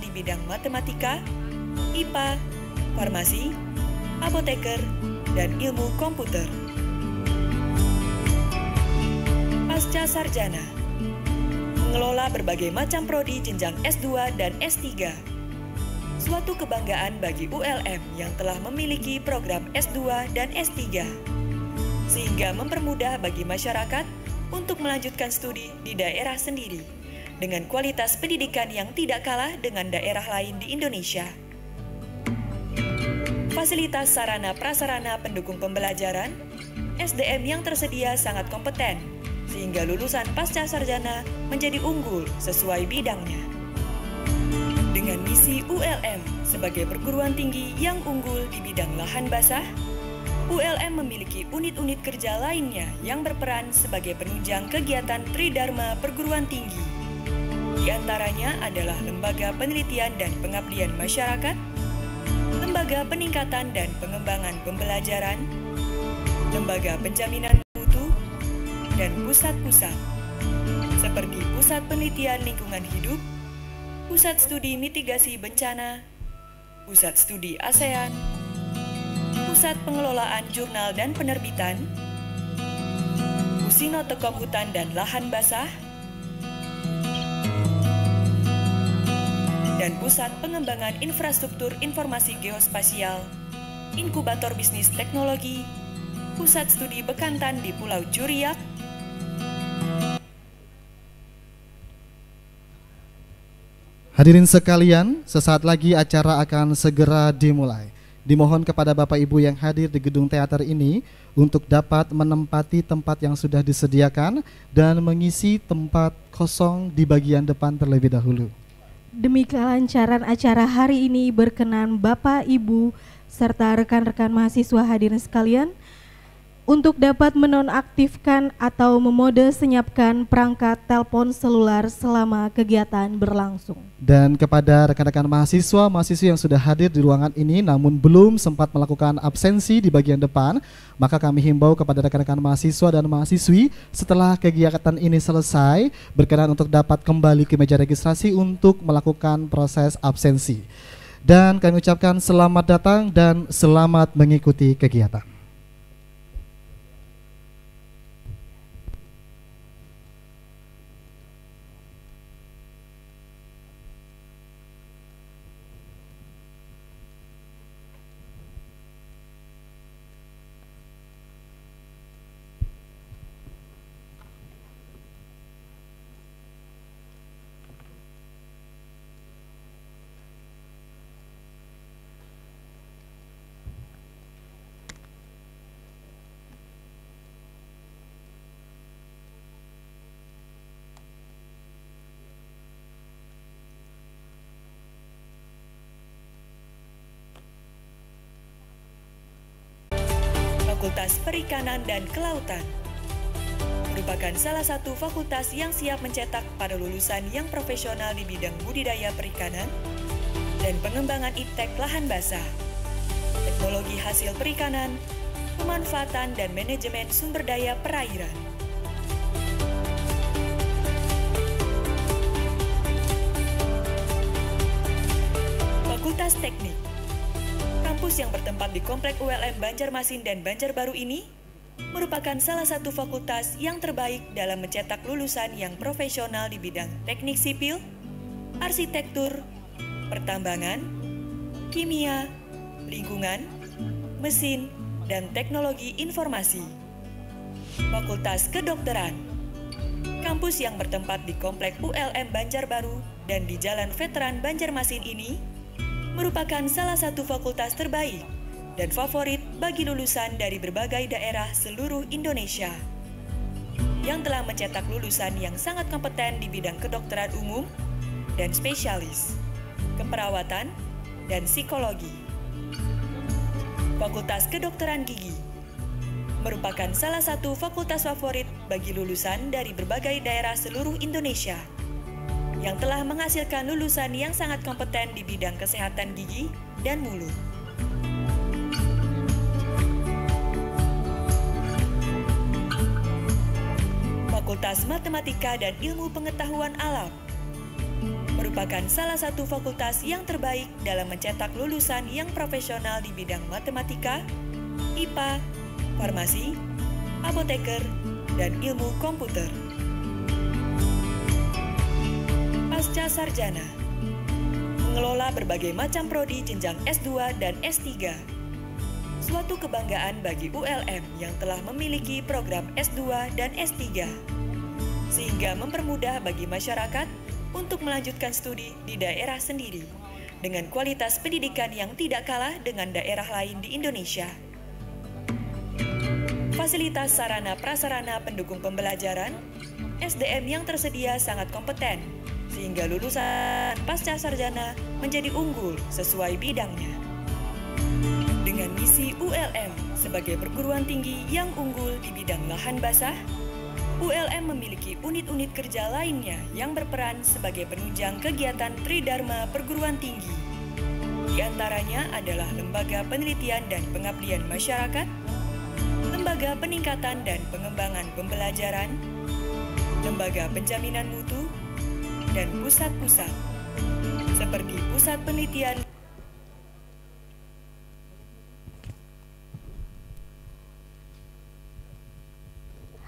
di bidang matematika, IPA, farmasi, apoteker, dan ilmu komputer. Pasca sarjana, mengelola berbagai macam prodi jenjang S2 dan S3. Suatu kebanggaan bagi ULM yang telah memiliki program S2 dan S3, sehingga mempermudah bagi masyarakat untuk melanjutkan studi di daerah sendiri dengan kualitas pendidikan yang tidak kalah dengan daerah lain di Indonesia. Fasilitas sarana prasarana pendukung pembelajaran, SDM yang tersedia sangat kompeten, sehingga lulusan pasca sarjana menjadi unggul sesuai bidangnya. Dengan misi ULM sebagai perguruan tinggi yang unggul di bidang lahan basah, ULM memiliki unit-unit kerja lainnya yang berperan sebagai penunjang kegiatan Tridharma Perguruan Tinggi di antaranya adalah Lembaga Penelitian dan Pengabdian Masyarakat, Lembaga Peningkatan dan Pengembangan Pembelajaran, Lembaga Penjaminan Mutu, dan pusat-pusat, seperti Pusat Penelitian Lingkungan Hidup, Pusat Studi Mitigasi Bencana, Pusat Studi ASEAN, Pusat Pengelolaan Jurnal dan Penerbitan, Pusino Hutan dan Lahan Basah, dan Pusat Pengembangan Infrastruktur Informasi Geospasial, Inkubator Bisnis Teknologi, Pusat Studi Bekantan di Pulau Juriak, Hadirin sekalian, sesaat lagi acara akan segera dimulai. Dimohon kepada Bapak Ibu yang hadir di gedung teater ini untuk dapat menempati tempat yang sudah disediakan dan mengisi tempat kosong di bagian depan terlebih dahulu. Demi kelancaran acara hari ini berkenan Bapak, Ibu, serta rekan-rekan mahasiswa hadirin sekalian, untuk dapat menonaktifkan atau memode senyapkan perangkat telepon seluler selama kegiatan berlangsung. Dan kepada rekan-rekan mahasiswa, mahasiswa yang sudah hadir di ruangan ini namun belum sempat melakukan absensi di bagian depan, maka kami himbau kepada rekan-rekan mahasiswa dan mahasiswi setelah kegiatan ini selesai berkenan untuk dapat kembali ke meja registrasi untuk melakukan proses absensi. Dan kami ucapkan selamat datang dan selamat mengikuti kegiatan. Kelautan. Merupakan salah satu fakultas yang siap mencetak para lulusan yang profesional di bidang budidaya perikanan dan pengembangan iptek lahan basah, teknologi hasil perikanan, pemanfaatan dan manajemen sumber daya perairan. Fakultas Teknik Kampus yang bertempat di Komplek ULM Banjarmasin dan Banjarbaru ini merupakan salah satu fakultas yang terbaik dalam mencetak lulusan yang profesional di bidang teknik sipil, arsitektur, pertambangan, kimia, lingkungan, mesin, dan teknologi informasi. Fakultas Kedokteran Kampus yang bertempat di Komplek ULM Banjarbaru dan di Jalan Veteran Banjarmasin ini merupakan salah satu fakultas terbaik dan favorit bagi lulusan dari berbagai daerah seluruh Indonesia. Yang telah mencetak lulusan yang sangat kompeten di bidang kedokteran umum dan spesialis, keperawatan, dan psikologi. Fakultas Kedokteran Gigi merupakan salah satu fakultas favorit bagi lulusan dari berbagai daerah seluruh Indonesia yang telah menghasilkan lulusan yang sangat kompeten di bidang kesehatan gigi dan mulut. Fakultas Matematika dan Ilmu Pengetahuan Alam. Merupakan salah satu fakultas yang terbaik dalam mencetak lulusan yang profesional di bidang matematika, IPA, farmasi, apoteker, dan ilmu komputer. Pasca sarjana, mengelola berbagai macam prodi jenjang S2 dan S3 suatu kebanggaan bagi ULM yang telah memiliki program S2 dan S3, sehingga mempermudah bagi masyarakat untuk melanjutkan studi di daerah sendiri dengan kualitas pendidikan yang tidak kalah dengan daerah lain di Indonesia. Fasilitas sarana prasarana pendukung pembelajaran, SDM yang tersedia sangat kompeten, sehingga lulusan pasca sarjana menjadi unggul sesuai bidangnya dengan misi ULM sebagai perguruan tinggi yang unggul di bidang lahan basah, ULM memiliki unit-unit kerja lainnya yang berperan sebagai penunjang kegiatan Tridharma Perguruan Tinggi. Di antaranya adalah Lembaga Penelitian dan Pengabdian Masyarakat, Lembaga Peningkatan dan Pengembangan Pembelajaran, Lembaga Penjaminan Mutu, dan pusat-pusat, seperti Pusat Penelitian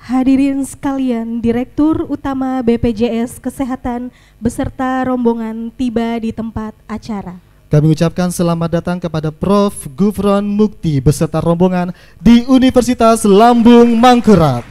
Hadirin sekalian, Direktur Utama BPJS Kesehatan beserta rombongan tiba di tempat acara. Kami ucapkan selamat datang kepada Prof. Gufron Mukti beserta rombongan di Universitas Lambung Mangkurat.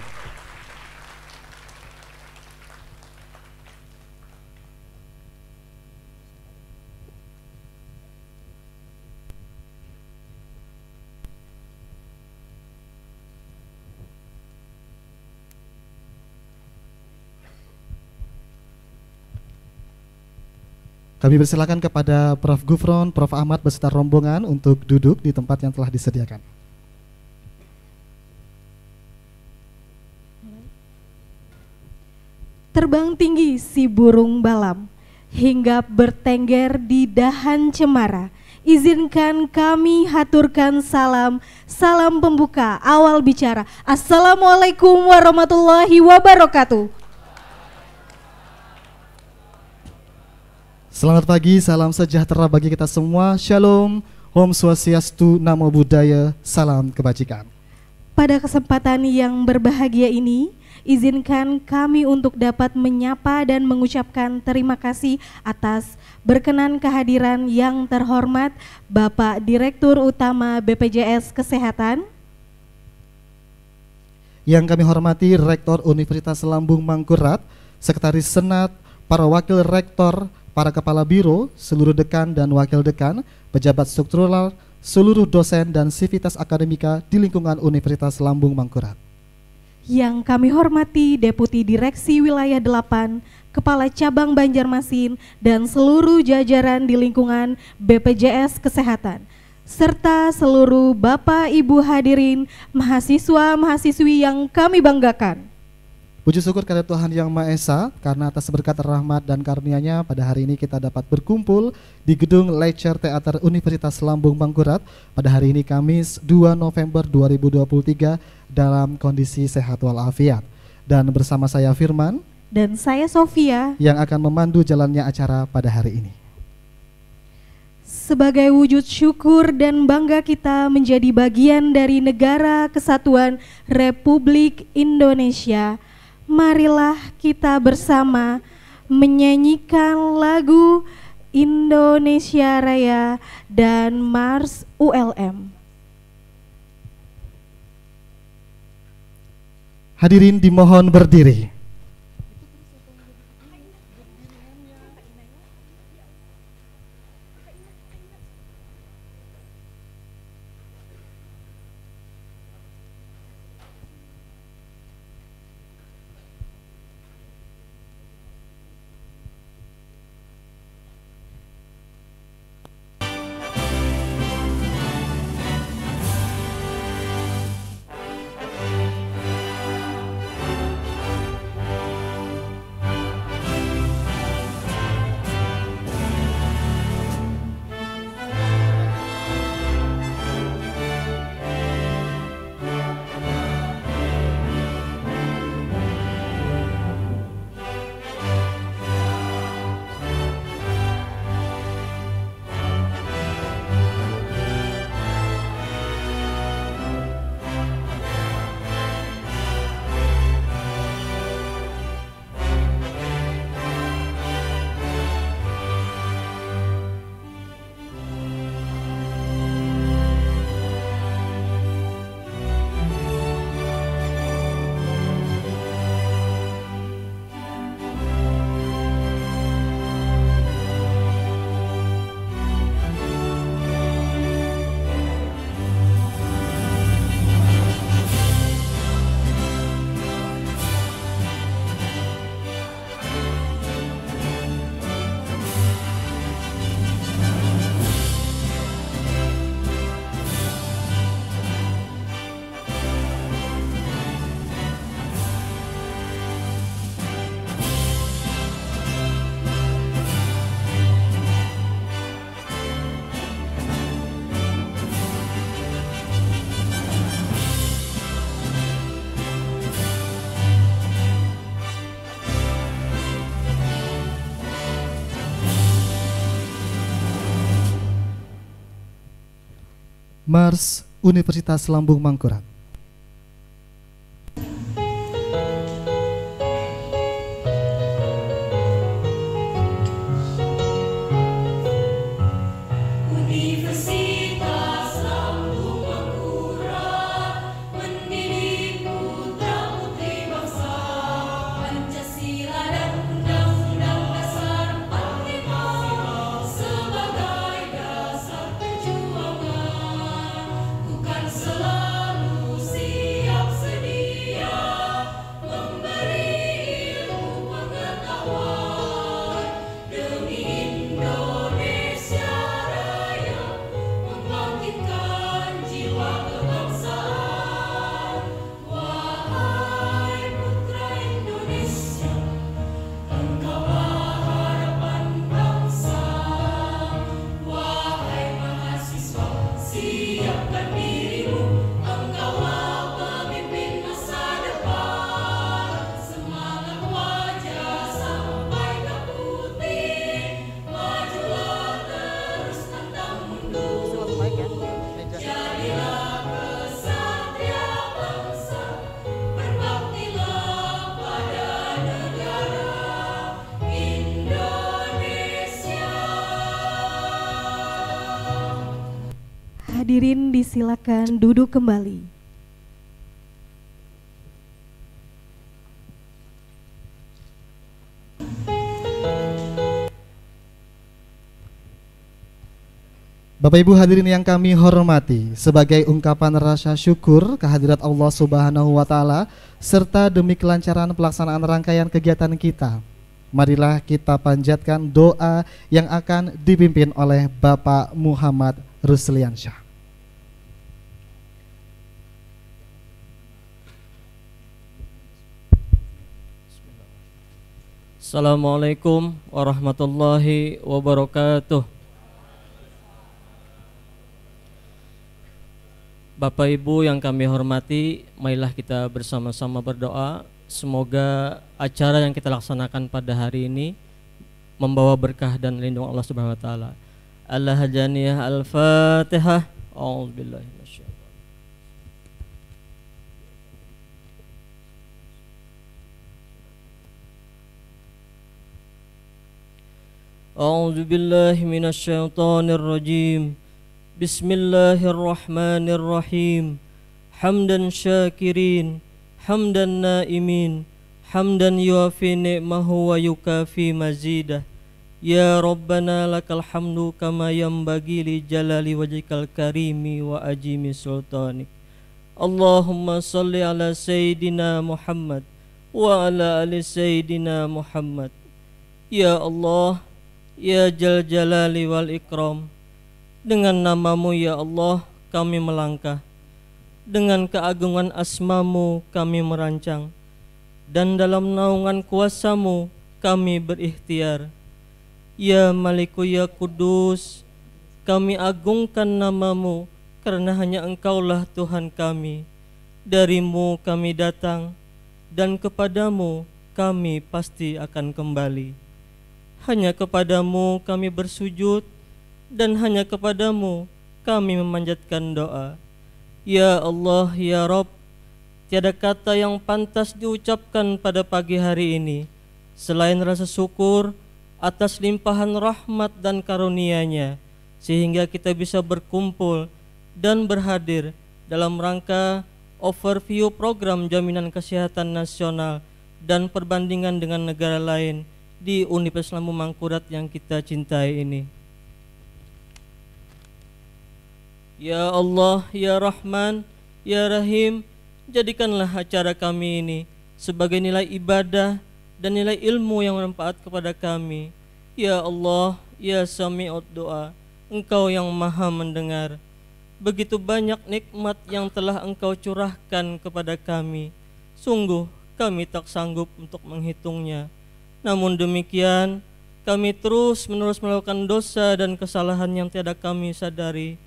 Kami persilakan kepada Prof. Gufron, Prof. Ahmad beserta rombongan untuk duduk di tempat yang telah disediakan. Terbang tinggi si burung balam, hingga bertengger di dahan cemara. Izinkan kami haturkan salam, salam pembuka, awal bicara. Assalamualaikum warahmatullahi wabarakatuh. Selamat pagi, salam sejahtera bagi kita semua. Shalom, Om Swastiastu, Namo Buddhaya, salam kebajikan. Pada kesempatan yang berbahagia ini, izinkan kami untuk dapat menyapa dan mengucapkan terima kasih atas berkenan kehadiran yang terhormat Bapak Direktur Utama BPJS Kesehatan. Yang kami hormati Rektor Universitas Lambung Mangkurat, Sekretaris Senat, para Wakil Rektor, para kepala biro, seluruh dekan dan wakil dekan, pejabat struktural, seluruh dosen dan sivitas akademika di lingkungan Universitas Lambung Mangkurat. Yang kami hormati Deputi Direksi Wilayah 8, Kepala Cabang Banjarmasin, dan seluruh jajaran di lingkungan BPJS Kesehatan, serta seluruh Bapak Ibu hadirin, mahasiswa-mahasiswi yang kami banggakan. Puji syukur kepada Tuhan Yang Maha Esa karena atas berkat rahmat dan karunia-Nya pada hari ini kita dapat berkumpul di gedung Lecture Teater Universitas Lambung Bangkurat pada hari ini Kamis 2 November 2023 dalam kondisi sehat walafiat. Dan bersama saya Firman dan saya Sofia yang akan memandu jalannya acara pada hari ini. Sebagai wujud syukur dan bangga kita menjadi bagian dari negara kesatuan Republik Indonesia, marilah kita bersama menyanyikan lagu Indonesia Raya dan Mars ULM. Hadirin dimohon berdiri. Mars Universitas Lambung Mangkurat. hadirin disilakan duduk kembali. Bapak Ibu hadirin yang kami hormati, sebagai ungkapan rasa syukur kehadirat Allah Subhanahu wa taala serta demi kelancaran pelaksanaan rangkaian kegiatan kita. Marilah kita panjatkan doa yang akan dipimpin oleh Bapak Muhammad Rusliansyah. Assalamualaikum warahmatullahi wabarakatuh. Bapak Ibu yang kami hormati, marilah kita bersama-sama berdoa. Semoga acara yang kita laksanakan pada hari ini membawa berkah dan lindung Allah Subhanahu wa taala. Allah Al-Fatihah. A'udzubillahi أعوذ بالله من الشيطان الرجيم بسم الله الرحمن الرحيم حمدا شاكرين حمدا نائمين حمدا يوافي نعمه ويكافي مزيده يا ربنا لك الحمد كما ينبغي لجلال وجهك الكريم وأجيم سلطانك اللهم صل على سيدنا محمد وعلى آل سيدنا محمد يا الله Ya Jal Jalali wal Ikram Dengan namamu ya Allah kami melangkah Dengan keagungan asmamu kami merancang Dan dalam naungan kuasamu kami berikhtiar Ya Maliku ya Kudus Kami agungkan namamu Karena hanya engkaulah Tuhan kami Darimu kami datang Dan kepadamu kami pasti akan kembali hanya kepadamu kami bersujud, dan hanya kepadamu kami memanjatkan doa. Ya Allah, Ya Rob, tiada kata yang pantas diucapkan pada pagi hari ini, selain rasa syukur atas limpahan rahmat dan karunia-Nya, sehingga kita bisa berkumpul dan berhadir dalam rangka overview program jaminan kesehatan nasional dan perbandingan dengan negara lain – di Universitas Lamu Mangkurat yang kita cintai ini. Ya Allah, Ya Rahman, Ya Rahim, jadikanlah acara kami ini sebagai nilai ibadah dan nilai ilmu yang bermanfaat kepada kami. Ya Allah, Ya Sami'ud Doa, Engkau yang maha mendengar. Begitu banyak nikmat yang telah Engkau curahkan kepada kami. Sungguh kami tak sanggup untuk menghitungnya. Namun demikian, kami terus-menerus melakukan dosa dan kesalahan yang tiada kami sadari.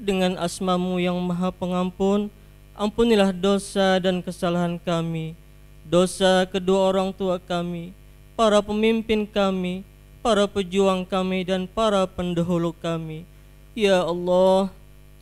Dengan asmamu yang maha pengampun, ampunilah dosa dan kesalahan kami, dosa kedua orang tua kami, para pemimpin kami, para pejuang kami, dan para pendahulu kami. Ya Allah,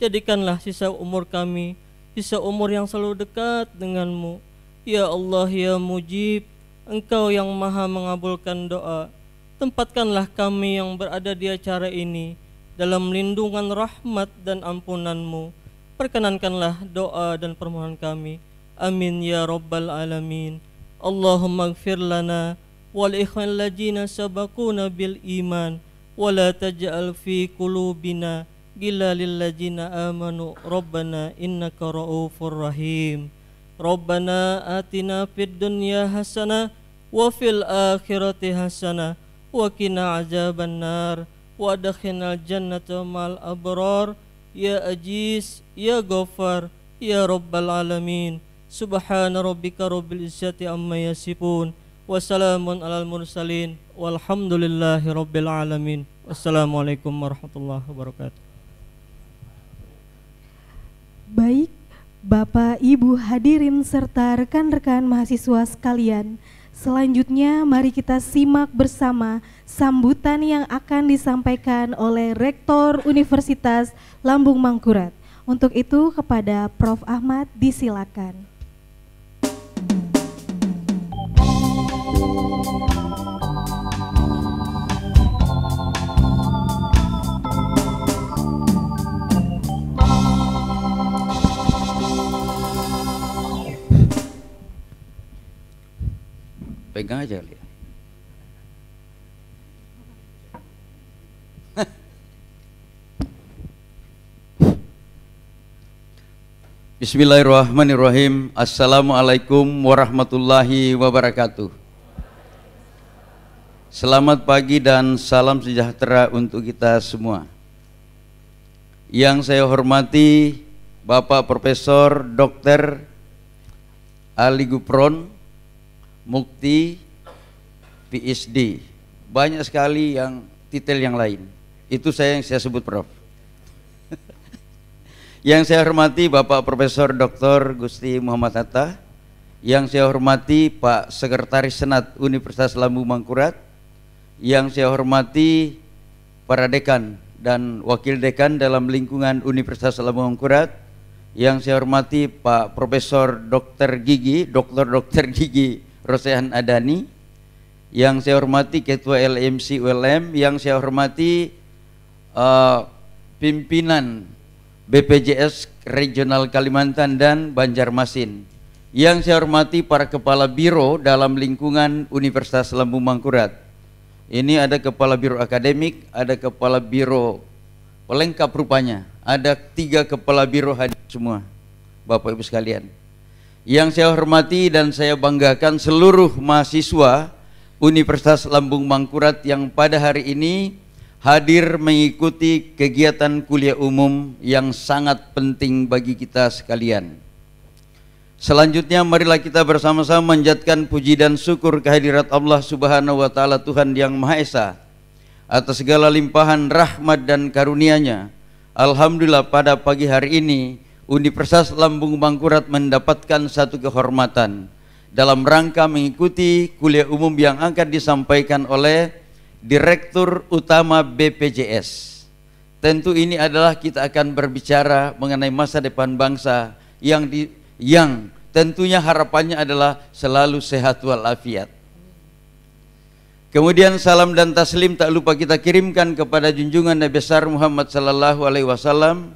jadikanlah sisa umur kami, sisa umur yang selalu dekat denganmu. Ya Allah, ya mujib, Engkau yang maha mengabulkan doa, tempatkanlah kami yang berada di acara ini dalam lindungan rahmat dan ampunanmu. Perkenankanlah doa dan permohonan kami. Amin ya Rabbal Alamin. Allahumma gfir lana wal ikhwan lajina sabakuna bil iman. Wala taj'al fi kulubina gila lillajina amanu. Rabbana innaka ra'ufur rahim. Rabbana atina fid dunya hasana wafil fil akhirati hasana Wa aja azaban nar Wa al jannata mal abror Ya ajis, ya gofar, ya rabbal alamin Subahana rabbika rabbil isyati amma sipun Wassalamun ala al-mursalin Walhamdulillahi rabbil alamin Wassalamualaikum warahmatullah wabarakatuh Baik Bapak, Ibu, hadirin serta rekan-rekan mahasiswa sekalian, selanjutnya mari kita simak bersama sambutan yang akan disampaikan oleh Rektor Universitas Lambung Mangkurat. Untuk itu kepada Prof. Ahmad disilakan. Pegang aja kali ya. Bismillahirrahmanirrahim. Assalamualaikum warahmatullahi wabarakatuh. Selamat pagi dan salam sejahtera untuk kita semua. Yang saya hormati Bapak Profesor Dr. Ali Gupron, mukti, PhD. Banyak sekali yang titel yang lain. Itu saya yang saya sebut Prof. yang saya hormati Bapak Profesor Dr. Gusti Muhammad Hatta, yang saya hormati Pak Sekretaris Senat Universitas Lambu Mangkurat, yang saya hormati para dekan dan wakil dekan dalam lingkungan Universitas Lambu Mangkurat, yang saya hormati Pak Profesor Dr. Gigi, Dr. Dr. Gigi Rosehan Adani, yang saya hormati Ketua LMC ULM, yang saya hormati uh, pimpinan BPJS Regional Kalimantan dan Banjarmasin, yang saya hormati para kepala biro dalam lingkungan Universitas Lambung Mangkurat. Ini ada kepala biro akademik, ada kepala biro pelengkap rupanya, ada tiga kepala biro hadir semua, Bapak Ibu sekalian. Yang saya hormati dan saya banggakan seluruh mahasiswa Universitas Lambung Mangkurat yang pada hari ini hadir mengikuti kegiatan kuliah umum yang sangat penting bagi kita sekalian. Selanjutnya marilah kita bersama-sama menjatkan puji dan syukur kehadirat Allah Subhanahu wa taala Tuhan yang Maha Esa atas segala limpahan rahmat dan karunia-Nya. Alhamdulillah pada pagi hari ini Universitas Lambung Mangkurat mendapatkan satu kehormatan dalam rangka mengikuti kuliah umum yang akan disampaikan oleh Direktur Utama BPJS. Tentu ini adalah kita akan berbicara mengenai masa depan bangsa yang di, yang tentunya harapannya adalah selalu sehat walafiat. Kemudian salam dan taslim tak lupa kita kirimkan kepada junjungan Nabi besar Muhammad sallallahu alaihi wasallam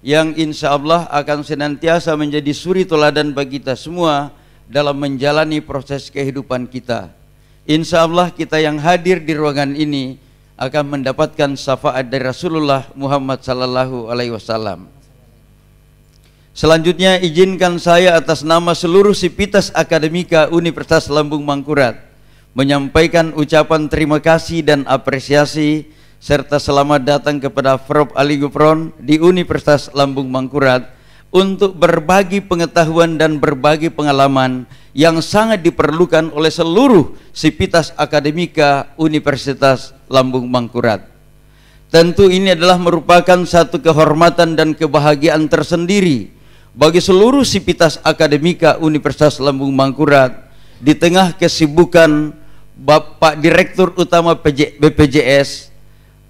yang insya Allah akan senantiasa menjadi suri teladan bagi kita semua dalam menjalani proses kehidupan kita. Insya Allah kita yang hadir di ruangan ini akan mendapatkan syafaat dari Rasulullah Muhammad Sallallahu Alaihi Wasallam. Selanjutnya izinkan saya atas nama seluruh sipitas akademika Universitas Lambung Mangkurat menyampaikan ucapan terima kasih dan apresiasi serta selamat datang kepada Prof. Ali Gufron di Universitas Lambung Mangkurat untuk berbagi pengetahuan dan berbagi pengalaman yang sangat diperlukan oleh seluruh sipitas akademika Universitas Lambung Mangkurat. Tentu ini adalah merupakan satu kehormatan dan kebahagiaan tersendiri bagi seluruh sipitas akademika Universitas Lambung Mangkurat di tengah kesibukan Bapak Direktur Utama BPJS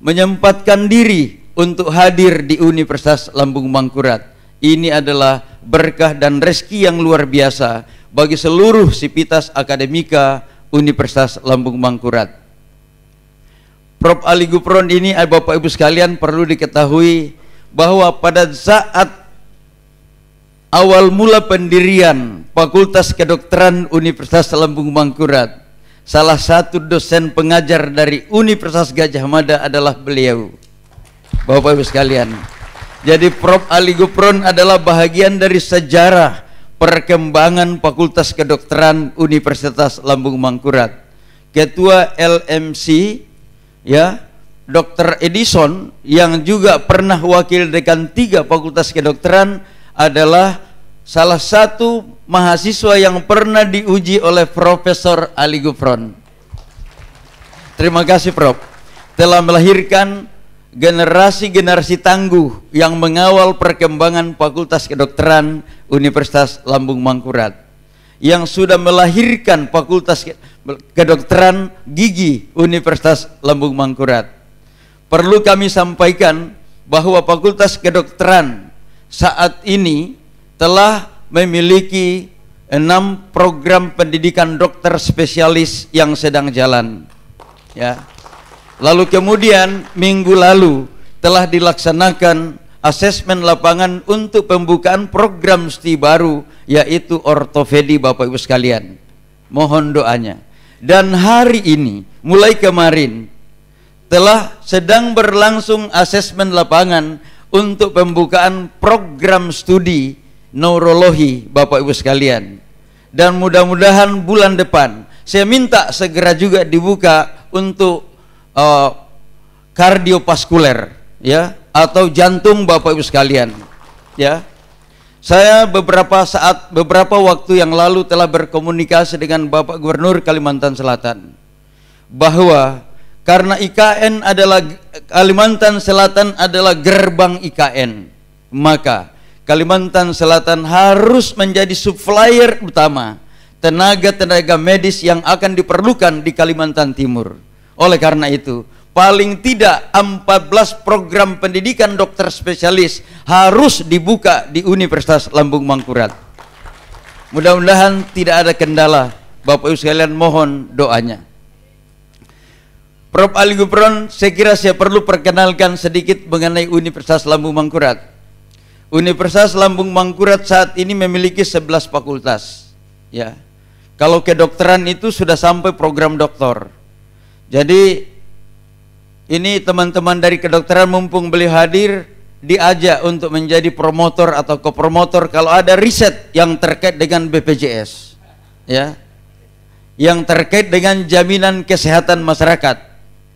menyempatkan diri untuk hadir di Universitas Lambung Mangkurat. Ini adalah berkah dan rezeki yang luar biasa bagi seluruh sipitas akademika Universitas Lambung Mangkurat. Prof. Ali Gupron ini eh, Bapak Ibu sekalian perlu diketahui bahwa pada saat awal mula pendirian Fakultas Kedokteran Universitas Lambung Mangkurat salah satu dosen pengajar dari Universitas Gajah Mada adalah beliau Bapak Ibu sekalian jadi Prof. Ali Gupron adalah bahagian dari sejarah perkembangan Fakultas Kedokteran Universitas Lambung Mangkurat Ketua LMC ya Dr. Edison yang juga pernah wakil dekan tiga fakultas kedokteran adalah salah satu mahasiswa yang pernah diuji oleh Profesor Ali Gufron. Terima kasih Prof. Telah melahirkan generasi-generasi tangguh yang mengawal perkembangan Fakultas Kedokteran Universitas Lambung Mangkurat yang sudah melahirkan Fakultas Kedokteran Gigi Universitas Lambung Mangkurat. Perlu kami sampaikan bahwa Fakultas Kedokteran saat ini telah memiliki enam program pendidikan dokter spesialis yang sedang jalan. Ya. Lalu kemudian minggu lalu telah dilaksanakan asesmen lapangan untuk pembukaan program studi baru yaitu ortopedi Bapak Ibu sekalian. Mohon doanya. Dan hari ini mulai kemarin telah sedang berlangsung asesmen lapangan untuk pembukaan program studi neurologi Bapak Ibu sekalian. Dan mudah-mudahan bulan depan saya minta segera juga dibuka untuk uh, eh, kardiovaskuler ya atau jantung Bapak Ibu sekalian ya. Saya beberapa saat beberapa waktu yang lalu telah berkomunikasi dengan Bapak Gubernur Kalimantan Selatan bahwa karena IKN adalah Kalimantan Selatan adalah gerbang IKN maka Kalimantan Selatan harus menjadi supplier utama tenaga-tenaga medis yang akan diperlukan di Kalimantan Timur. Oleh karena itu, paling tidak 14 program pendidikan dokter spesialis harus dibuka di Universitas Lambung Mangkurat. Mudah-mudahan tidak ada kendala. Bapak Ibu sekalian mohon doanya. Prof. Ali Gubron, saya kira saya perlu perkenalkan sedikit mengenai Universitas Lambung Mangkurat. Universitas Lambung Mangkurat saat ini memiliki 11 fakultas. Ya. Kalau kedokteran itu sudah sampai program doktor. Jadi ini teman-teman dari kedokteran mumpung beli hadir diajak untuk menjadi promotor atau kopromotor kalau ada riset yang terkait dengan BPJS. Ya. Yang terkait dengan jaminan kesehatan masyarakat.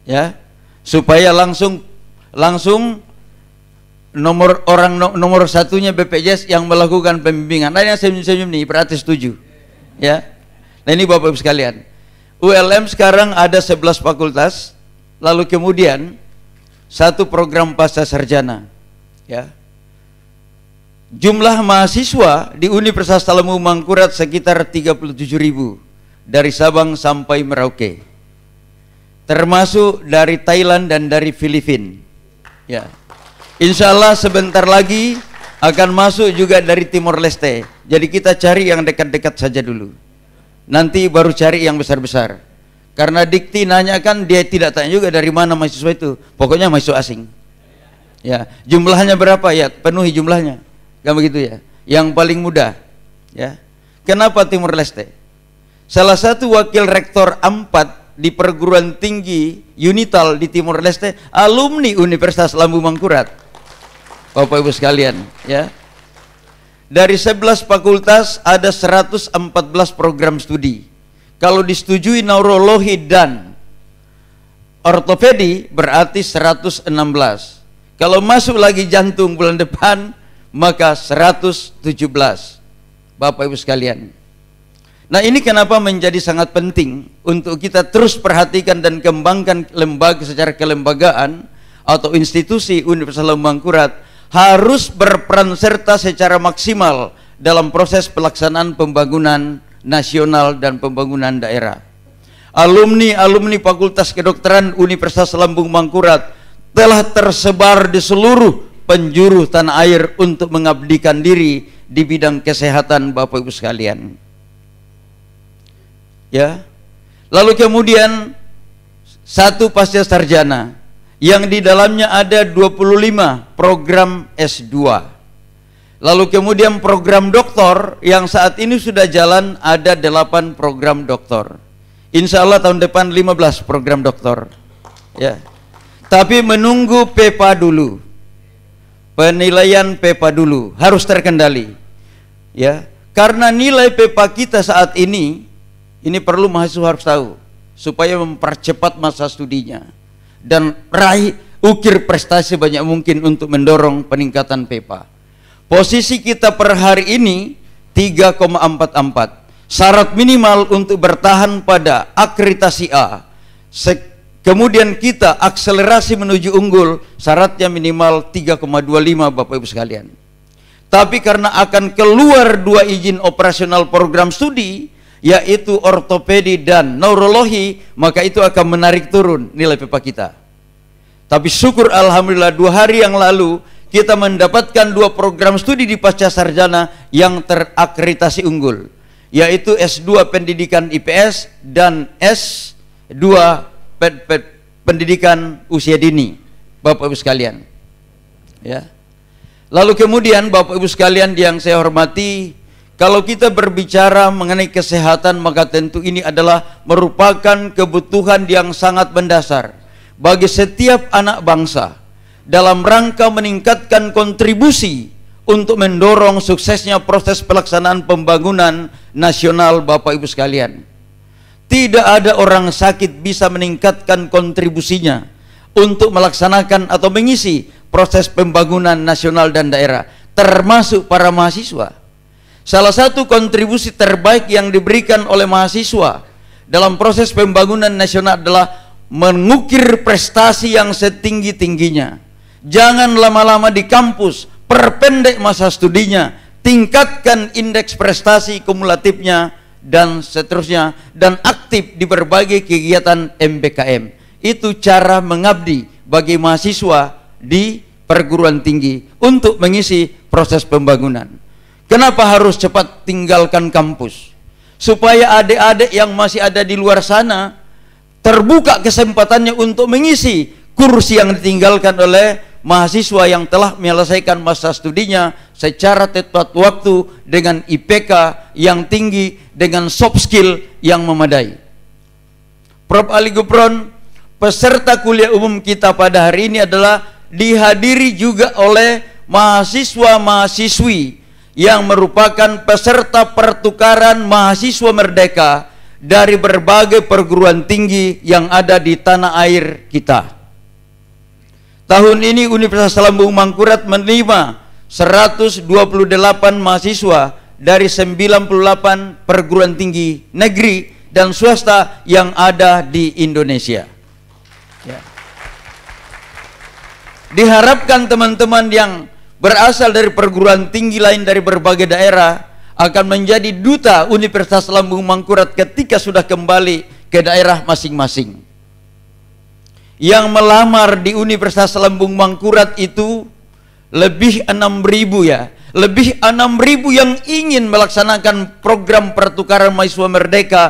Ya. Supaya langsung langsung nomor orang nomor satunya BPJS yang melakukan pembimbingan. Nah, yang senyum-senyum nih, perhati setuju. Ya. Nah, ini Bapak Ibu sekalian. ULM sekarang ada 11 fakultas, lalu kemudian satu program pasca sarjana. Ya. Jumlah mahasiswa di Universitas Talamu Mangkurat sekitar 37 ribu dari Sabang sampai Merauke termasuk dari Thailand dan dari Filipina. Ya. Insya Allah sebentar lagi akan masuk juga dari Timor Leste. Jadi kita cari yang dekat-dekat saja dulu. Nanti baru cari yang besar-besar. Karena Dikti nanya kan dia tidak tanya juga dari mana mahasiswa itu. Pokoknya mahasiswa asing. Ya, jumlahnya berapa ya? Penuhi jumlahnya. Gak kan begitu ya. Yang paling mudah. Ya. Kenapa Timor Leste? Salah satu wakil rektor empat di perguruan tinggi Unital di Timor Leste alumni Universitas Lambung Mangkurat Bapak Ibu sekalian, ya. Dari 11 fakultas ada 114 program studi. Kalau disetujui neurologi dan ortopedi berarti 116. Kalau masuk lagi jantung bulan depan maka 117. Bapak Ibu sekalian. Nah, ini kenapa menjadi sangat penting untuk kita terus perhatikan dan kembangkan lembaga secara kelembagaan atau institusi Universitas Kurat harus berperan serta secara maksimal dalam proses pelaksanaan pembangunan nasional dan pembangunan daerah. Alumni-alumni Fakultas Kedokteran Universitas Lambung Mangkurat telah tersebar di seluruh penjuru tanah air untuk mengabdikan diri di bidang kesehatan Bapak Ibu sekalian. Ya. Lalu kemudian satu pasca sarjana yang di dalamnya ada 25 program S2. Lalu kemudian program doktor yang saat ini sudah jalan ada 8 program doktor. Insya Allah tahun depan 15 program doktor. Ya. Tapi menunggu PEPA dulu. Penilaian PEPA dulu harus terkendali. Ya, karena nilai PEPA kita saat ini ini perlu mahasiswa harus tahu supaya mempercepat masa studinya dan raih ukir prestasi banyak mungkin untuk mendorong peningkatan PEPA. Posisi kita per hari ini 3,44. Syarat minimal untuk bertahan pada akreditasi A. Sek kemudian kita akselerasi menuju unggul, syaratnya minimal 3,25 Bapak Ibu sekalian. Tapi karena akan keluar dua izin operasional program studi, yaitu ortopedi dan neurologi, maka itu akan menarik turun nilai pipa kita. Tapi syukur Alhamdulillah dua hari yang lalu kita mendapatkan dua program studi di pasca sarjana yang terakreditasi unggul, yaitu S2 Pendidikan IPS dan S2 Pendidikan Usia Dini. Bapak Ibu sekalian. Ya. Lalu kemudian Bapak Ibu sekalian yang saya hormati, kalau kita berbicara mengenai kesehatan, maka tentu ini adalah merupakan kebutuhan yang sangat mendasar bagi setiap anak bangsa dalam rangka meningkatkan kontribusi untuk mendorong suksesnya proses pelaksanaan pembangunan nasional Bapak Ibu sekalian. Tidak ada orang sakit bisa meningkatkan kontribusinya untuk melaksanakan atau mengisi proses pembangunan nasional dan daerah, termasuk para mahasiswa Salah satu kontribusi terbaik yang diberikan oleh mahasiswa dalam proses pembangunan nasional adalah mengukir prestasi yang setinggi-tingginya. Jangan lama-lama di kampus, perpendek masa studinya, tingkatkan indeks prestasi kumulatifnya dan seterusnya dan aktif di berbagai kegiatan MBKM. Itu cara mengabdi bagi mahasiswa di perguruan tinggi untuk mengisi proses pembangunan. Kenapa harus cepat tinggalkan kampus? Supaya adik-adik yang masih ada di luar sana terbuka kesempatannya untuk mengisi kursi yang ditinggalkan oleh mahasiswa yang telah menyelesaikan masa studinya secara tepat waktu dengan IPK yang tinggi dengan soft skill yang memadai. Prof. Ali Gupron, peserta kuliah umum kita pada hari ini adalah dihadiri juga oleh mahasiswa-mahasiswi yang merupakan peserta pertukaran mahasiswa merdeka dari berbagai perguruan tinggi yang ada di tanah air kita. Tahun ini Universitas Lambung Mangkurat menerima 128 mahasiswa dari 98 perguruan tinggi negeri dan swasta yang ada di Indonesia. Ya. Diharapkan teman-teman yang berasal dari perguruan tinggi lain dari berbagai daerah akan menjadi duta Universitas Lambung Mangkurat ketika sudah kembali ke daerah masing-masing. Yang melamar di Universitas Lambung Mangkurat itu lebih 6.000 ya. Lebih 6.000 yang ingin melaksanakan program pertukaran mahasiswa merdeka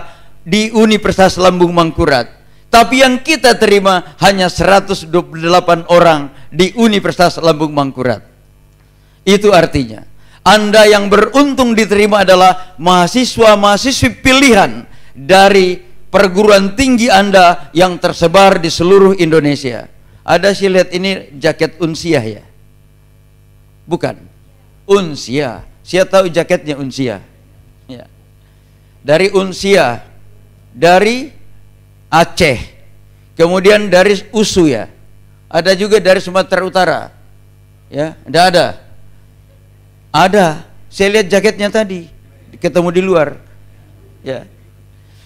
di Universitas Lambung Mangkurat. Tapi yang kita terima hanya 128 orang di Universitas Lambung Mangkurat. Itu artinya. Anda yang beruntung diterima adalah mahasiswa-mahasiswi pilihan dari perguruan tinggi Anda yang tersebar di seluruh Indonesia. Ada sih lihat ini jaket unsiah ya? Bukan. Unsia. Saya tahu jaketnya Unsia. Ya. Dari Unsia, dari Aceh, kemudian dari Usu ya. Ada juga dari Sumatera Utara. Ya, tidak ada ada. Saya lihat jaketnya tadi. Ketemu di luar. Ya.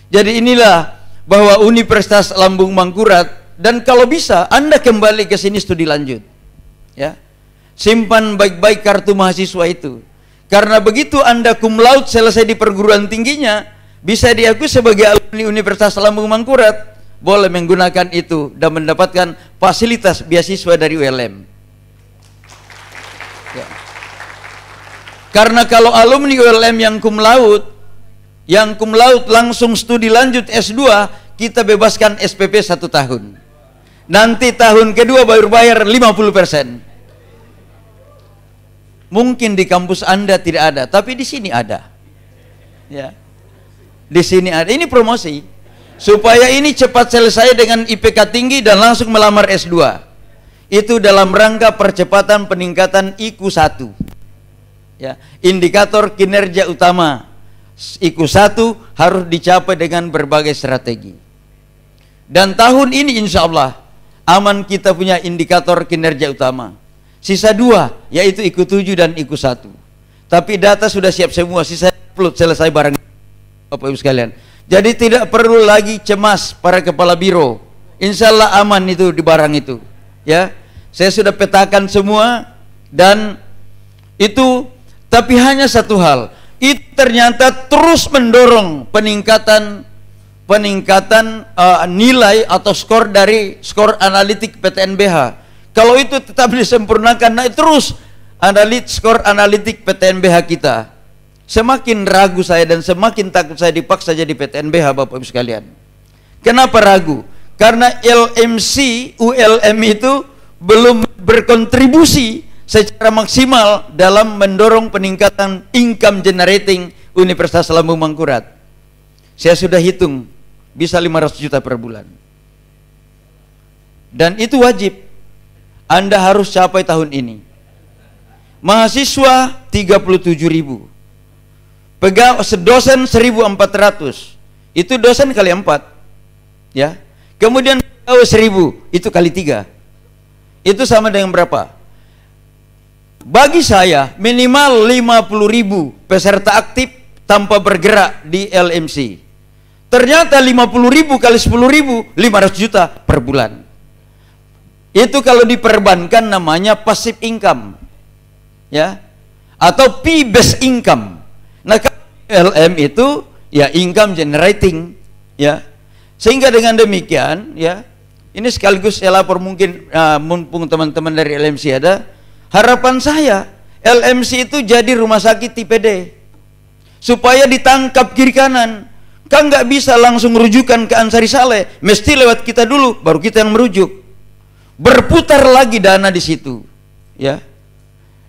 Jadi inilah bahwa Universitas Lambung Mangkurat dan kalau bisa Anda kembali ke sini studi lanjut. Ya. Simpan baik-baik kartu mahasiswa itu. Karena begitu Anda cum laude selesai di perguruan tingginya, bisa diakui sebagai alumni Universitas Lambung Mangkurat, boleh menggunakan itu dan mendapatkan fasilitas beasiswa dari ULM. Karena kalau alumni ULM yang kum laut, yang kum laut langsung studi lanjut S2, kita bebaskan SPP satu tahun. Nanti tahun kedua baru bayar 50%. Mungkin di kampus Anda tidak ada, tapi di sini ada. Ya. Di sini ada. Ini promosi. Supaya ini cepat selesai dengan IPK tinggi dan langsung melamar S2. Itu dalam rangka percepatan peningkatan IQ 1 ya indikator kinerja utama iku satu harus dicapai dengan berbagai strategi dan tahun ini insya Allah aman kita punya indikator kinerja utama sisa dua yaitu iku tujuh dan iku satu. tapi data sudah siap semua sisa upload selesai barang Bapak Ibu sekalian jadi tidak perlu lagi cemas para kepala biro insya Allah aman itu di barang itu ya saya sudah petakan semua dan itu tapi hanya satu hal, itu ternyata terus mendorong peningkatan peningkatan uh, nilai atau skor dari skor analitik PTNBH. Kalau itu tetap disempurnakan, naik terus analit skor analitik PTNBH kita. Semakin ragu saya dan semakin takut saya dipaksa jadi PTNBH Bapak Ibu sekalian. Kenapa ragu? Karena LMC ULM itu belum berkontribusi secara maksimal dalam mendorong peningkatan income generating Universitas Lambung Mangkurat. Saya sudah hitung bisa 500 juta per bulan. Dan itu wajib. Anda harus capai tahun ini. Mahasiswa 37 ribu. Pegawai sedosen 1400. Itu dosen kali 4. Ya. Kemudian pegawai 1000, itu kali 3. Itu sama dengan berapa? Bagi saya minimal 50 ribu peserta aktif tanpa bergerak di LMC. Ternyata 50 ribu kali 10 ribu 500 juta per bulan. Itu kalau diperbankan namanya passive income. Ya. Atau p based income. Nah, LM itu ya income generating, ya. Sehingga dengan demikian, ya. Ini sekaligus saya lapor mungkin uh, mumpung teman-teman dari LMC ada, Harapan saya LMC itu jadi rumah sakit tipe D supaya ditangkap kiri kanan kan nggak bisa langsung rujukan ke Ansari Saleh mesti lewat kita dulu baru kita yang merujuk berputar lagi dana di situ ya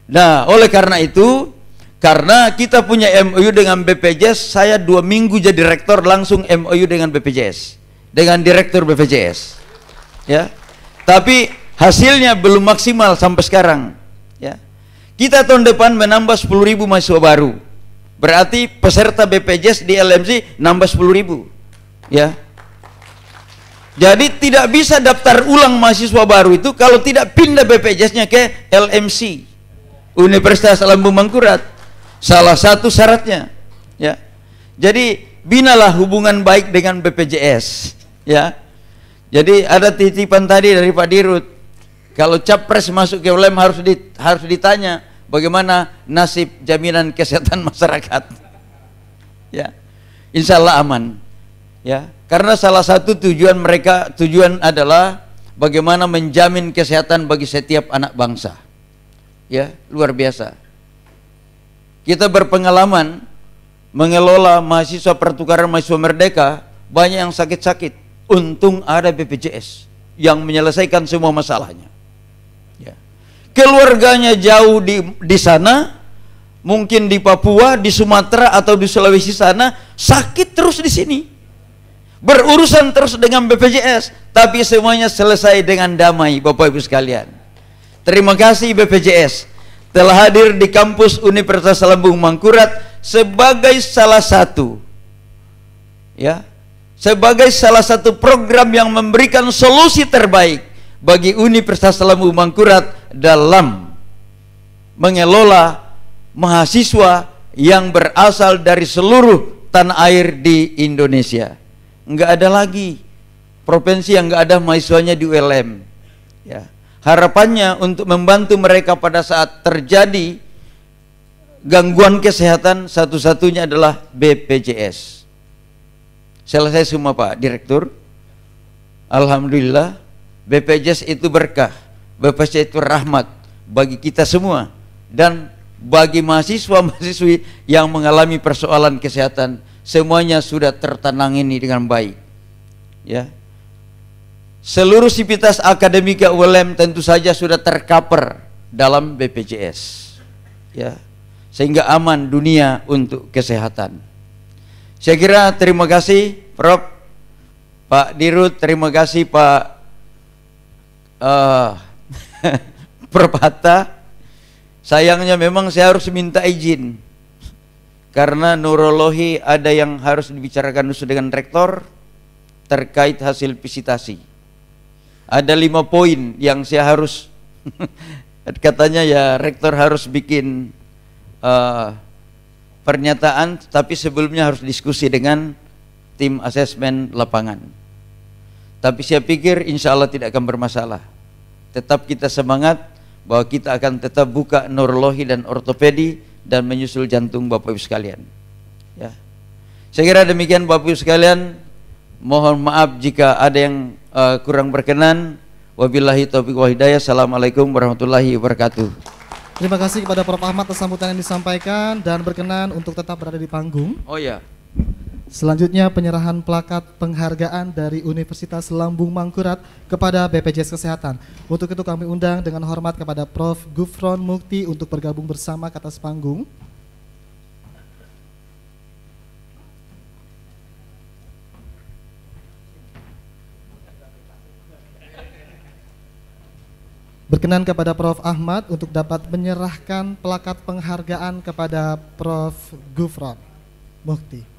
nah oleh karena itu karena kita punya MOU dengan BPJS saya dua minggu jadi rektor langsung MOU dengan BPJS dengan direktur BPJS ya tapi hasilnya belum maksimal sampai sekarang kita tahun depan menambah 10 ribu mahasiswa baru. Berarti peserta BPJS di LMC nambah 10 ribu. Ya. Jadi tidak bisa daftar ulang mahasiswa baru itu kalau tidak pindah BPJS-nya ke LMC. Universitas Alam Mangkurat. Salah satu syaratnya. Ya. Jadi binalah hubungan baik dengan BPJS. Ya. Jadi ada titipan tadi dari Pak Dirut, kalau capres masuk ke ULM e harus ditanya bagaimana nasib jaminan kesehatan masyarakat. Ya. Insya Allah aman. Ya, karena salah satu tujuan mereka tujuan adalah bagaimana menjamin kesehatan bagi setiap anak bangsa. Ya, luar biasa. Kita berpengalaman mengelola mahasiswa pertukaran mahasiswa merdeka, banyak yang sakit-sakit. Untung ada BPJS yang menyelesaikan semua masalahnya keluarganya jauh di di sana, mungkin di Papua, di Sumatera atau di Sulawesi sana, sakit terus di sini. Berurusan terus dengan BPJS, tapi semuanya selesai dengan damai, Bapak Ibu sekalian. Terima kasih BPJS telah hadir di kampus Universitas Lambung Mangkurat sebagai salah satu ya, sebagai salah satu program yang memberikan solusi terbaik bagi Universitas Lamu Mangkurat dalam mengelola mahasiswa yang berasal dari seluruh tanah air di Indonesia. Enggak ada lagi provinsi yang enggak ada mahasiswanya di ULM. Ya. Harapannya untuk membantu mereka pada saat terjadi gangguan kesehatan satu-satunya adalah BPJS. Selesai semua Pak Direktur. Alhamdulillah BPJS itu berkah, BPJS itu rahmat bagi kita semua dan bagi mahasiswa-mahasiswi yang mengalami persoalan kesehatan semuanya sudah ini dengan baik. Ya. Seluruh sipitas akademika ULM tentu saja sudah tercover dalam BPJS. Ya. Sehingga aman dunia untuk kesehatan. Saya kira terima kasih Prof Pak Dirut, terima kasih Pak Eh, uh, perpatah sayangnya memang saya harus minta izin karena neurologi ada yang harus dibicarakan dulu dengan rektor terkait hasil visitasi ada lima poin yang saya harus katanya ya rektor harus bikin uh, pernyataan tapi sebelumnya harus diskusi dengan tim asesmen lapangan tapi saya pikir insya Allah tidak akan bermasalah. Tetap kita semangat bahwa kita akan tetap buka neurologi dan ortopedi dan menyusul jantung Bapak Ibu sekalian. Ya. Saya kira demikian Bapak Ibu sekalian. Mohon maaf jika ada yang uh, kurang berkenan. Wabillahi taufiq wa hidayah. Assalamualaikum warahmatullahi wabarakatuh. Terima kasih kepada Prof Ahmad atas sambutan yang disampaikan dan berkenan untuk tetap berada di panggung. Oh ya. Selanjutnya penyerahan plakat penghargaan dari Universitas Lambung Mangkurat kepada BPJS Kesehatan. Untuk itu kami undang dengan hormat kepada Prof. Gufron Mukti untuk bergabung bersama ke atas panggung. Berkenan kepada Prof. Ahmad untuk dapat menyerahkan plakat penghargaan kepada Prof. Gufron Mukti.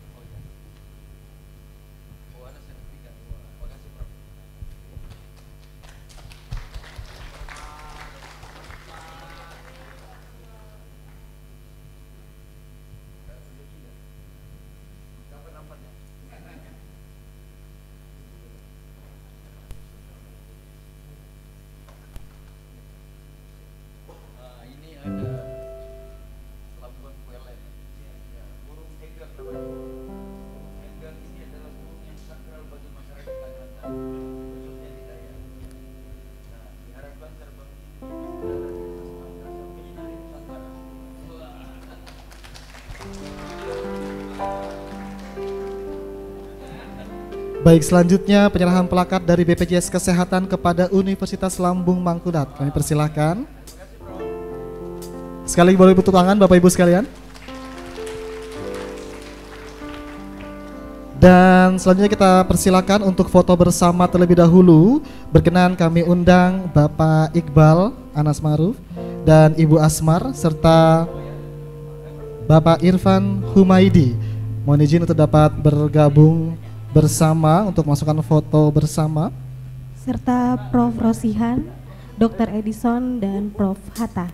Baik, selanjutnya penyerahan pelakat dari BPJS Kesehatan kepada Universitas Lambung Mangkudat. Kami persilahkan. Sekali lagi boleh butuh tangan Bapak Ibu sekalian. Dan selanjutnya kita persilahkan untuk foto bersama terlebih dahulu. Berkenan kami undang Bapak Iqbal Anas Maruf dan Ibu Asmar serta Bapak Irfan Humaidi. Mohon izin untuk dapat bergabung bersama untuk masukkan foto bersama serta Prof Rosihan, Dr Edison dan Prof Hatta.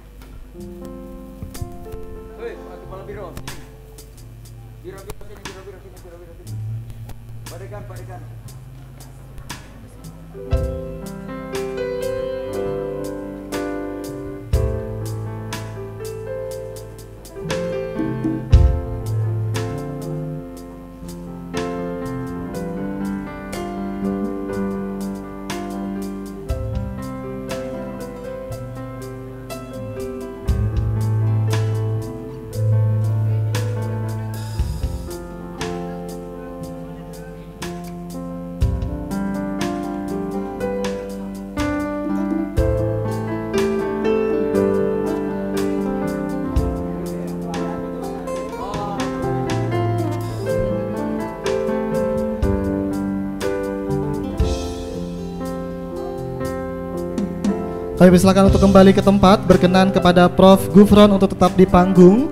Kami persilakan untuk kembali ke tempat berkenan kepada Prof. Gufron untuk tetap di panggung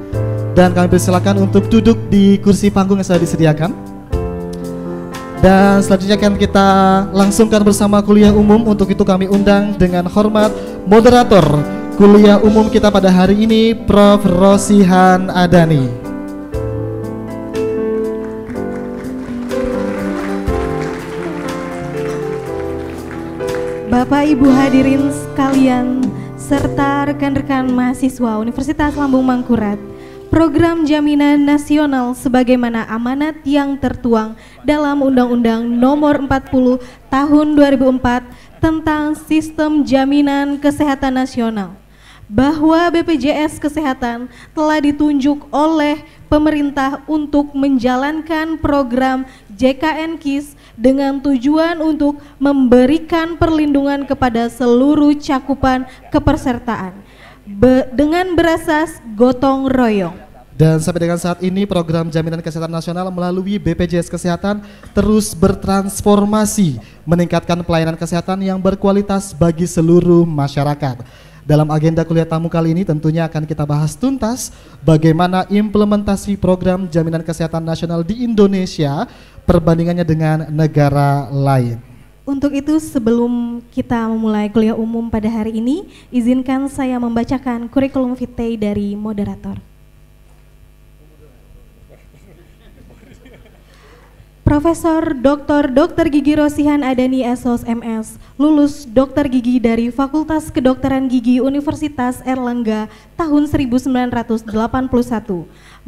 dan kami persilakan untuk duduk di kursi panggung yang sudah disediakan. Dan selanjutnya akan kita langsungkan bersama kuliah umum. Untuk itu kami undang dengan hormat moderator kuliah umum kita pada hari ini Prof. Rosihan Adani. Bapak Ibu hadirin sekalian serta rekan-rekan mahasiswa Universitas Lambung Mangkurat. Program Jaminan Nasional sebagaimana amanat yang tertuang dalam Undang-Undang Nomor 40 Tahun 2004 tentang Sistem Jaminan Kesehatan Nasional bahwa BPJS Kesehatan telah ditunjuk oleh pemerintah untuk menjalankan program JKN KIS dengan tujuan untuk memberikan perlindungan kepada seluruh cakupan kepersertaan be dengan berasas gotong royong. Dan sampai dengan saat ini program jaminan kesehatan nasional melalui BPJS Kesehatan terus bertransformasi meningkatkan pelayanan kesehatan yang berkualitas bagi seluruh masyarakat. Dalam agenda kuliah tamu kali ini tentunya akan kita bahas tuntas bagaimana implementasi program jaminan kesehatan nasional di Indonesia perbandingannya dengan negara lain. Untuk itu sebelum kita memulai kuliah umum pada hari ini, izinkan saya membacakan kurikulum vitae dari moderator. Profesor Dr. Dr. Gigi Rosihan Adani Sos MS, lulus dokter gigi dari Fakultas Kedokteran Gigi Universitas Erlangga tahun 1981.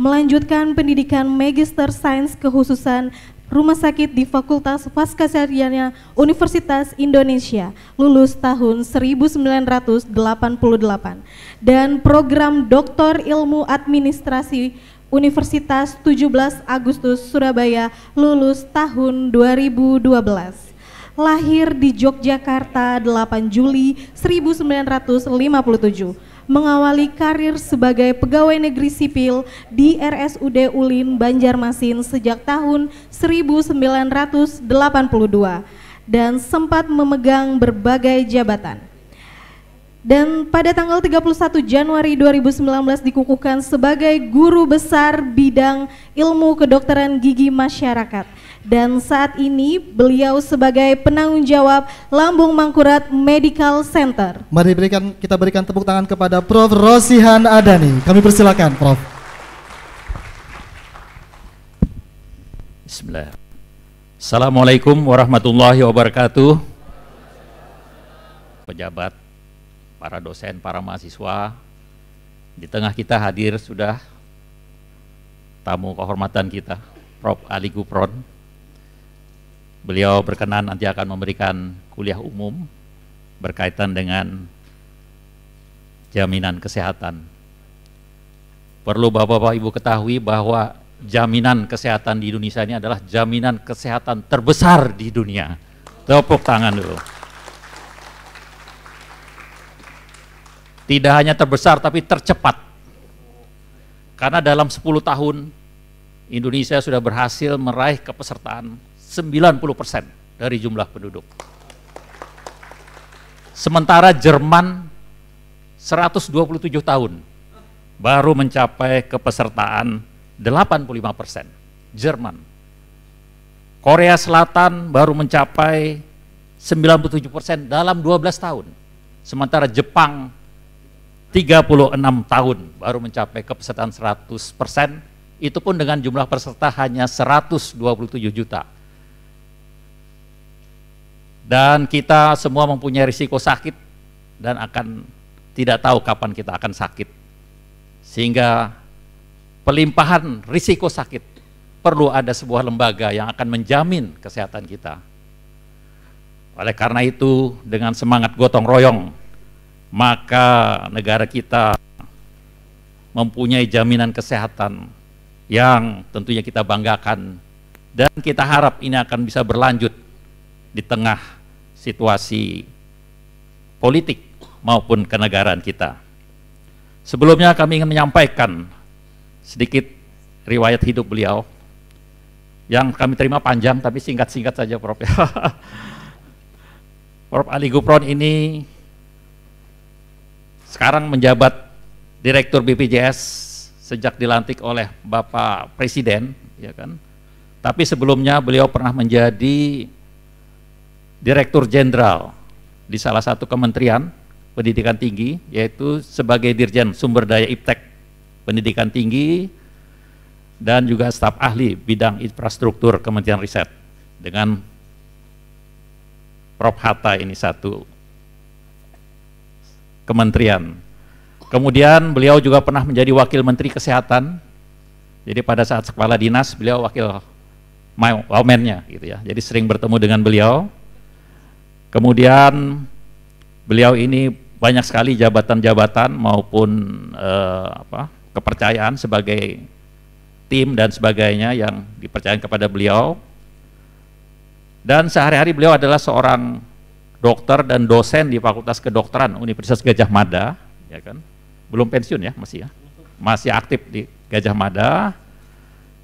Melanjutkan pendidikan Magister Sains Kehususan Rumah Sakit di Fakultas Faskasariannya Universitas Indonesia, lulus tahun 1988. Dan program Doktor Ilmu Administrasi Universitas 17 Agustus Surabaya lulus tahun 2012. Lahir di Yogyakarta 8 Juli 1957, mengawali karir sebagai pegawai negeri sipil di RSUD Ulin Banjarmasin sejak tahun 1982 dan sempat memegang berbagai jabatan dan pada tanggal 31 Januari 2019 dikukuhkan sebagai guru besar bidang ilmu kedokteran gigi masyarakat. Dan saat ini beliau sebagai penanggung jawab Lambung Mangkurat Medical Center. Mari berikan kita berikan tepuk tangan kepada Prof. Rosihan Adani. Kami persilakan, Prof. Bismillah. Assalamualaikum warahmatullahi wabarakatuh. Pejabat para dosen, para mahasiswa. Di tengah kita hadir sudah tamu kehormatan kita, Prof. Ali Gupron. Beliau berkenan nanti akan memberikan kuliah umum berkaitan dengan jaminan kesehatan. Perlu Bapak-Bapak Ibu ketahui bahwa jaminan kesehatan di Indonesia ini adalah jaminan kesehatan terbesar di dunia. Tepuk tangan dulu. Tidak hanya terbesar tapi tercepat. Karena dalam 10 tahun Indonesia sudah berhasil meraih kepesertaan 90% dari jumlah penduduk. Sementara Jerman 127 tahun baru mencapai kepesertaan 85%. Jerman. Korea Selatan baru mencapai 97% dalam 12 tahun. Sementara Jepang 36 tahun baru mencapai kepesertaan 100 persen, itu pun dengan jumlah peserta hanya 127 juta. Dan kita semua mempunyai risiko sakit dan akan tidak tahu kapan kita akan sakit. Sehingga pelimpahan risiko sakit perlu ada sebuah lembaga yang akan menjamin kesehatan kita. Oleh karena itu, dengan semangat gotong royong maka negara kita mempunyai jaminan kesehatan yang tentunya kita banggakan dan kita harap ini akan bisa berlanjut di tengah situasi politik maupun kenegaraan kita. Sebelumnya kami ingin menyampaikan sedikit riwayat hidup beliau yang kami terima panjang tapi singkat-singkat saja Prof. Prof. Ali Gupron ini sekarang menjabat Direktur BPJS sejak dilantik oleh Bapak Presiden, ya kan? Tapi sebelumnya beliau pernah menjadi Direktur Jenderal di salah satu kementerian pendidikan tinggi, yaitu sebagai Dirjen Sumber Daya Iptek Pendidikan Tinggi dan juga staf ahli bidang infrastruktur Kementerian Riset dengan Prof Hatta ini satu kementerian. Kemudian beliau juga pernah menjadi wakil menteri kesehatan. Jadi pada saat kepala dinas beliau wakil wamennya gitu ya. Jadi sering bertemu dengan beliau. Kemudian beliau ini banyak sekali jabatan-jabatan maupun eh, apa, kepercayaan sebagai tim dan sebagainya yang dipercaya kepada beliau. Dan sehari-hari beliau adalah seorang dokter dan dosen di Fakultas Kedokteran Universitas Gajah Mada, ya kan? Belum pensiun ya, masih ya. Masih aktif di Gajah Mada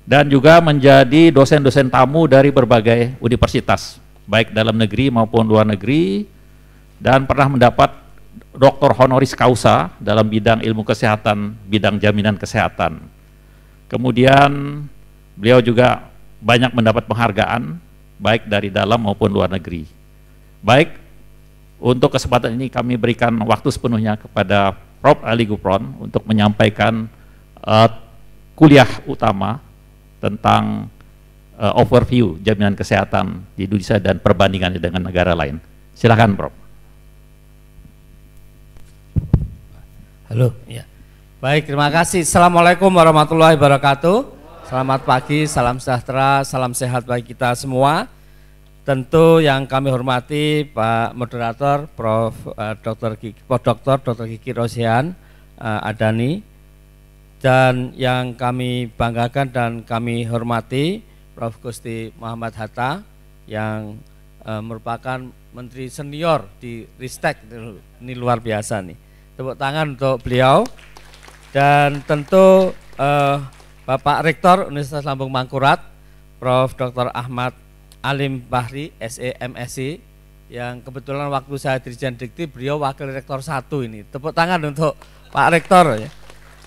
dan juga menjadi dosen-dosen tamu dari berbagai universitas, baik dalam negeri maupun luar negeri dan pernah mendapat doktor honoris causa dalam bidang ilmu kesehatan, bidang jaminan kesehatan. Kemudian beliau juga banyak mendapat penghargaan baik dari dalam maupun luar negeri. Baik untuk kesempatan ini kami berikan waktu sepenuhnya kepada Prof. Ali Gupron untuk menyampaikan uh, kuliah utama tentang uh, overview jaminan kesehatan di Indonesia dan perbandingannya dengan negara lain. Silakan, Prof. Halo, ya. Baik, terima kasih. Assalamualaikum warahmatullahi wabarakatuh. Selamat pagi, salam sejahtera, salam sehat bagi kita semua. Tentu yang kami hormati Pak Moderator Prof. Dr. Gigi, Dr. Dr. Kiki Rosian eh, Adani dan yang kami banggakan dan kami hormati Prof. Gusti Muhammad Hatta yang eh, merupakan Menteri Senior di Ristek ini luar biasa nih tepuk tangan untuk beliau dan tentu eh, Bapak Rektor Universitas Lambung Mangkurat Prof. Dr. Ahmad Alim Bahri SEMSC yang kebetulan waktu saya Dirjen Dikti beliau Wakil Rektor Satu ini. Tepuk tangan untuk Pak Rektor ya.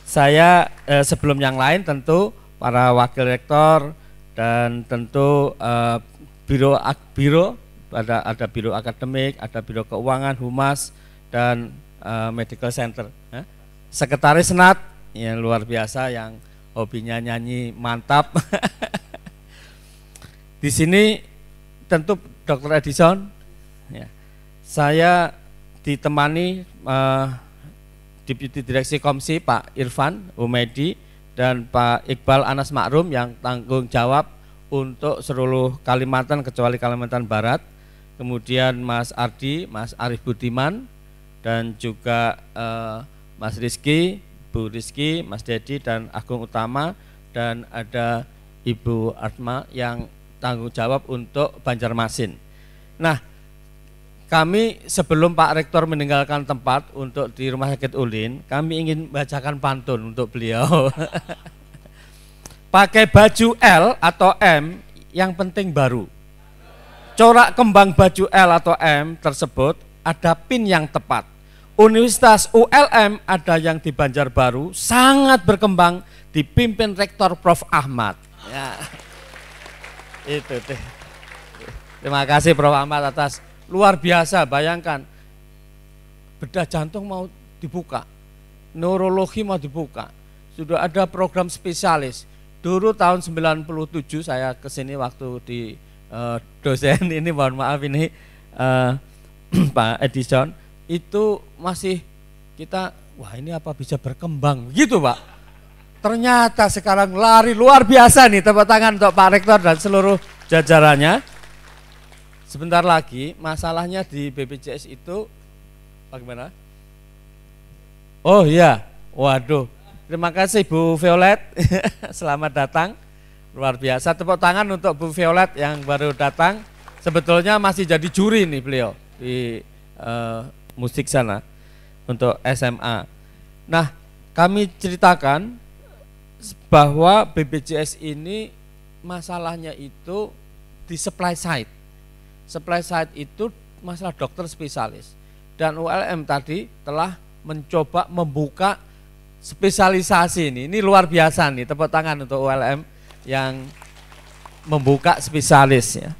Saya eh, sebelum yang lain tentu para Wakil Rektor dan tentu eh, Biro Biro ada ada Biro Akademik, ada Biro Keuangan, Humas dan eh, Medical Center. ya. Sekretaris Senat yang luar biasa yang hobinya nyanyi mantap. Di sini tentu Dr. Edison, ya, saya ditemani uh, Deputi Direksi Komsi Pak Irfan Umedi dan Pak Iqbal Anas Makrum yang tanggung jawab untuk seluruh Kalimantan kecuali Kalimantan Barat. Kemudian Mas Ardi, Mas Arif Budiman dan juga uh, Mas Rizky, Bu Rizky, Mas Dedi dan Agung Utama dan ada Ibu Atma yang tanggung jawab untuk Banjarmasin. Nah, kami sebelum Pak Rektor meninggalkan tempat untuk di Rumah Sakit Ulin, kami ingin bacakan pantun untuk beliau. Pakai baju L atau M yang penting baru. Corak kembang baju L atau M tersebut ada pin yang tepat. Universitas ULM ada yang di Banjarbaru sangat berkembang dipimpin Rektor Prof. Ahmad. Ya. Itu deh. Terima kasih Prof Ahmad atas luar biasa bayangkan bedah jantung mau dibuka, neurologi mau dibuka. Sudah ada program spesialis. Dulu tahun 97 saya kesini waktu di uh, dosen ini mohon maaf ini uh, Pak Edison itu masih kita wah ini apa bisa berkembang gitu Pak Ternyata sekarang lari luar biasa nih tepuk tangan untuk Pak Rektor dan seluruh jajarannya. Sebentar lagi masalahnya di BPJS itu bagaimana? Oh iya, waduh. Terima kasih Bu Violet, selamat datang. Luar biasa, tepuk tangan untuk Bu Violet yang baru datang. Sebetulnya masih jadi juri nih beliau di uh, musik sana untuk SMA. Nah, kami ceritakan bahwa BPJS ini masalahnya itu di supply side. Supply side itu masalah dokter spesialis. Dan ULM tadi telah mencoba membuka spesialisasi ini. Ini luar biasa nih, tepuk tangan untuk ULM yang membuka spesialis ya.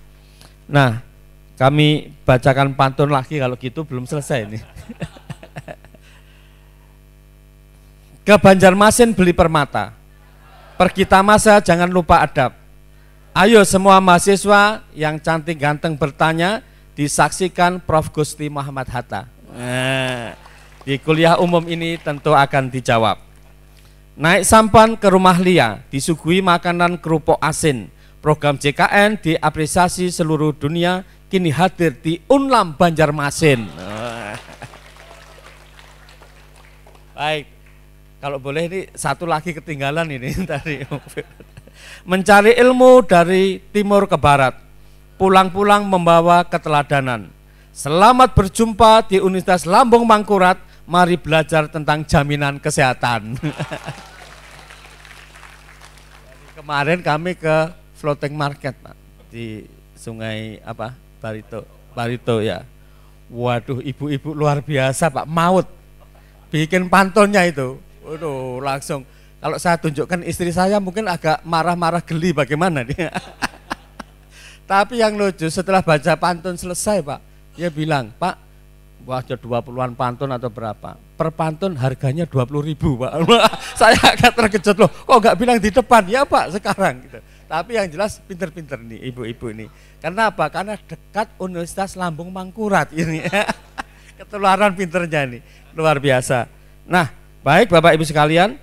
Nah, kami bacakan pantun lagi kalau gitu belum selesai ini. Ke Banjarmasin beli permata Perkita tamasa jangan lupa adab. Ayo semua mahasiswa yang cantik ganteng bertanya disaksikan Prof. Gusti Muhammad Hatta. Eh. di kuliah umum ini tentu akan dijawab. Naik sampan ke rumah Lia, disuguhi makanan kerupuk asin. Program JKN diapresiasi seluruh dunia, kini hadir di Unlam Banjarmasin. Eh. Baik, kalau boleh ini satu lagi ketinggalan ini tadi. Mencari ilmu dari timur ke barat. Pulang-pulang membawa keteladanan. Selamat berjumpa di Universitas Lambung Mangkurat. Mari belajar tentang jaminan kesehatan. Kemarin kami ke floating market Pak, di Sungai apa? Barito. Barito ya. Waduh, ibu-ibu luar biasa Pak, maut. Bikin pantonnya itu Waduh, langsung kalau saya tunjukkan istri saya mungkin agak marah-marah geli bagaimana dia. Tapi yang lucu setelah baca pantun selesai Pak, dia bilang, Pak, wah dua puluhan pantun atau berapa? Per pantun harganya dua puluh ribu Pak. saya agak terkejut loh, kok nggak bilang di depan? Ya Pak sekarang gitu. Tapi yang jelas pinter-pinter nih ibu-ibu ini. Karena apa? Karena dekat Universitas Lambung Mangkurat ini. Ketularan pinternya ini, luar biasa. Nah, Baik Bapak Ibu sekalian,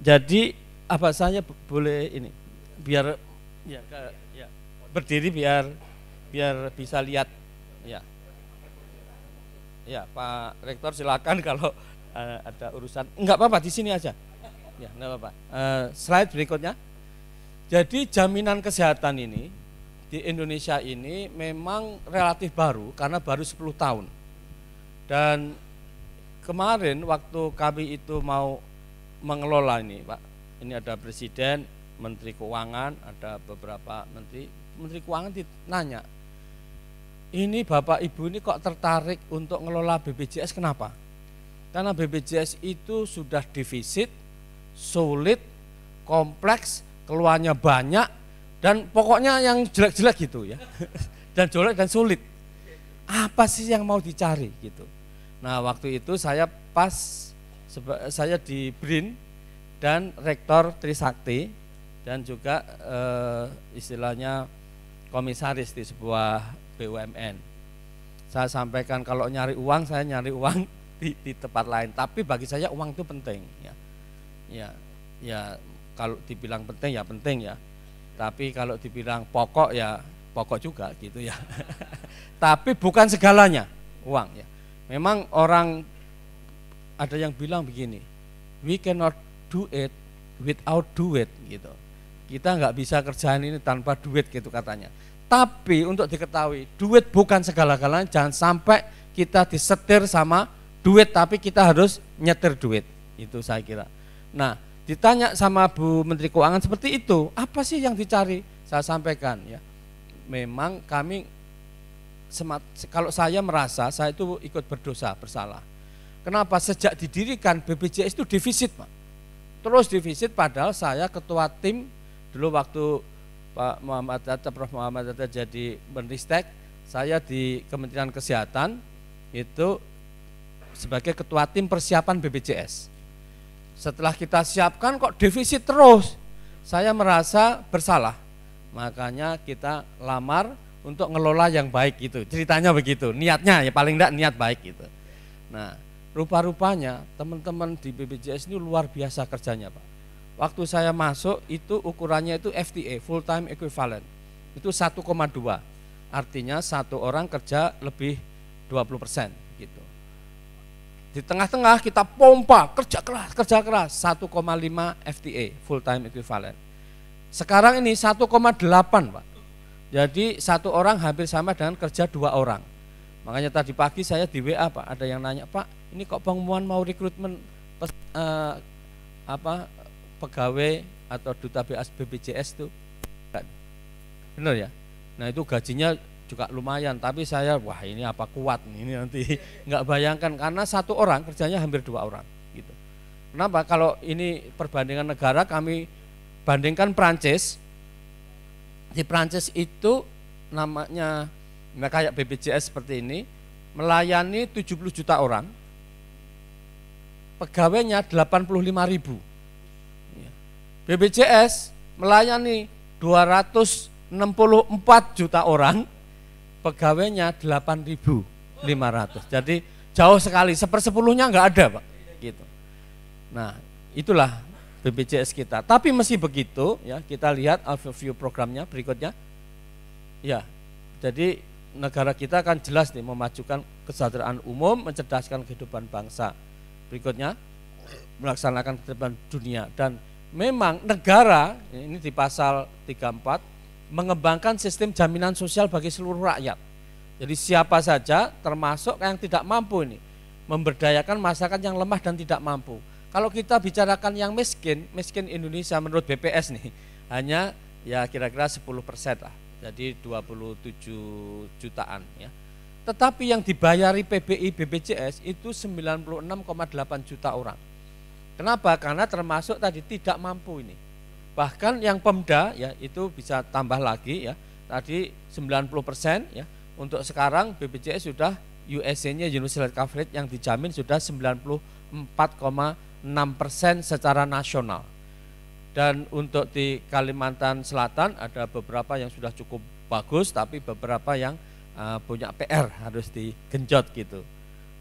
jadi apa saya boleh ini biar ya, ke, ya berdiri biar biar bisa lihat ya. Ya, Pak Rektor silakan kalau uh, ada urusan. Enggak apa-apa di sini aja. Ya, enggak apa-apa. Uh, slide berikutnya. Jadi jaminan kesehatan ini di Indonesia ini memang relatif baru karena baru 10 tahun. Dan Kemarin waktu kami itu mau mengelola ini, Pak. Ini ada presiden, menteri keuangan, ada beberapa menteri. Menteri keuangan ditanya, ini Bapak Ibu ini kok tertarik untuk ngelola BPJS kenapa? Karena BPJS itu sudah defisit, sulit, kompleks, keluarnya banyak, dan pokoknya yang jelek-jelek gitu ya. Dan jelek dan sulit apa sih yang mau dicari gitu. Nah waktu itu saya pas saya di BRIN dan Rektor Trisakti dan juga eh, istilahnya komisaris di sebuah BUMN. Saya sampaikan kalau nyari uang saya nyari uang di, di tempat lain. Tapi bagi saya uang itu penting. Ya, ya, ya kalau dibilang penting ya penting ya. Tapi kalau dibilang pokok ya pokok juga gitu ya. Tapi bukan segalanya uang ya. Memang orang ada yang bilang begini, we cannot do it without do it gitu. Kita nggak bisa kerjaan ini tanpa duit gitu katanya. Tapi untuk diketahui, duit bukan segala-galanya. Jangan sampai kita disetir sama duit, tapi kita harus nyetir duit. Itu saya kira. Nah, ditanya sama Bu Menteri Keuangan seperti itu, apa sih yang dicari? Saya sampaikan ya. Memang kami semat, kalau saya merasa saya itu ikut berdosa, bersalah. Kenapa? Sejak didirikan BPJS itu defisit, Pak. Terus defisit padahal saya ketua tim dulu waktu Pak Muhammad Tata, Prof. Muhammad Tata jadi menristek, saya di Kementerian Kesehatan itu sebagai ketua tim persiapan BPJS. Setelah kita siapkan kok defisit terus, saya merasa bersalah. Makanya kita lamar untuk ngelola yang baik gitu. Ceritanya begitu, niatnya ya paling enggak niat baik gitu. Nah, rupa-rupanya teman-teman di BPJS ini luar biasa kerjanya, Pak. Waktu saya masuk itu ukurannya itu FTE full time equivalent. Itu 1,2. Artinya satu orang kerja lebih 20% gitu. Di tengah-tengah kita pompa kerja keras, kerja keras 1,5 FTE full time equivalent. Sekarang ini 1,8 pak. Jadi satu orang hampir sama dengan kerja dua orang. Makanya tadi pagi saya di WA Pak, ada yang nanya Pak, ini kok pengumuman mau rekrutmen pes, eh, apa pegawai atau duta BPJS tuh? Benar ya? Nah itu gajinya juga lumayan, tapi saya wah ini apa kuat nih, ini nanti nggak bayangkan karena satu orang kerjanya hampir dua orang gitu. Kenapa? Kalau ini perbandingan negara kami bandingkan Prancis di Prancis itu namanya nah kayak BPJS seperti ini melayani 70 juta orang pegawainya 85 ribu ya. BPJS melayani 264 juta orang pegawainya 8.500 jadi jauh sekali sepersepuluhnya nggak ada pak gitu nah itulah BPJS kita. Tapi masih begitu, ya kita lihat overview programnya berikutnya. Ya, jadi negara kita akan jelas nih memajukan kesejahteraan umum, mencerdaskan kehidupan bangsa. Berikutnya, melaksanakan kehidupan dunia. Dan memang negara, ya, ini di pasal 34, mengembangkan sistem jaminan sosial bagi seluruh rakyat. Jadi siapa saja termasuk yang tidak mampu ini, memberdayakan masyarakat yang lemah dan tidak mampu kalau kita bicarakan yang miskin, miskin Indonesia menurut BPS nih hanya ya kira-kira 10 persen lah, jadi 27 jutaan ya. Tetapi yang dibayari PBI BPJS itu 96,8 juta orang. Kenapa? Karena termasuk tadi tidak mampu ini. Bahkan yang Pemda ya itu bisa tambah lagi ya. Tadi 90 persen ya. Untuk sekarang BPJS sudah USC-nya universal coverage yang dijamin sudah koma 6% secara nasional. Dan untuk di Kalimantan Selatan ada beberapa yang sudah cukup bagus tapi beberapa yang uh, punya PR harus digenjot gitu.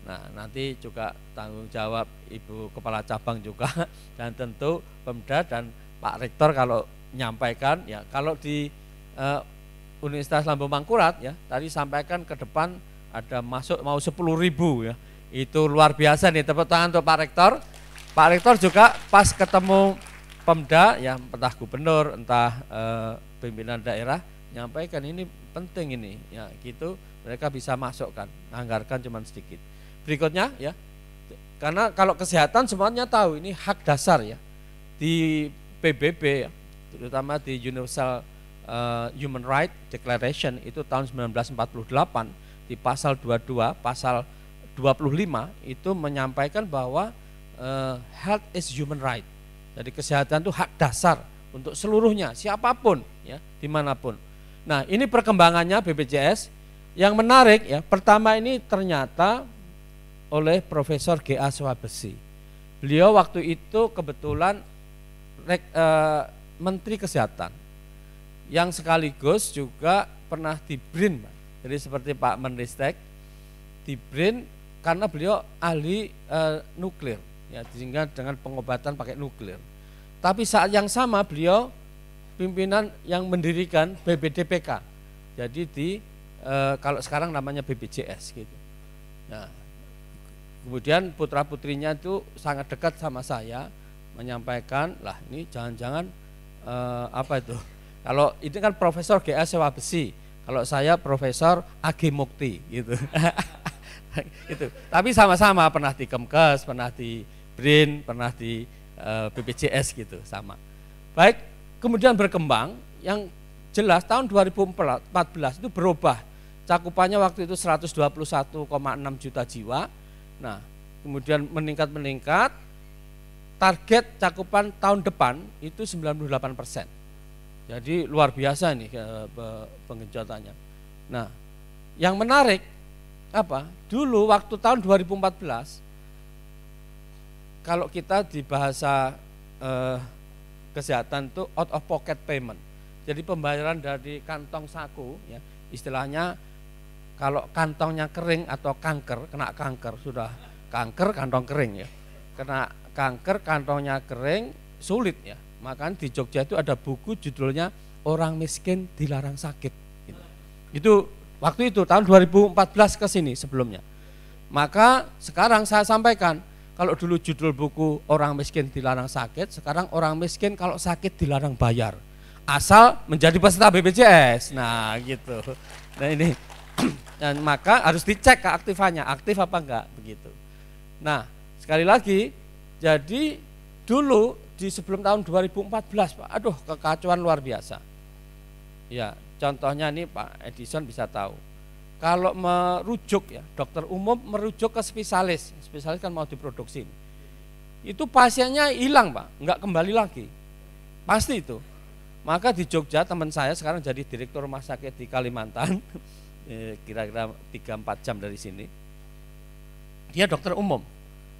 Nah, nanti juga tanggung jawab Ibu Kepala Cabang juga dan tentu Pemda dan Pak Rektor kalau nyampaikan ya kalau di uh, Universitas Lambung Mangkurat ya tadi sampaikan ke depan ada masuk mau sepuluh ribu ya. Itu luar biasa nih tepuk tangan untuk Pak Rektor. Pak Rektor juga pas ketemu Pemda ya entah gubernur entah e, pimpinan daerah nyampaikan ini penting ini ya gitu mereka bisa masukkan anggarkan cuma sedikit berikutnya ya karena kalau kesehatan semuanya tahu ini hak dasar ya di PBB ya, terutama di Universal e, Human Right Declaration itu tahun 1948 di pasal 22 pasal 25 itu menyampaikan bahwa uh, health is human right. Jadi kesehatan itu hak dasar untuk seluruhnya, siapapun, ya, dimanapun. Nah, ini perkembangannya BPJS. Yang menarik ya, pertama ini ternyata oleh Profesor G.A. Swabesi. Beliau waktu itu kebetulan rek, e, Menteri Kesehatan yang sekaligus juga pernah di BRIN. Jadi seperti Pak Menristek di BRIN karena beliau ahli e, nuklir ya sehingga dengan pengobatan pakai nuklir. Tapi saat yang sama beliau pimpinan yang mendirikan BBDPK. Jadi di e, kalau sekarang namanya BBJS gitu. Nah, kemudian putra putrinya itu sangat dekat sama saya menyampaikan lah ini jangan-jangan e, apa itu? Kalau itu kan Profesor GA Sewa Besi, kalau saya Profesor AG Mukti gitu. itu. Tapi sama-sama pernah di Kemkes, pernah di BRIN, pernah di eh, BPJS gitu sama. Baik, kemudian berkembang yang jelas tahun 2014 itu berubah. Cakupannya waktu itu 121,6 juta jiwa. Nah, kemudian meningkat-meningkat target cakupan tahun depan itu 98 persen. Jadi luar biasa nih eh, pengejatannya. Nah, yang menarik apa? Dulu waktu tahun 2014 kalau kita di bahasa eh, kesehatan itu out of pocket payment. Jadi pembayaran dari kantong saku ya, istilahnya kalau kantongnya kering atau kanker, kena kanker sudah kanker kantong kering ya. Kena kanker kantongnya kering sulit ya. Makanya di Jogja itu ada buku judulnya Orang Miskin Dilarang Sakit. Gitu. Itu waktu itu tahun 2014 ke sini sebelumnya. Maka sekarang saya sampaikan kalau dulu judul buku orang miskin dilarang sakit, sekarang orang miskin kalau sakit dilarang bayar. Asal menjadi peserta BPJS. Nah, gitu. Nah, ini dan maka harus dicek keaktifannya, aktif apa enggak begitu. Nah, sekali lagi jadi dulu di sebelum tahun 2014 Pak, aduh kekacauan luar biasa. Ya, contohnya ini Pak Edison bisa tahu kalau merujuk ya dokter umum merujuk ke spesialis spesialis kan mau diproduksi itu pasiennya hilang pak nggak kembali lagi pasti itu maka di Jogja teman saya sekarang jadi direktur rumah sakit di Kalimantan eh, kira-kira 3-4 jam dari sini dia dokter umum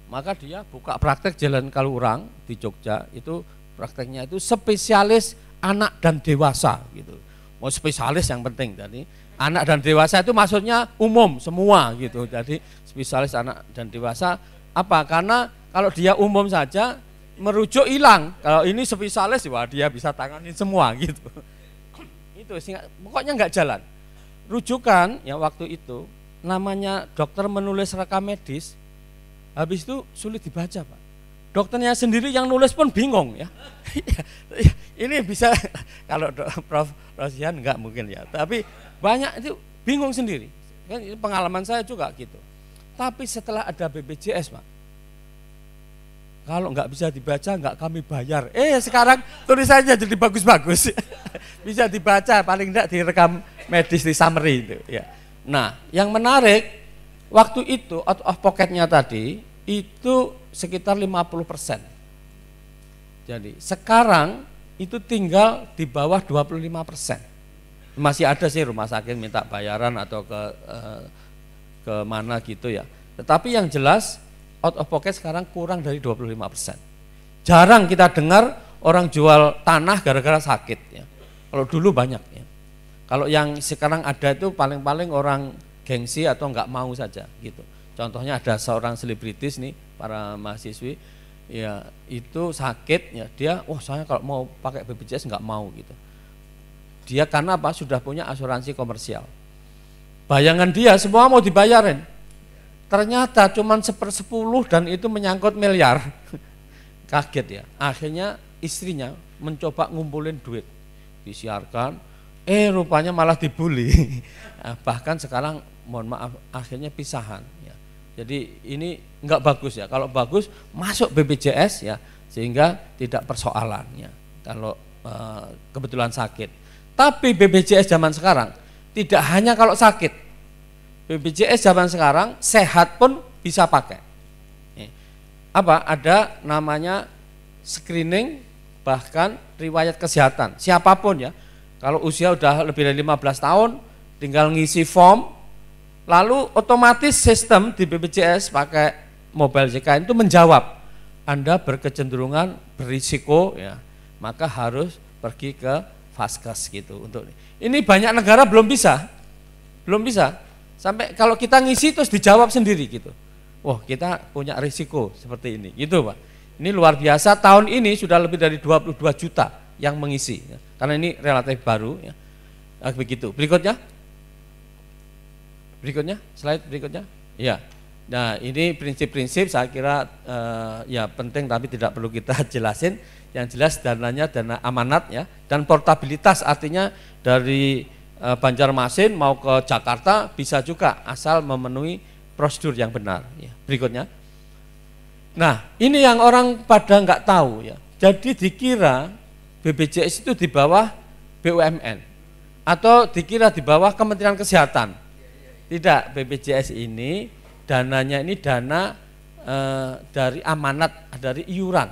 maka dia buka praktek jalan Kalurang di Jogja itu prakteknya itu spesialis anak dan dewasa gitu mau spesialis yang penting tadi anak dan dewasa itu maksudnya umum semua gitu. Jadi spesialis anak dan dewasa apa? Karena kalau dia umum saja merujuk hilang. Kalau ini spesialis wah dia bisa tangani semua gitu. itu sehingga, pokoknya nggak jalan. Rujukan yang waktu itu namanya dokter menulis rekam medis habis itu sulit dibaca, Pak dokternya sendiri yang nulis pun bingung ya. ini bisa kalau Prof Rosian enggak mungkin ya. Tapi banyak itu bingung sendiri. Kan ini pengalaman saya juga gitu. Tapi setelah ada BPJS, Pak. Kalau nggak bisa dibaca, nggak kami bayar. Eh, sekarang tulisannya jadi bagus-bagus. bisa dibaca, paling tidak direkam medis di summary itu. Ya. Nah, yang menarik, waktu itu out of pocketnya tadi, itu sekitar 50 persen. Jadi sekarang itu tinggal di bawah 25 persen. Masih ada sih rumah sakit minta bayaran atau ke eh, ke mana gitu ya. Tetapi yang jelas out of pocket sekarang kurang dari 25%. Jarang kita dengar orang jual tanah gara-gara sakit ya. Kalau dulu banyak ya. Kalau yang sekarang ada itu paling-paling orang gengsi atau enggak mau saja gitu. Contohnya ada seorang selebritis nih para mahasiswi ya itu sakit ya dia wah oh, saya kalau mau pakai BPJS enggak mau gitu dia karena apa? Sudah punya asuransi komersial. Bayangan dia semua mau dibayarin. Ternyata cuma sepersepuluh dan itu menyangkut miliar. Kaget ya. Akhirnya istrinya mencoba ngumpulin duit. Disiarkan, eh rupanya malah dibully. Ah, bahkan sekarang mohon maaf akhirnya pisahan. Ya. Jadi ini enggak bagus ya. Kalau bagus masuk BPJS ya sehingga tidak persoalannya. Kalau eh, kebetulan sakit. Tapi BPJS zaman sekarang tidak hanya kalau sakit. BPJS zaman sekarang sehat pun bisa pakai. Apa ada namanya screening bahkan riwayat kesehatan siapapun ya. Kalau usia udah lebih dari 15 tahun tinggal ngisi form lalu otomatis sistem di BPJS pakai mobile JKN itu menjawab Anda berkecenderungan berisiko ya maka harus pergi ke paskas gitu untuk ini banyak negara belum bisa belum bisa sampai kalau kita ngisi terus dijawab sendiri gitu wah kita punya risiko seperti ini gitu Pak ini luar biasa tahun ini sudah lebih dari 22 juta yang mengisi ya. karena ini relatif baru ya. Ah, begitu berikutnya berikutnya slide berikutnya ya Nah ini prinsip-prinsip saya kira eh, ya penting tapi tidak perlu kita jelasin. Yang jelas dananya dana amanat ya dan portabilitas artinya dari eh, Banjarmasin mau ke Jakarta bisa juga asal memenuhi prosedur yang benar. Ya. Berikutnya. Nah ini yang orang pada nggak tahu ya. Jadi dikira BPJS itu di bawah BUMN atau dikira di bawah Kementerian Kesehatan. Tidak, BPJS ini dananya ini dana e, dari amanat dari iuran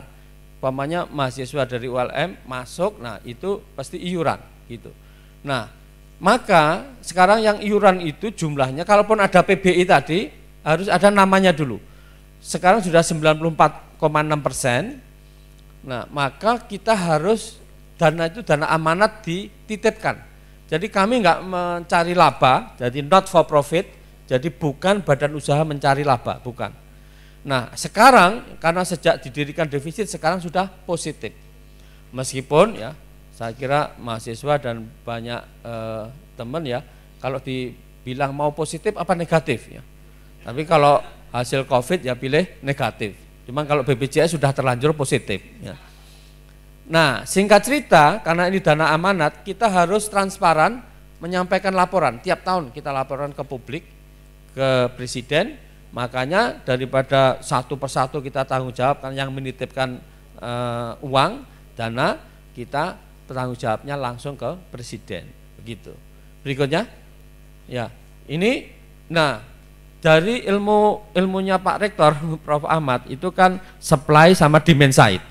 pamannya mahasiswa dari ULM masuk nah itu pasti iuran gitu nah maka sekarang yang iuran itu jumlahnya kalaupun ada PBI tadi harus ada namanya dulu sekarang sudah 94,6 persen nah maka kita harus dana itu dana amanat dititipkan jadi kami nggak mencari laba jadi not for profit jadi bukan badan usaha mencari laba, bukan. Nah sekarang karena sejak didirikan defisit sekarang sudah positif. Meskipun ya saya kira mahasiswa dan banyak eh, teman ya kalau dibilang mau positif apa negatif ya. Tapi kalau hasil COVID ya pilih negatif. Cuman kalau BPJS sudah terlanjur positif. Ya. Nah singkat cerita karena ini dana amanat kita harus transparan menyampaikan laporan tiap tahun kita laporan ke publik ke presiden. Makanya daripada satu persatu kita tanggung jawab kan yang menitipkan e, uang dana kita tanggung jawabnya langsung ke presiden. Begitu. Berikutnya. Ya, ini nah dari ilmu ilmunya Pak Rektor Prof Ahmad itu kan supply sama demand side.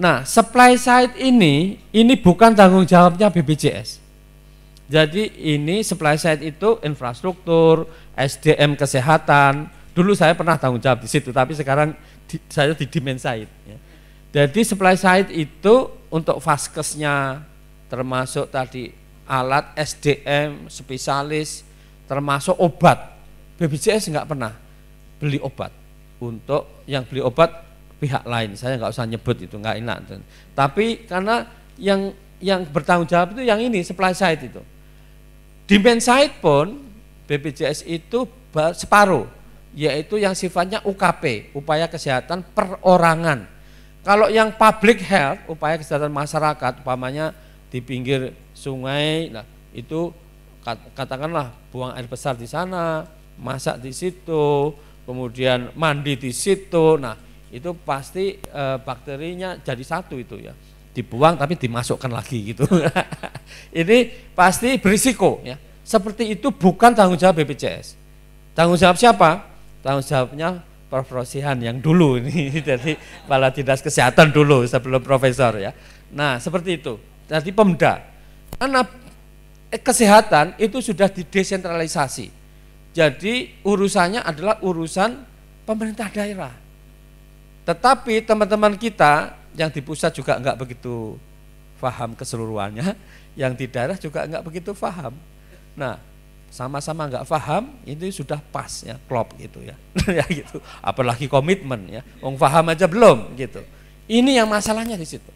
Nah, supply side ini ini bukan tanggung jawabnya BPJS jadi ini supply side itu infrastruktur, SDM kesehatan. Dulu saya pernah tanggung jawab di situ, tapi sekarang di, saya di demand side. Ya. Jadi supply side itu untuk vaskesnya termasuk tadi alat SDM, spesialis, termasuk obat. BPJS nggak pernah beli obat untuk yang beli obat pihak lain. Saya nggak usah nyebut itu nggak enak. Tapi karena yang yang bertanggung jawab itu yang ini supply side itu. Di side pun BPJS itu separuh, yaitu yang sifatnya UKP, upaya kesehatan perorangan. Kalau yang public health, upaya kesehatan masyarakat, umpamanya di pinggir sungai, nah itu katakanlah buang air besar di sana, masak di situ, kemudian mandi di situ. Nah, itu pasti eh, bakterinya jadi satu itu ya dibuang tapi dimasukkan lagi gitu. ini pasti berisiko ya. Seperti itu bukan tanggung jawab BPJS. Tanggung jawab siapa? Tanggung jawabnya Prof. yang dulu ini dari kepala dinas kesehatan dulu sebelum profesor ya. Nah seperti itu. Jadi Pemda karena eh, kesehatan itu sudah didesentralisasi. Jadi urusannya adalah urusan pemerintah daerah. Tetapi teman-teman kita yang di pusat juga enggak begitu faham keseluruhannya, yang di daerah juga enggak begitu faham. Nah, sama-sama enggak faham itu sudah pas ya, klop gitu ya. ya gitu. Apalagi komitmen ya. Wong faham aja belum gitu. Ini yang masalahnya di situ.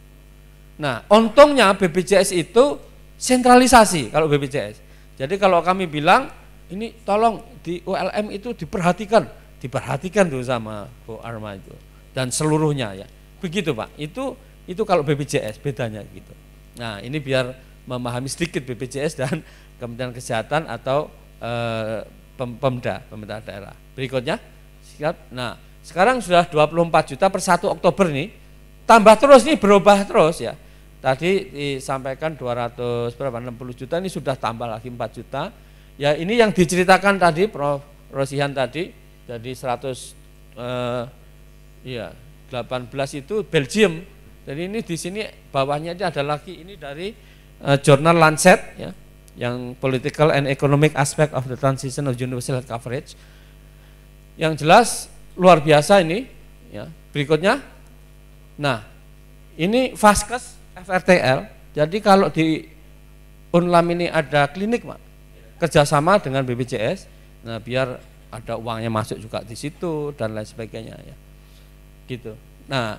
Nah, untungnya BPJS itu sentralisasi kalau BPJS. Jadi kalau kami bilang ini tolong di ULM itu diperhatikan, diperhatikan tuh sama Bu Arma itu dan seluruhnya ya. Begitu Pak, itu itu kalau BPJS bedanya gitu. Nah ini biar memahami sedikit BPJS dan Kementerian Kesehatan atau e, Pemda, pemerintah daerah. Berikutnya, siap. Nah sekarang sudah 24 juta per 1 Oktober nih, tambah terus nih berubah terus ya. Tadi disampaikan 200 berapa 60 juta ini sudah tambah lagi 4 juta. Ya ini yang diceritakan tadi Prof. Rosihan tadi jadi 100 eh, ya 18 itu Belgium. Jadi ini di sini bawahnya aja ada lagi ini dari uh, eh, jurnal Lancet ya yang political and economic aspect of the transition of universal health coverage. Yang jelas luar biasa ini ya. Berikutnya. Nah, ini Vaskes FRTL. Jadi kalau di Unlam ini ada klinik, Pak. Kerjasama dengan BPJS. Nah, biar ada uangnya masuk juga di situ dan lain sebagainya ya. Gitu. Nah,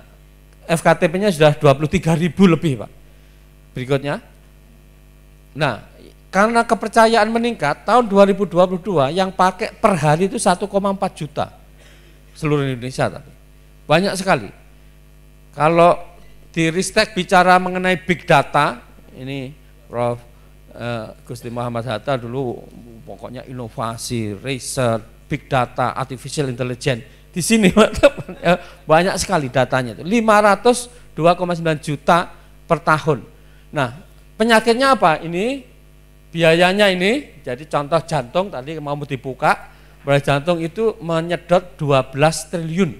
FKTP-nya sudah 23 ribu lebih, Pak. Berikutnya. Nah, karena kepercayaan meningkat, tahun 2022 yang pakai per hari itu 1,4 juta seluruh Indonesia tapi banyak sekali. Kalau di Ristek bicara mengenai big data, ini Prof. Eh, Gusti Muhammad Hatta dulu pokoknya inovasi, riset, big data, artificial intelligence di sini ya, banyak sekali datanya itu 502,9 juta per tahun. Nah penyakitnya apa ini biayanya ini jadi contoh jantung tadi mau dibuka berat jantung itu menyedot 12 triliun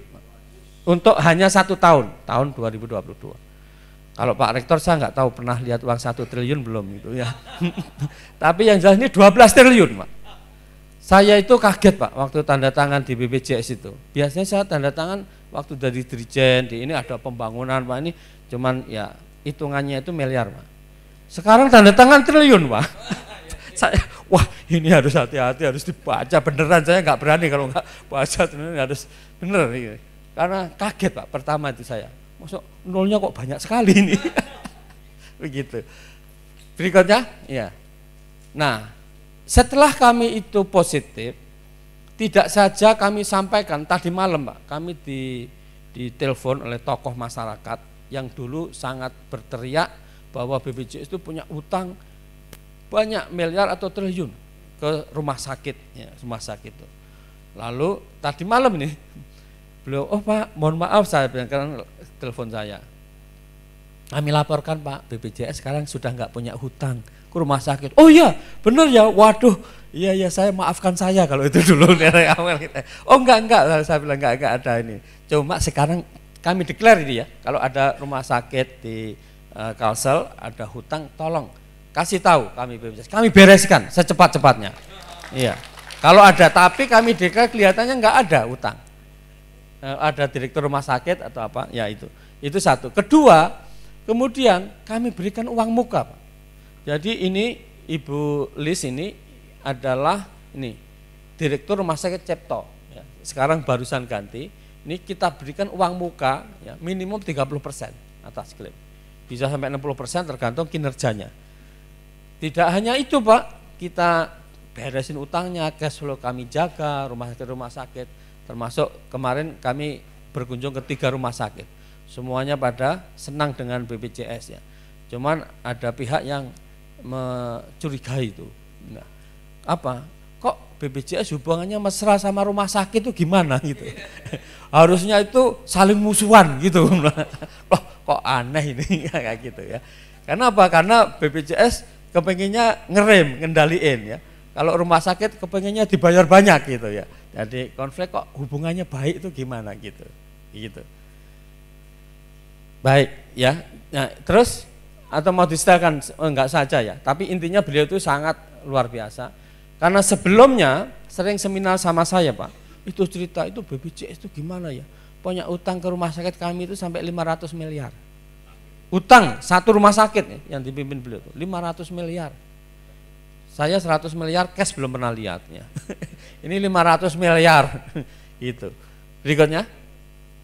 untuk hanya satu tahun tahun 2022. Kalau Pak Rektor saya nggak tahu pernah lihat uang satu triliun belum itu ya. Tapi yang jelas ini 12 triliun, Pak. Saya itu kaget Pak waktu tanda tangan di BPJS itu. Biasanya saya tanda tangan waktu dari Dirjen, di ini ada pembangunan Pak ini cuman ya hitungannya itu miliar Pak. Sekarang tanda tangan triliun Pak. saya wah ini harus hati-hati harus dibaca beneran saya nggak berani kalau nggak baca ini harus bener ini. karena kaget pak pertama itu saya masuk nolnya kok banyak sekali ini begitu berikutnya ya nah setelah kami itu positif, tidak saja kami sampaikan tadi malam, Pak, kami di ditelepon oleh tokoh masyarakat yang dulu sangat berteriak bahwa BPJS itu punya utang banyak miliar atau triliun ke rumah sakit, ya, rumah sakit itu. Lalu tadi malam nih beliau, oh Pak, mohon maaf saya karena telepon saya. Kami laporkan Pak BPJS sekarang sudah nggak punya hutang ke rumah sakit. Oh iya, benar ya. Waduh, iya iya saya maafkan saya kalau itu dulu dari awal kita. Oh enggak enggak, saya bilang enggak enggak ada ini. Cuma sekarang kami declare ini ya, kalau ada rumah sakit di eh, Kalsel ada hutang tolong kasih tahu kami BPJS. Kami bereskan secepat-cepatnya. Iya. Kalau ada tapi kami DK kelihatannya enggak ada hutang. Eh, ada direktur rumah sakit atau apa? Ya itu. Itu satu. Kedua, kemudian kami berikan uang muka, Pak jadi ini Ibu Lis ini adalah ini Direktur Rumah Sakit Cepto. Ya. Sekarang barusan ganti. Ini kita berikan uang muka ya, minimum 30% atas klaim. Bisa sampai 60% tergantung kinerjanya. Tidak hanya itu Pak, kita beresin utangnya, cash flow kami jaga, rumah sakit-rumah sakit, termasuk kemarin kami berkunjung ke tiga rumah sakit. Semuanya pada senang dengan BPJS ya. Cuman ada pihak yang mencurigai itu. Nah, apa? Kok BPJS hubungannya mesra sama rumah sakit itu gimana gitu? Harusnya itu saling musuhan gitu. Loh, kok aneh ini kayak gitu ya. Karena apa? Karena BPJS kepenginnya ngerem, ngendaliin ya. Kalau rumah sakit kepenginnya dibayar banyak gitu ya. Jadi konflik kok hubungannya baik itu gimana gitu. Gitu. Baik ya. Nah, terus atau mau disetelkan enggak eh, saja ya. Tapi intinya beliau itu sangat luar biasa. Karena sebelumnya sering seminar sama saya Pak. Itu cerita itu BPJS itu gimana ya? Punya utang ke rumah sakit kami itu sampai 500 miliar. Utang satu rumah sakit yang dipimpin beliau itu 500 miliar. Saya 100 miliar cash belum pernah lihatnya. Ini 500 miliar itu Berikutnya.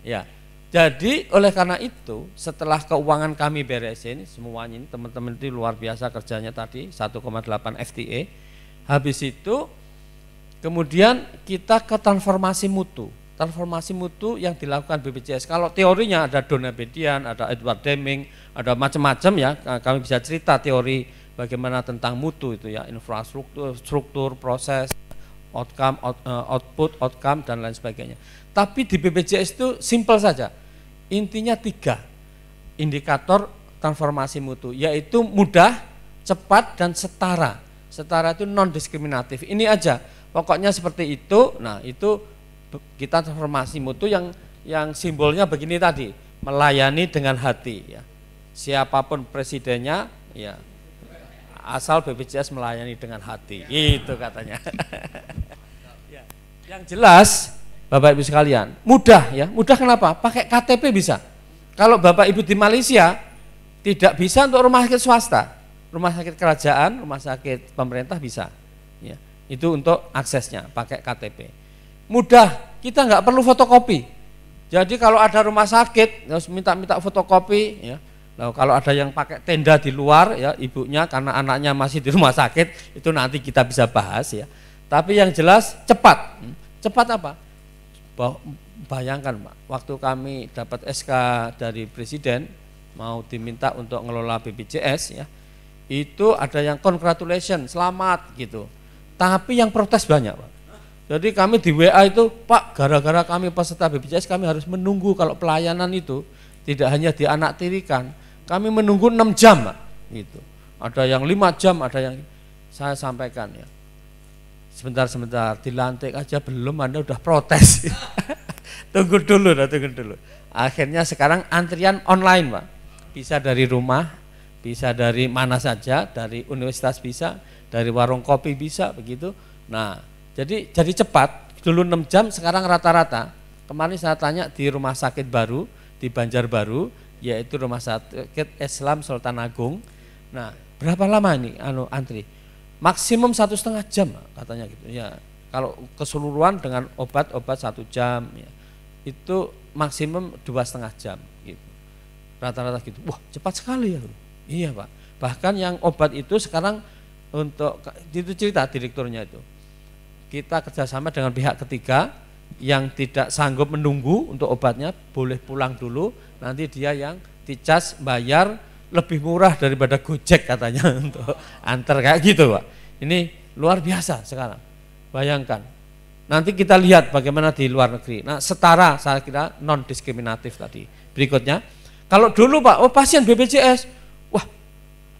Ya. Jadi oleh karena itu setelah keuangan kami beresin semuanya ini teman-teman itu luar biasa kerjanya tadi 1,8 FTE. Habis itu kemudian kita ke transformasi mutu. Transformasi mutu yang dilakukan BPJS. Kalau teorinya ada Dona Bedian, ada Edward Deming, ada macam-macam ya. Kami bisa cerita teori bagaimana tentang mutu itu ya, infrastruktur, struktur, proses, outcome, out, eh, output, outcome dan lain sebagainya. Tapi di BPJS itu simple saja Intinya tiga indikator transformasi mutu, yaitu mudah, cepat, dan setara. Setara itu non diskriminatif. Ini aja, pokoknya seperti itu. Nah itu kita transformasi mutu yang yang simbolnya begini tadi, melayani dengan hati. Ya. Siapapun presidennya, ya asal BPJS melayani dengan hati. Itu katanya. Ya. Yang jelas Bapak Ibu sekalian. Mudah ya, mudah kenapa? Pakai KTP bisa. Kalau Bapak Ibu di Malaysia tidak bisa untuk rumah sakit swasta, rumah sakit kerajaan, rumah sakit pemerintah bisa. Ya, itu untuk aksesnya pakai KTP. Mudah, kita nggak perlu fotokopi. Jadi kalau ada rumah sakit harus minta-minta fotokopi, ya. Nah, kalau ada yang pakai tenda di luar, ya ibunya karena anaknya masih di rumah sakit, itu nanti kita bisa bahas ya. Tapi yang jelas cepat, cepat apa? bayangkan Pak, waktu kami dapat SK dari Presiden mau diminta untuk ngelola BPJS ya, itu ada yang congratulation, selamat gitu. Tapi yang protes banyak Pak. Jadi kami di WA itu, Pak, gara-gara kami peserta BPJS kami harus menunggu kalau pelayanan itu tidak hanya di anak tirikan, kami menunggu 6 jam Pak, gitu. Ada yang 5 jam, ada yang saya sampaikan ya sebentar-sebentar dilantik aja belum Anda udah protes. tunggu dulu, nah, tunggu dulu. Akhirnya sekarang antrian online, Pak. Bisa dari rumah, bisa dari mana saja, dari universitas bisa, dari warung kopi bisa, begitu. Nah, jadi jadi cepat. Dulu 6 jam, sekarang rata-rata. Kemarin saya tanya di rumah sakit baru di Banjarbaru, yaitu rumah sakit Islam Sultan Agung. Nah, berapa lama ini anu antri? maksimum satu setengah jam katanya gitu ya kalau keseluruhan dengan obat-obat satu jam ya, itu maksimum dua setengah jam gitu rata-rata gitu wah cepat sekali ya iya pak bahkan yang obat itu sekarang untuk itu cerita direkturnya itu kita kerjasama dengan pihak ketiga yang tidak sanggup menunggu untuk obatnya boleh pulang dulu nanti dia yang dicas bayar lebih murah daripada Gojek katanya untuk antar kayak gitu Pak. Ini luar biasa sekarang. Bayangkan. Nanti kita lihat bagaimana di luar negeri. Nah, setara saya kira non diskriminatif tadi. Berikutnya, kalau dulu Pak, oh pasien BPJS, wah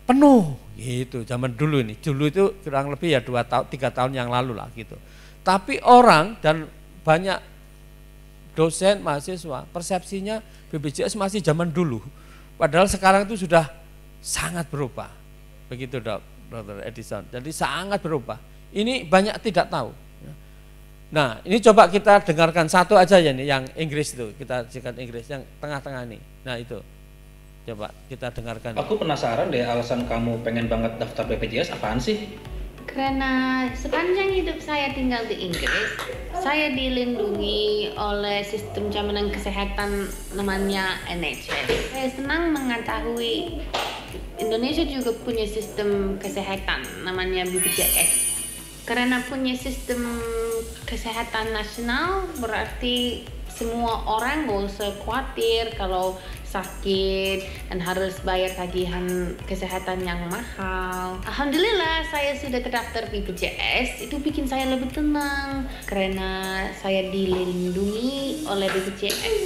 penuh gitu. Zaman dulu ini, dulu itu kurang lebih ya dua tahun, tiga tahun yang lalu lah gitu. Tapi orang dan banyak dosen, mahasiswa, persepsinya BPJS masih zaman dulu Padahal sekarang itu sudah sangat berubah. Begitu dok, Dr. Edison. Jadi sangat berubah. Ini banyak tidak tahu. Nah, ini coba kita dengarkan satu aja ya nih yang Inggris itu, kita singkat Inggris yang tengah-tengah ini. Nah, itu. Coba kita dengarkan. Aku penasaran deh alasan kamu pengen banget daftar BPJS apaan sih? Karena sepanjang hidup saya tinggal di Inggris, saya dilindungi oleh sistem jaminan kesehatan namanya NHS. Saya senang mengetahui Indonesia juga punya sistem kesehatan namanya BPJS. Karena punya sistem kesehatan nasional berarti semua orang gak usah khawatir kalau sakit dan harus bayar tagihan kesehatan yang mahal. Alhamdulillah saya sudah terdaftar BPJS, itu bikin saya lebih tenang karena saya dilindungi oleh BPJS.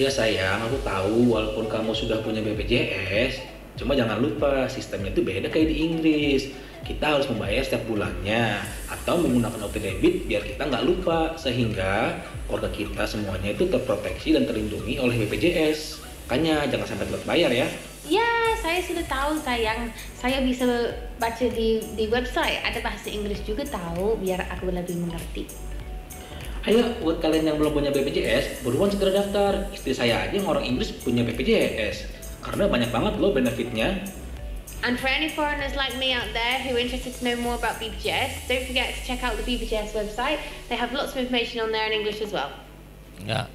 Ya sayang, aku tahu walaupun kamu sudah punya BPJS, cuma jangan lupa sistemnya itu beda kayak di Inggris. Kita harus membayar setiap bulannya atau menggunakan auto debit biar kita nggak lupa sehingga keluarga kita semuanya itu terproteksi dan terlindungi oleh BPJS. Makanya jangan sampai telat bayar ya. Ya, saya sudah tahu sayang. Saya bisa baca di, di website. Ada bahasa Inggris juga tahu biar aku lebih mengerti. Ayo, buat kalian yang belum punya BPJS, buruan segera daftar. Istri saya aja yang orang Inggris punya BPJS. Karena banyak banget loh benefitnya. And for any foreigners like me out there who are interested to know more about BPJS, don't forget to check out the BPJS website. They have lots of information on there in English as well. Ya,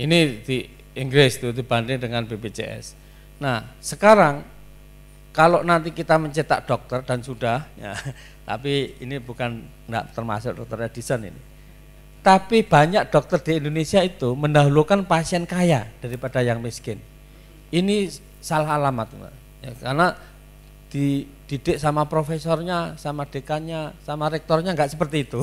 ini di Inggris itu dibanding dengan BPJS. Nah, sekarang kalau nanti kita mencetak dokter dan sudah, ya, tapi ini bukan enggak termasuk dokter Edison ini. Tapi banyak dokter di Indonesia itu mendahulukan pasien kaya daripada yang miskin. Ini salah alamat, ya, karena dididik sama profesornya, sama dekannya, sama rektornya nggak seperti itu.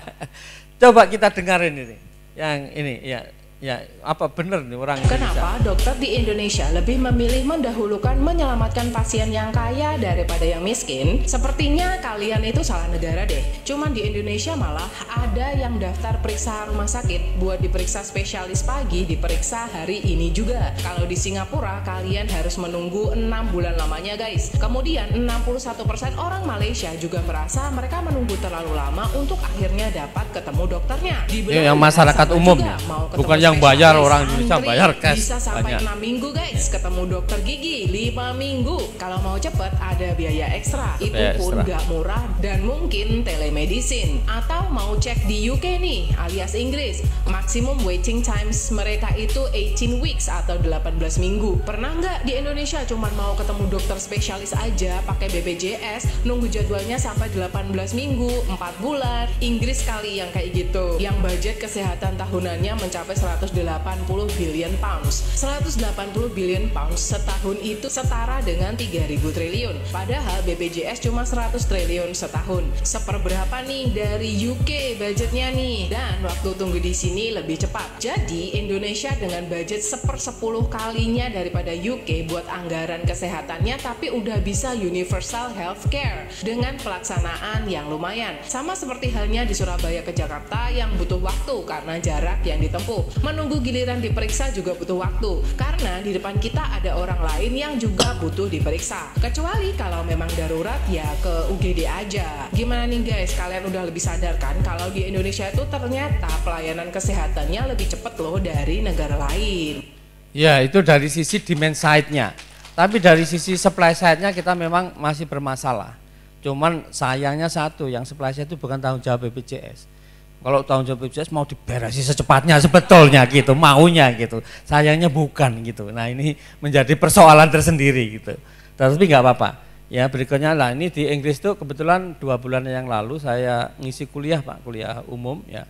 Coba kita dengarin ini, yang ini ya Ya, apa benar nih orang Kenapa Indonesia? dokter di Indonesia lebih memilih mendahulukan menyelamatkan pasien yang kaya daripada yang miskin? Sepertinya kalian itu salah negara deh. Cuman di Indonesia malah ada yang daftar periksa rumah sakit buat diperiksa spesialis pagi, diperiksa hari ini juga. Kalau di Singapura kalian harus menunggu 6 bulan lamanya guys. Kemudian 61% orang Malaysia juga merasa mereka menunggu terlalu lama untuk akhirnya dapat ketemu dokternya. Di yang masyarakat umum juga, ya? bukan yang bayar orang Indonesia bayar cash. Bisa sampai banyak. 6 minggu guys ketemu dokter gigi 5 minggu. Kalau mau cepet ada biaya ekstra. Itu biaya pun gak murah dan mungkin telemedicine atau mau cek di UK nih alias Inggris. Maksimum waiting times mereka itu 18 weeks atau 18 minggu. Pernah nggak di Indonesia cuman mau ketemu dokter spesialis aja pakai BPJS nunggu jadwalnya sampai 18 minggu, 4 bulan. Inggris kali yang kayak gitu. Yang budget kesehatan tahunannya mencapai 100 180 billion pounds. 180 billion pounds setahun itu setara dengan 3000 triliun. Padahal BPJS cuma 100 triliun setahun. Seperberapa nih dari UK budgetnya nih? Dan waktu tunggu di sini lebih cepat. Jadi Indonesia dengan budget sepersepuluh kalinya daripada UK buat anggaran kesehatannya tapi udah bisa universal healthcare dengan pelaksanaan yang lumayan. Sama seperti halnya di Surabaya ke Jakarta yang butuh waktu karena jarak yang ditempuh. Menunggu giliran diperiksa juga butuh waktu karena di depan kita ada orang lain yang juga butuh diperiksa. Kecuali kalau memang darurat ya ke UGD aja. Gimana nih guys, kalian udah lebih sadar kan kalau di Indonesia itu ternyata pelayanan kesehatannya lebih cepat loh dari negara lain. Ya, itu dari sisi demand side-nya. Tapi dari sisi supply side-nya kita memang masih bermasalah. Cuman sayangnya satu, yang supply side itu bukan tanggung jawab BPJS kalau tahun jawab BPJS mau diberesi secepatnya sebetulnya gitu maunya gitu sayangnya bukan gitu nah ini menjadi persoalan tersendiri gitu tapi nggak apa-apa ya berikutnya lah ini di Inggris tuh kebetulan dua bulan yang lalu saya ngisi kuliah pak kuliah umum ya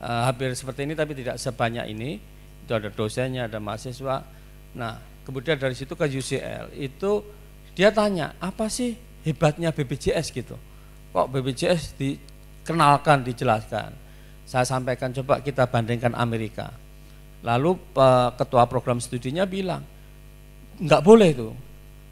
e, hampir seperti ini tapi tidak sebanyak ini itu ada dosennya ada mahasiswa nah kemudian dari situ ke UCL itu dia tanya apa sih hebatnya BPJS gitu kok BPJS dikenalkan dijelaskan saya sampaikan coba kita bandingkan Amerika. Lalu eh, ketua program studinya bilang, nggak boleh itu.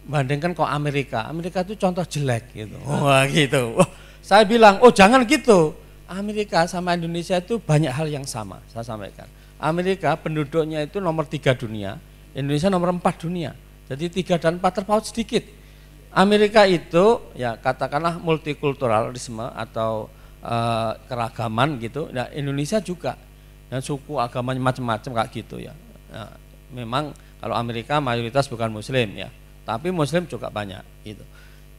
Bandingkan kok Amerika. Amerika itu contoh jelek gitu. Wah gitu. saya bilang, oh jangan gitu. Amerika sama Indonesia itu banyak hal yang sama. Saya sampaikan. Amerika penduduknya itu nomor tiga dunia, Indonesia nomor empat dunia. Jadi tiga dan empat terpaut sedikit. Amerika itu ya katakanlah multikulturalisme atau Eh, keragaman gitu. Nah, Indonesia juga dan suku agamanya macam-macam kayak gitu ya. Nah, memang kalau Amerika mayoritas bukan muslim ya, tapi muslim juga banyak gitu.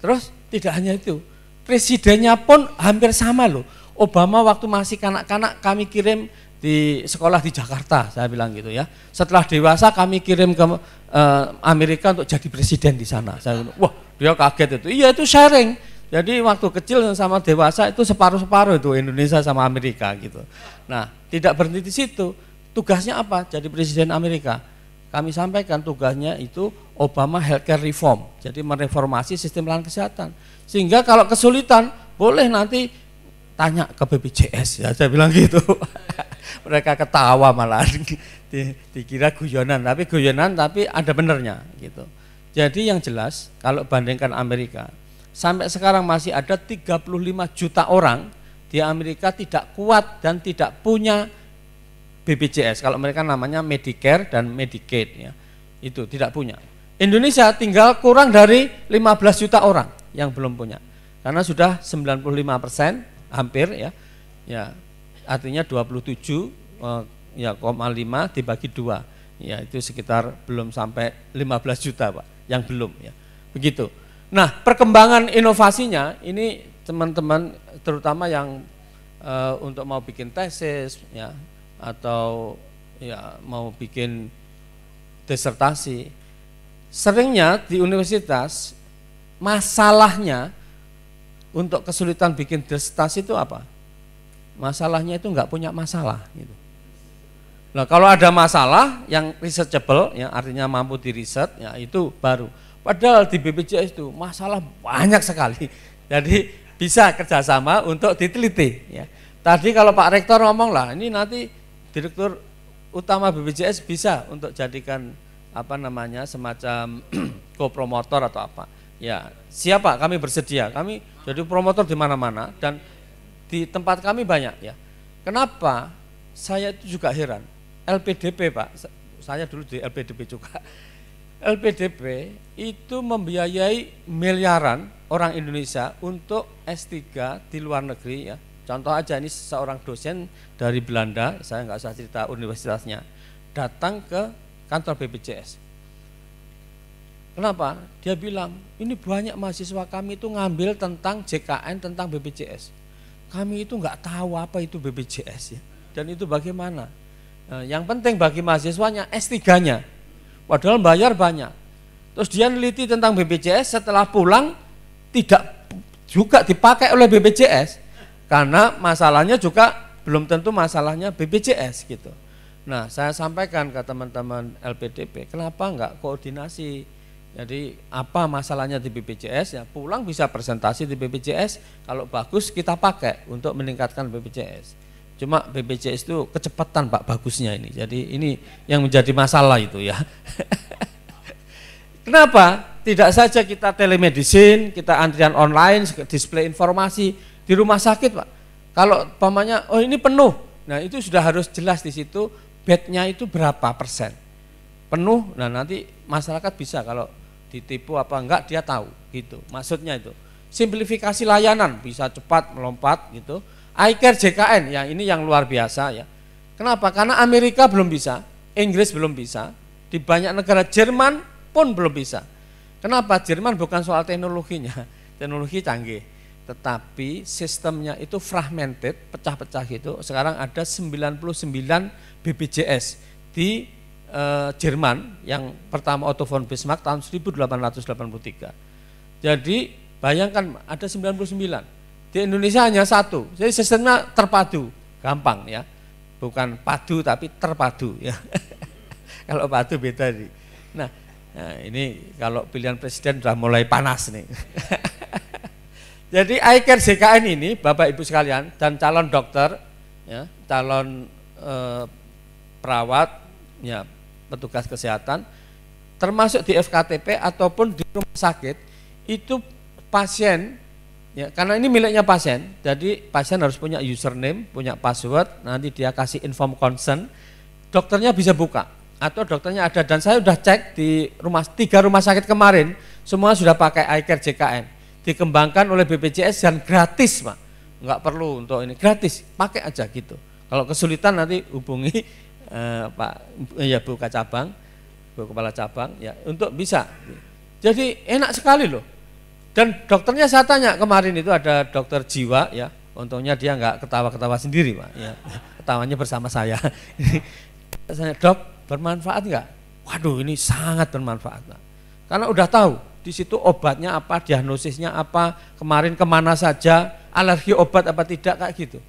Terus tidak hanya itu, presidennya pun hampir sama loh. Obama waktu masih kanak-kanak kami kirim di sekolah di Jakarta, saya bilang gitu ya. Setelah dewasa kami kirim ke eh, Amerika untuk jadi presiden di sana. Saya bilang, wah dia kaget itu. Iya itu sharing jadi waktu kecil sama dewasa itu separuh-separuh itu Indonesia sama Amerika gitu. Nah, tidak berhenti di situ. Tugasnya apa? Jadi presiden Amerika. Kami sampaikan tugasnya itu Obama Healthcare Reform. Jadi mereformasi sistem layanan kesehatan. Sehingga kalau kesulitan boleh nanti tanya ke BPJS ya saya bilang gitu. Mereka ketawa malah di, dikira guyonan, tapi guyonan tapi ada benernya gitu. Jadi yang jelas kalau bandingkan Amerika, sampai sekarang masih ada 35 juta orang di Amerika tidak kuat dan tidak punya BPJS. Kalau mereka namanya Medicare dan Medicaid ya. Itu tidak punya. Indonesia tinggal kurang dari 15 juta orang yang belum punya. Karena sudah 95 persen hampir ya. Ya, artinya 27 eh, ya koma 5 dibagi dua ya itu sekitar belum sampai 15 juta pak yang belum ya begitu Nah, perkembangan inovasinya ini teman-teman terutama yang e, untuk mau bikin tesis ya atau ya mau bikin disertasi seringnya di universitas masalahnya untuk kesulitan bikin disertasi itu apa? Masalahnya itu enggak punya masalah. Gitu. Nah kalau ada masalah yang researchable, ya artinya mampu di riset, ya itu baru. Padahal di BPJS itu masalah banyak sekali. Jadi bisa kerjasama untuk diteliti. Ya. Tadi kalau Pak Rektor ngomong lah, ini nanti Direktur Utama BPJS bisa untuk jadikan apa namanya semacam co-promotor atau apa. Ya siapa kami bersedia, kami jadi promotor di mana-mana dan di tempat kami banyak ya. Kenapa saya itu juga heran. LPDP Pak, saya dulu di LPDP juga LPDP itu membiayai miliaran orang Indonesia untuk S3 di luar negeri ya. Contoh aja ini seorang dosen dari Belanda, saya nggak usah cerita universitasnya, datang ke kantor BPJS. Kenapa? Dia bilang, ini banyak mahasiswa kami itu ngambil tentang JKN, tentang BPJS. Kami itu nggak tahu apa itu BPJS ya, dan itu bagaimana. Eh, yang penting bagi mahasiswanya S3-nya, Padahal bayar banyak. Terus dia neliti tentang BPJS setelah pulang tidak juga dipakai oleh BPJS karena masalahnya juga belum tentu masalahnya BPJS gitu. Nah, saya sampaikan ke teman-teman LPDP, kenapa enggak koordinasi? Jadi apa masalahnya di BPJS ya pulang bisa presentasi di BPJS kalau bagus kita pakai untuk meningkatkan BPJS. Cuma BPJS itu kecepatan Pak bagusnya ini. Jadi ini yang menjadi masalah itu ya. Kenapa? Tidak saja kita telemedicine, kita antrian online, display informasi di rumah sakit, Pak. Kalau pamannya, oh ini penuh. Nah, itu sudah harus jelas di situ bednya itu berapa persen. Penuh, nah nanti masyarakat bisa kalau ditipu apa enggak dia tahu gitu. Maksudnya itu. Simplifikasi layanan bisa cepat melompat gitu iCare JKN ya ini yang luar biasa ya. Kenapa? Karena Amerika belum bisa, Inggris belum bisa, di banyak negara Jerman pun belum bisa. Kenapa? Jerman bukan soal teknologinya, teknologi canggih, tetapi sistemnya itu fragmented, pecah-pecah gitu. Sekarang ada 99 BPJS di eh, Jerman yang pertama Otto von Bismarck tahun 1883. Jadi bayangkan ada 99 di Indonesia hanya satu. Jadi sistemnya terpadu, gampang ya. Bukan padu tapi terpadu ya. kalau padu beda nih. Nah, nah, ini kalau pilihan presiden sudah mulai panas nih. Jadi iCare JKN ini Bapak Ibu sekalian dan calon dokter ya, calon eh, perawat ya, petugas kesehatan termasuk di FKTP ataupun di rumah sakit itu pasien Ya, karena ini miliknya pasien, jadi pasien harus punya username, punya password, nanti dia kasih inform consent, dokternya bisa buka atau dokternya ada dan saya sudah cek di rumah tiga rumah sakit kemarin semua sudah pakai iCare JKN dikembangkan oleh BPJS dan gratis pak nggak perlu untuk ini gratis pakai aja gitu kalau kesulitan nanti hubungi eh, pak ya buka cabang bu kepala cabang ya untuk bisa jadi enak sekali loh dan dokternya saya tanya kemarin itu ada dokter jiwa ya, untungnya dia nggak ketawa-ketawa sendiri pak, ya. ketawanya bersama saya. saya dok bermanfaat nggak? Waduh ini sangat bermanfaat pak. Karena udah tahu di situ obatnya apa, diagnosisnya apa, kemarin kemana saja, alergi obat apa tidak kayak gitu.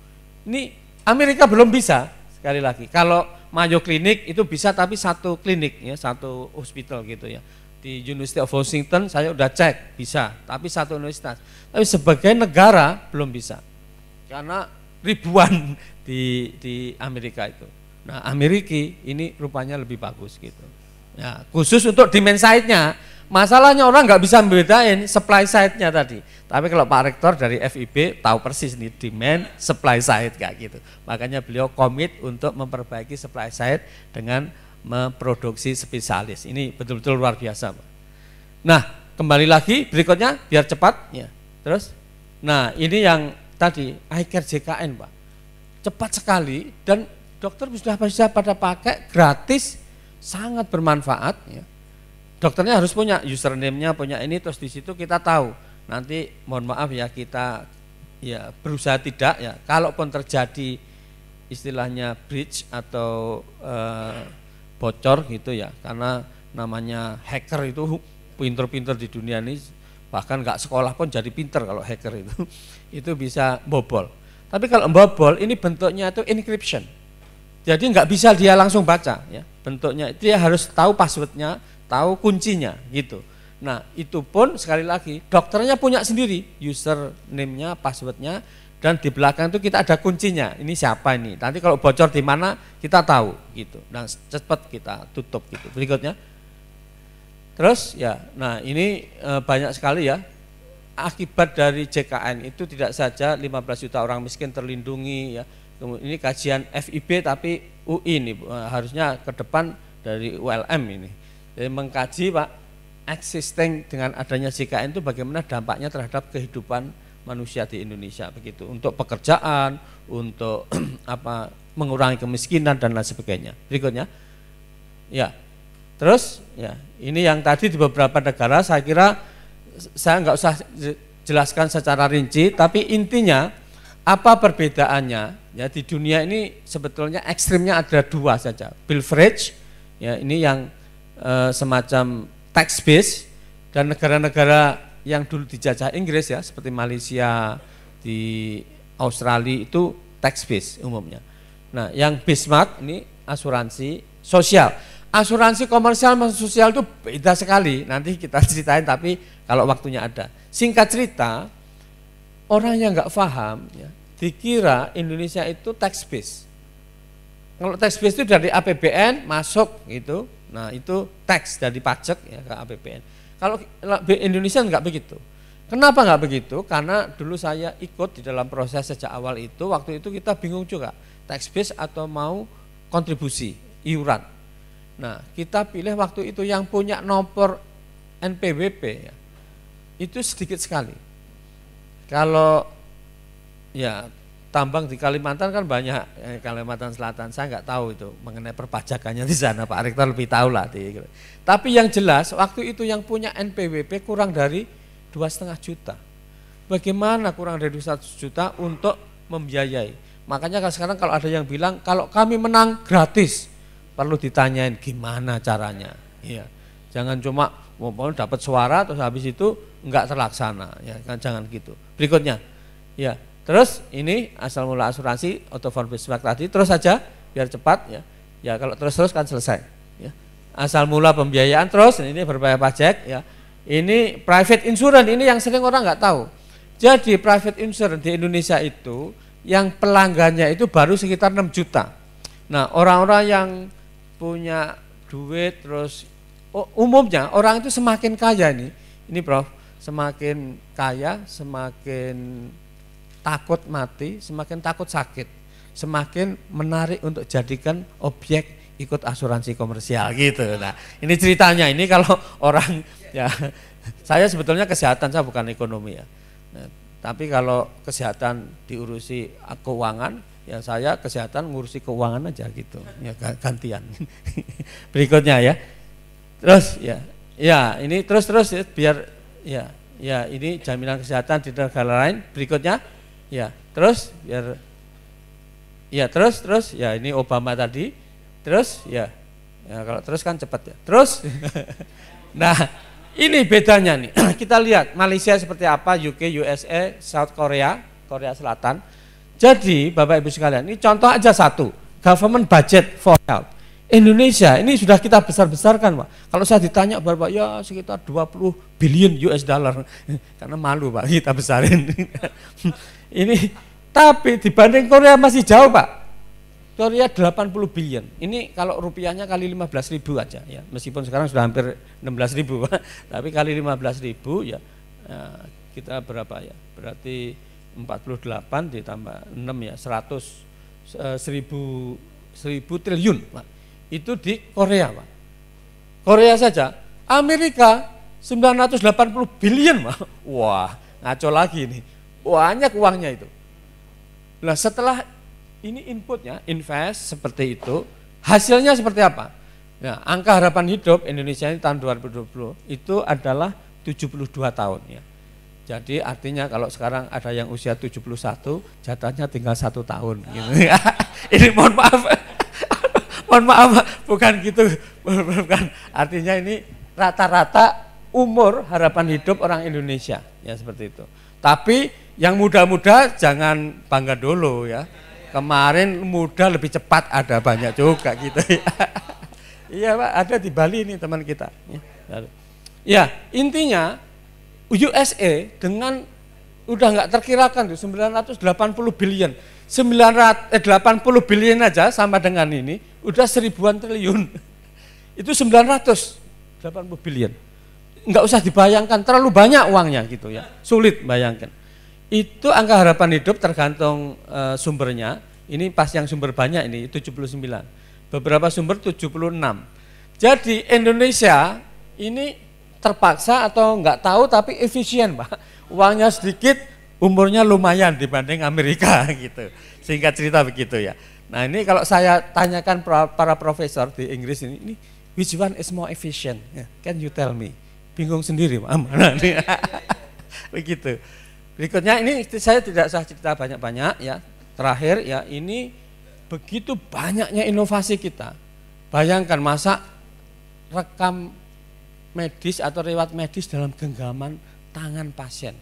Ini Amerika belum bisa sekali lagi. Kalau Mayo Klinik itu bisa tapi satu klinik ya, satu hospital gitu ya di University of Washington saya sudah cek bisa, tapi satu universitas. Tapi sebagai negara belum bisa. Karena ribuan di di Amerika itu. Nah, Amerika ini rupanya lebih bagus gitu. Ya, khusus untuk demand side-nya. Masalahnya orang nggak bisa membedain supply side-nya tadi. Tapi kalau Pak Rektor dari FIB tahu persis nih demand supply side kayak gitu. Makanya beliau komit untuk memperbaiki supply side dengan memproduksi spesialis. Ini betul-betul luar biasa. Nah, kembali lagi berikutnya biar cepat ya. Terus nah, ini yang tadi iCare JKN, Pak. Cepat sekali dan dokter sudah bisa pada pakai gratis sangat bermanfaat ya. Dokternya harus punya username-nya, punya ini terus di situ kita tahu. Nanti mohon maaf ya kita ya berusaha tidak ya. Kalaupun terjadi istilahnya bridge atau eh, bocor gitu ya karena namanya hacker itu pinter-pinter di dunia ini bahkan nggak sekolah pun jadi pinter kalau hacker itu itu bisa bobol tapi kalau bobol ini bentuknya itu encryption jadi nggak bisa dia langsung baca ya bentuknya itu dia harus tahu passwordnya tahu kuncinya gitu nah itu pun sekali lagi dokternya punya sendiri username-nya passwordnya dan di belakang itu kita ada kuncinya. Ini siapa ini? Nanti kalau bocor di mana kita tahu gitu. Dan cepat kita tutup gitu. Berikutnya. Terus ya, nah ini e, banyak sekali ya. Akibat dari JKN itu tidak saja 15 juta orang miskin terlindungi ya. Kemudian ini kajian FIB tapi UI ini eh, harusnya ke depan dari ULM ini. Jadi mengkaji Pak existing dengan adanya JKN itu bagaimana dampaknya terhadap kehidupan manusia di Indonesia begitu untuk pekerjaan, untuk apa mengurangi kemiskinan dan lain sebagainya. Berikutnya. Ya. Terus ya, ini yang tadi di beberapa negara saya kira saya nggak usah jelaskan secara rinci, tapi intinya apa perbedaannya? Ya di dunia ini sebetulnya ekstrimnya ada dua saja. Beverage ya ini yang e, semacam tax base dan negara-negara yang dulu dijajah Inggris ya seperti Malaysia di Australia itu tax base umumnya. Nah, yang Bismarck ini asuransi sosial. Asuransi komersial sama sosial itu beda sekali. Nanti kita ceritain tapi kalau waktunya ada. Singkat cerita, orang yang nggak paham ya, dikira Indonesia itu tax base. Kalau tax base itu dari APBN masuk gitu. Nah, itu tax dari pajak ya ke APBN. Kalau Indonesia enggak begitu. Kenapa enggak begitu? Karena dulu saya ikut di dalam proses sejak awal itu, waktu itu kita bingung juga, tax base atau mau kontribusi, iuran. Nah, kita pilih waktu itu yang punya nomor NPWP, ya, itu sedikit sekali. Kalau ya tambang di Kalimantan kan banyak eh, Kalimantan Selatan saya nggak tahu itu mengenai perpajakannya di sana Pak Rektor lebih tahu lah di, tapi yang jelas waktu itu yang punya NPWP kurang dari dua setengah juta bagaimana kurang dari dua satu juta untuk membiayai makanya sekarang kalau ada yang bilang kalau kami menang gratis perlu ditanyain gimana caranya ya jangan cuma mau dapat suara terus habis itu nggak terlaksana ya kan jangan gitu berikutnya ya Terus ini asal mula asuransi atau form benchmark tadi terus saja biar cepat ya. Ya kalau terus-terus kan selesai ya. Asal mula pembiayaan terus ini berbayar pajak ya. Ini private insurance ini yang sering orang nggak tahu. Jadi private insurance di Indonesia itu yang pelanggannya itu baru sekitar 6 juta. Nah, orang-orang yang punya duit terus oh, umumnya orang itu semakin kaya ini. Ini Prof, semakin kaya, semakin takut mati, semakin takut sakit, semakin menarik untuk jadikan objek ikut asuransi komersial ah, gitu. Nah, ini ceritanya ini kalau orang ya saya sebetulnya kesehatan saya bukan ekonomi ya. Nah, tapi kalau kesehatan diurusi ah, keuangan ya saya kesehatan ngurusi keuangan aja gitu. Ya gantian. Berikutnya ya. Terus ya. Ya, ini terus-terus ya, biar ya ya ini jaminan kesehatan di negara lain. Berikutnya Ya, terus biar ya, ya, terus terus ya ini Obama tadi. Terus ya. ya kalau terus kan cepat ya. Terus. nah, ini bedanya nih. Kita lihat Malaysia seperti apa, UK, USA, South Korea, Korea Selatan. Jadi, Bapak Ibu sekalian, ini contoh aja satu. Government budget for health. Indonesia ini sudah kita besar-besarkan, Pak. Kalau saya ditanya berapa, ya sekitar 20 billion US dollar. Karena malu, Pak, kita besarin. ini tapi dibanding Korea masih jauh pak Korea 80 billion ini kalau rupiahnya kali 15 ribu aja ya meskipun sekarang sudah hampir 16 ribu pak. tapi kali 15 ribu ya eh, kita berapa ya berarti 48 ditambah 6 ya 100 eh, seribu 1000 triliun pak. itu di Korea pak Korea saja Amerika 980 billion pak. wah ngaco lagi nih banyak uangnya itu. Nah setelah ini inputnya, invest seperti itu, hasilnya seperti apa? Nah, angka harapan hidup Indonesia ini tahun 2020 itu adalah 72 tahun ya. Jadi artinya kalau sekarang ada yang usia 71, jatahnya tinggal satu tahun. Gitu. ini mohon maaf, mohon maaf, bukan gitu, bukan. Artinya ini rata-rata umur harapan hidup orang Indonesia ya seperti itu. Tapi yang muda-muda jangan bangga dulu ya. Kemarin muda lebih cepat ada banyak juga gitu ya. Iya Pak, ada di Bali ini teman kita. Ya, ya intinya USA dengan udah nggak terkirakan tuh 980 billion. 980 eh, billion aja sama dengan ini udah seribuan triliun. Itu 980 billion. Nggak usah dibayangkan terlalu banyak uangnya gitu ya. Sulit bayangkan. Itu angka harapan hidup tergantung e, sumbernya. Ini pas yang sumber banyak ini 79. Beberapa sumber 76. Jadi Indonesia ini terpaksa atau enggak tahu tapi efisien, Pak. Uangnya sedikit, umurnya lumayan dibanding Amerika gitu. Singkat cerita begitu ya. Nah ini kalau saya tanyakan para profesor di Inggris ini, ini which one is more efficient? Ya, Can you tell me? Bingung sendiri, Pak. Mana nih? Begitu. Berikutnya ini saya tidak usah cerita banyak-banyak ya. Terakhir ya ini begitu banyaknya inovasi kita. Bayangkan masa rekam medis atau riwayat medis dalam genggaman tangan pasien.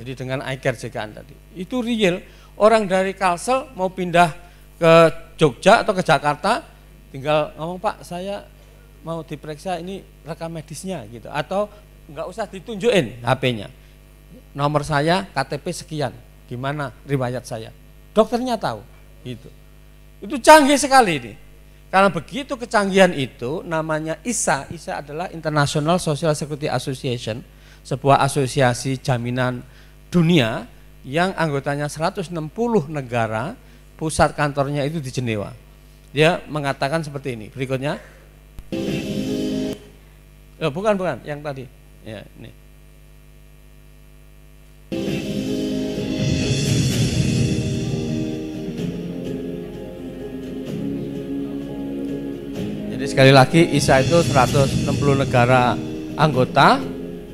Jadi dengan iCare JKN tadi. Itu real. Orang dari Kalsel mau pindah ke Jogja atau ke Jakarta tinggal ngomong Pak saya mau diperiksa ini rekam medisnya gitu atau nggak usah ditunjukin HP-nya nomor saya KTP sekian, gimana riwayat saya. Dokternya tahu, itu Itu canggih sekali ini. Karena begitu kecanggihan itu namanya ISA, ISA adalah International Social Security Association, sebuah asosiasi jaminan dunia yang anggotanya 160 negara, pusat kantornya itu di Jenewa. Dia mengatakan seperti ini, berikutnya. Oh, bukan, bukan, yang tadi. Ya, ini. Jadi sekali lagi ISA itu 160 negara anggota.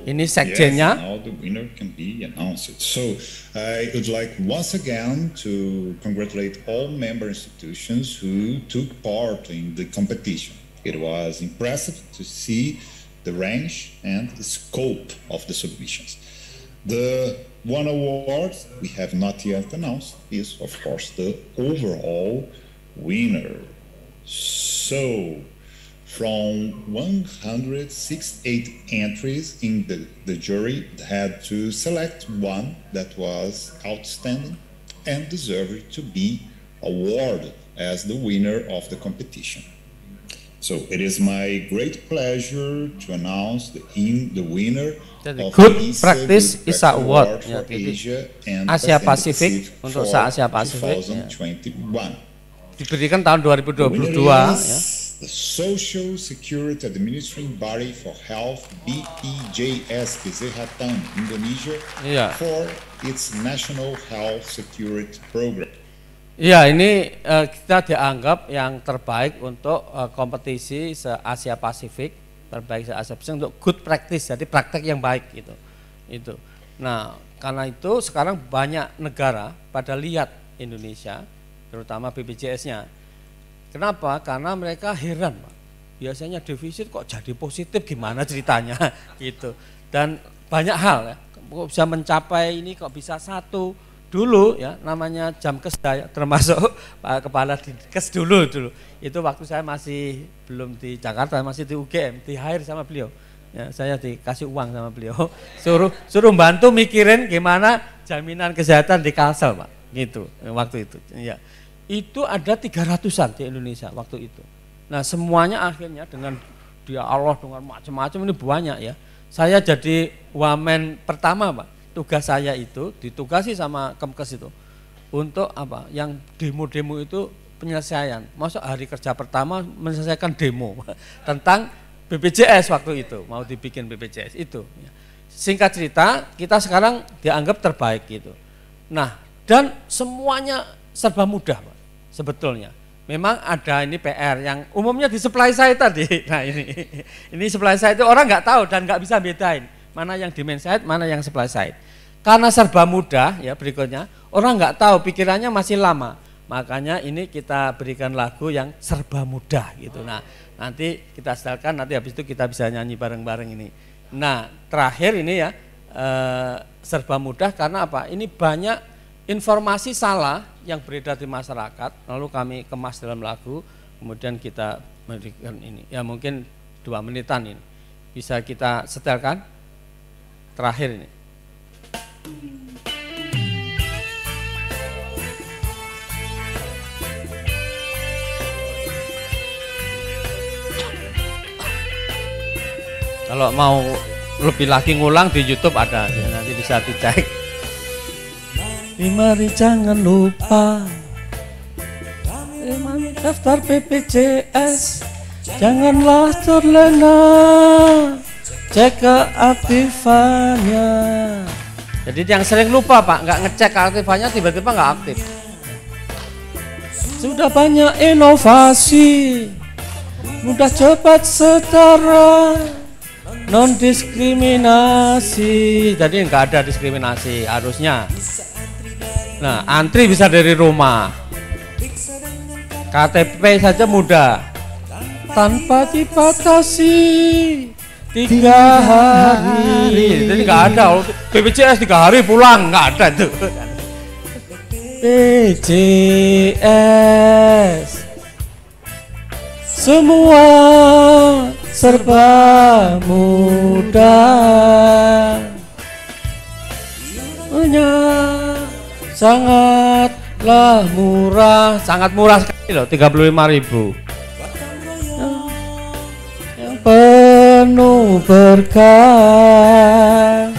Ini sekjennya. Yes, now the winner can be announced. So uh, I would like once again to congratulate all member institutions who took part in the competition. It was impressive to see the range and the scope of the submissions. The one award we have not yet announced is, of course, the overall winner. So from 168 entries in the, the jury had to select one that was outstanding and deserved to be awarded as the winner of the competition. So it is my great pleasure to announce the, in, the winner Jadi, of Good the Practice Good is Award, Award for jadi, Asia and Asia Pacific, Pacific untuk Asia Pasifik ya. 2021. Diberikan tahun 2022 ya. the Social Security Administering Body for Health BPJS e Kesehatan Indonesia yeah. for its National Health Security Program. Ya, ini uh, kita dianggap yang terbaik untuk uh, kompetisi se-Asia Pasifik, terbaik se-Asia Pasifik untuk good practice, jadi praktek yang baik gitu. Itu. Nah, karena itu sekarang banyak negara pada lihat Indonesia, terutama BPJS-nya Kenapa? Karena mereka heran, Pak. Biasanya defisit kok jadi positif gimana ceritanya gitu. Dan banyak hal ya. Kok bisa mencapai ini kok bisa satu dulu ya namanya jam kes saya termasuk Pak Kepala kes dulu dulu. Itu waktu saya masih belum di Jakarta, masih di UGM, di hire sama beliau. Ya, saya dikasih uang sama beliau, suruh suruh bantu mikirin gimana jaminan kesehatan di Kalsel, Pak. Gitu waktu itu. Ya itu ada tiga ratusan di Indonesia waktu itu. Nah semuanya akhirnya dengan dia Allah dengan macam-macam ini banyak ya. Saya jadi wamen pertama pak. Tugas saya itu ditugasi sama Kemkes itu untuk apa? Yang demo-demo itu penyelesaian. Masuk hari kerja pertama menyelesaikan demo tentang BPJS waktu itu mau dibikin BPJS itu. Ya. Singkat cerita kita sekarang dianggap terbaik gitu. Nah dan semuanya serba mudah pak sebetulnya. Memang ada ini PR yang umumnya di supply side tadi. Nah ini, ini supply side itu orang nggak tahu dan nggak bisa bedain mana yang demand side, mana yang supply side. Karena serba mudah ya berikutnya, orang nggak tahu pikirannya masih lama. Makanya ini kita berikan lagu yang serba mudah gitu. Nah nanti kita setelkan, nanti habis itu kita bisa nyanyi bareng-bareng ini. Nah terakhir ini ya, eh, serba mudah karena apa? Ini banyak informasi salah yang beredar di masyarakat lalu kami kemas dalam lagu kemudian kita memberikan ini ya mungkin dua menitan ini bisa kita setelkan terakhir ini kalau mau lebih lagi ngulang di YouTube ada ya nanti bisa dicek tapi mari jangan lupa daftar PPJS Janganlah terlena Cek keaktifannya Jadi yang sering lupa pak, nggak ngecek keaktifannya tiba-tiba nggak aktif Sudah banyak inovasi Mudah cepat setara Non diskriminasi Jadi nggak ada diskriminasi harusnya Nah, antri bisa dari rumah. KTP saja mudah. Tanpa dibatasi tiga hari. Jadi nggak ada. Oh, BPJS tiga hari pulang nggak ada itu. BPJS semua serba mudah. Hanya sangatlah murah sangat murah sekali loh 35 ribu yang penuh berkah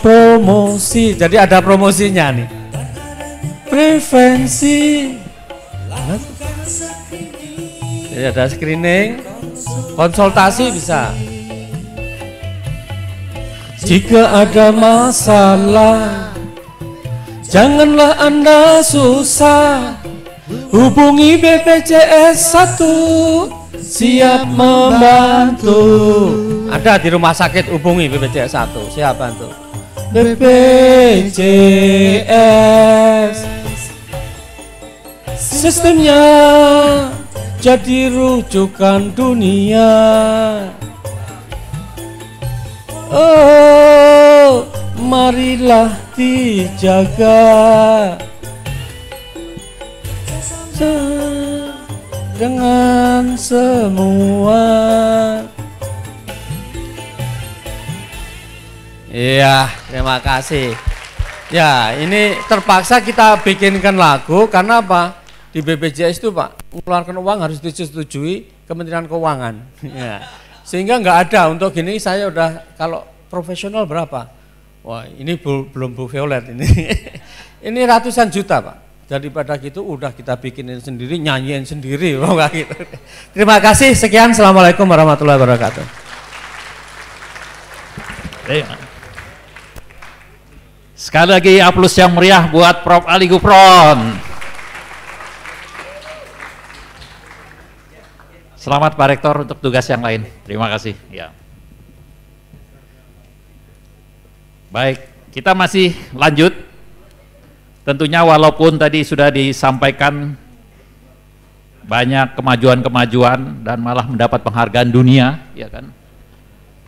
promosi jadi ada promosinya nih prevensi jadi iya, ada screening konsultasi bisa jika ada masalah Janganlah Anda susah Hubungi BPJS 1 Siap membantu Ada di rumah sakit hubungi BPJS 1 Siap bantu BPJS Sistemnya jadi rujukan dunia Oh, marilah dijaga dengan semua. Iya, terima kasih. Ya, ini terpaksa kita bikinkan lagu karena apa? Di BPJS itu Pak, mengeluarkan uang harus disetujui Kementerian Keuangan. Ya. Sehingga nggak ada untuk gini saya udah kalau profesional berapa? Wah ini belum bu Violet ini. ini ratusan juta Pak. Daripada gitu udah kita bikinin sendiri, nyanyiin sendiri. gitu. Terima kasih, sekian. Assalamualaikum warahmatullahi wabarakatuh. Eh, Sekali lagi aplaus yang meriah buat Prof. Ali Gupron. Selamat Pak Rektor untuk tugas yang lain. Terima kasih. Ya. Baik, kita masih lanjut. Tentunya walaupun tadi sudah disampaikan banyak kemajuan-kemajuan dan malah mendapat penghargaan dunia, ya kan?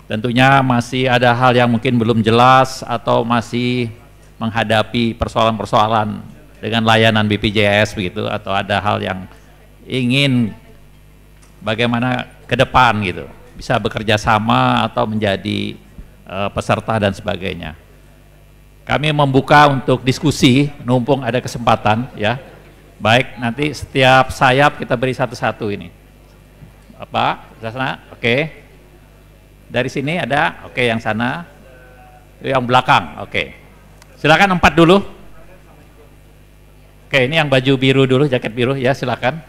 Tentunya masih ada hal yang mungkin belum jelas atau masih menghadapi persoalan-persoalan dengan layanan BPJS begitu atau ada hal yang ingin bagaimana ke depan gitu bisa bekerja sama atau menjadi uh, peserta dan sebagainya kami membuka untuk diskusi numpung ada kesempatan ya baik nanti setiap sayap kita beri satu-satu ini apa sana oke dari sini ada oke yang sana yang belakang oke silakan empat dulu oke ini yang baju biru dulu jaket biru ya silakan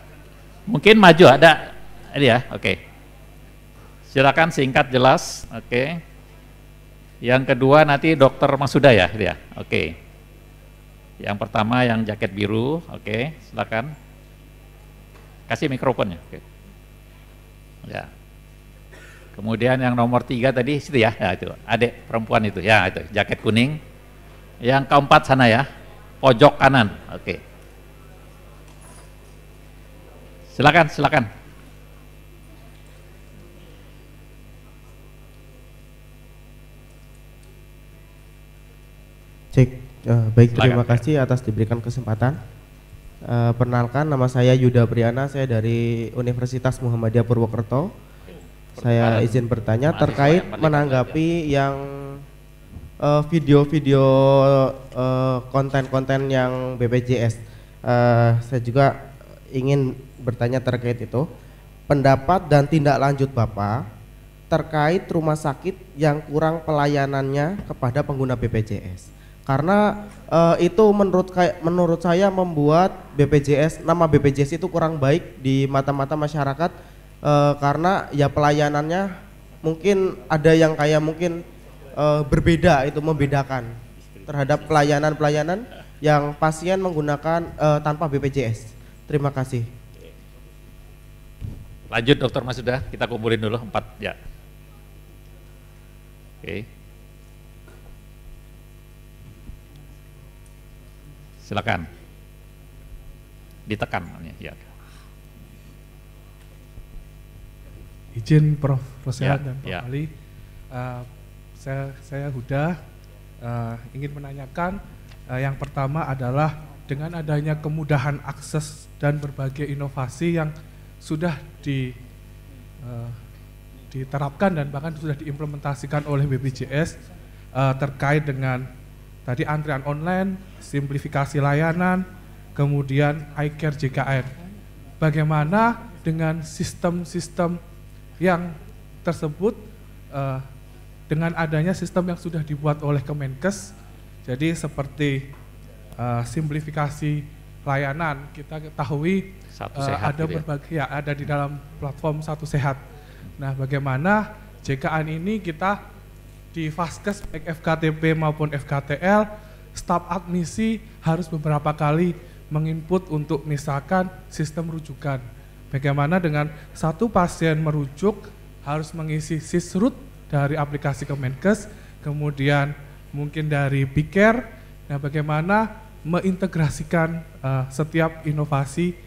mungkin maju ada ini ya, oke. Okay. Silakan singkat jelas, oke. Okay. Yang kedua nanti dokter Masuda ya, ya, oke. Okay. Yang pertama yang jaket biru, oke, okay. silakan. Kasih mikrofonnya. Okay. Ya. Kemudian yang nomor tiga tadi situ ya, ya itu adik perempuan itu ya itu jaket kuning. Yang keempat sana ya, pojok kanan. Oke. Okay. Silakan, silakan. Cek, uh, eh, baik terima kasih atas diberikan kesempatan. Uh, perkenalkan nama saya Yuda Priana, saya dari Universitas Muhammadiyah Purwokerto. Saya izin bertanya terkait menanggapi yang eh, video-video uh, konten-konten video, uh, yang BPJS. Uh, saya juga ingin bertanya terkait itu. Pendapat dan tindak lanjut Bapak terkait rumah sakit yang kurang pelayanannya kepada pengguna BPJS karena uh, itu menurut menurut saya membuat BPJS nama BPJS itu kurang baik di mata-mata masyarakat uh, karena ya pelayanannya mungkin ada yang kayak mungkin uh, berbeda itu membedakan terhadap pelayanan-pelayanan yang pasien menggunakan uh, tanpa BPJS. Terima kasih. Lanjut dokter Mas kita kumpulin dulu empat ya. Oke. Okay. Silakan. Ditekan ya. Iya. Izin Prof. Rosyad ya, dan Pak ya. Ali. Uh, saya saya Huda uh, ingin menanyakan uh, yang pertama adalah dengan adanya kemudahan akses dan berbagai inovasi yang sudah di uh, diterapkan dan bahkan sudah diimplementasikan oleh BPJS uh, terkait dengan Tadi antrian online, simplifikasi layanan, kemudian iCare JKN. Bagaimana dengan sistem-sistem yang tersebut uh, dengan adanya sistem yang sudah dibuat oleh Kemenkes, jadi seperti uh, simplifikasi layanan kita ketahui satu uh, ada gitu ya? berbagai ya. ya ada di dalam platform satu sehat. Nah, bagaimana JKN ini kita di Vaskes baik FKTP maupun FKTL staf admisi harus beberapa kali menginput untuk misalkan sistem rujukan. Bagaimana dengan satu pasien merujuk harus mengisi sisrut dari aplikasi Kemenkes, kemudian mungkin dari Biker. Nah, bagaimana mengintegrasikan uh, setiap inovasi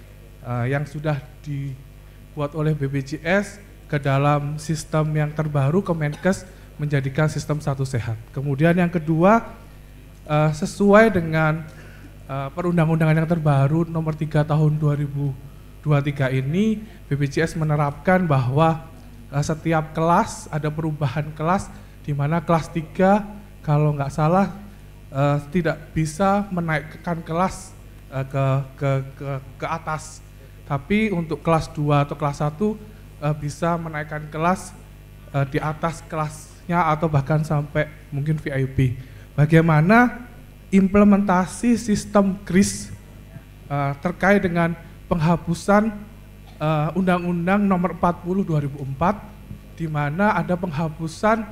uh, yang sudah dibuat oleh BPJS ke dalam sistem yang terbaru Kemenkes menjadikan sistem satu sehat. Kemudian yang kedua uh, sesuai dengan uh, perundang-undangan yang terbaru nomor 3 tahun 2023 ini BPJS menerapkan bahwa uh, setiap kelas ada perubahan kelas di mana kelas 3 kalau nggak salah uh, tidak bisa menaikkan kelas uh, ke, ke ke ke atas. Tapi untuk kelas 2 atau kelas 1 uh, bisa menaikkan kelas di atas kelas seterusnya atau bahkan sampai mungkin VIP. Bagaimana implementasi sistem KRIS uh, terkait dengan penghapusan eh, Undang-Undang uh, Nomor 40 2004 di mana ada penghapusan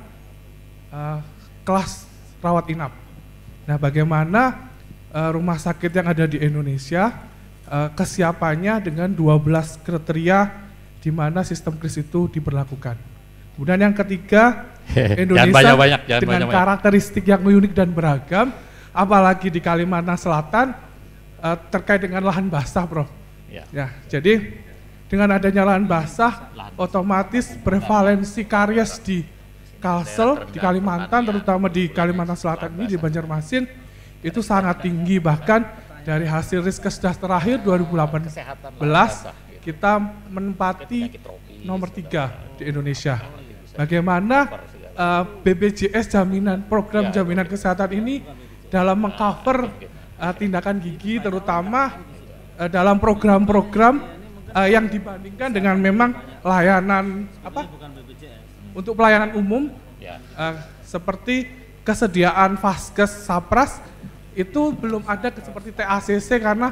uh, kelas rawat inap. Nah, bagaimana uh, rumah sakit yang ada di Indonesia uh, kesiapannya dengan 12 kriteria di mana sistem kris itu diberlakukan. Kemudian yang ketiga Indonesia jangan banyak -banyak, jangan dengan banyak -banyak. karakteristik yang unik dan beragam, apalagi di Kalimantan Selatan uh, terkait dengan lahan basah, Bro. Ya. ya, jadi dengan adanya lahan basah, otomatis prevalensi karies di Kalsel, di Kalimantan, terutama di Kalimantan Selatan ini, di Banjarmasin, itu sangat tinggi. Bahkan dari hasil riskesdas terakhir 2018, gitu. kita menempati nomor tiga di Indonesia. Bagaimana uh, eh, BPJS jaminan program ya, jaminan kesehatan ini dalam mengcover uh, tindakan gigi terutama uh, dalam program-program uh, yang dibandingkan dengan memang layanan apa untuk pelayanan umum uh, seperti kesediaan vaskes sapras itu belum ada seperti TACC karena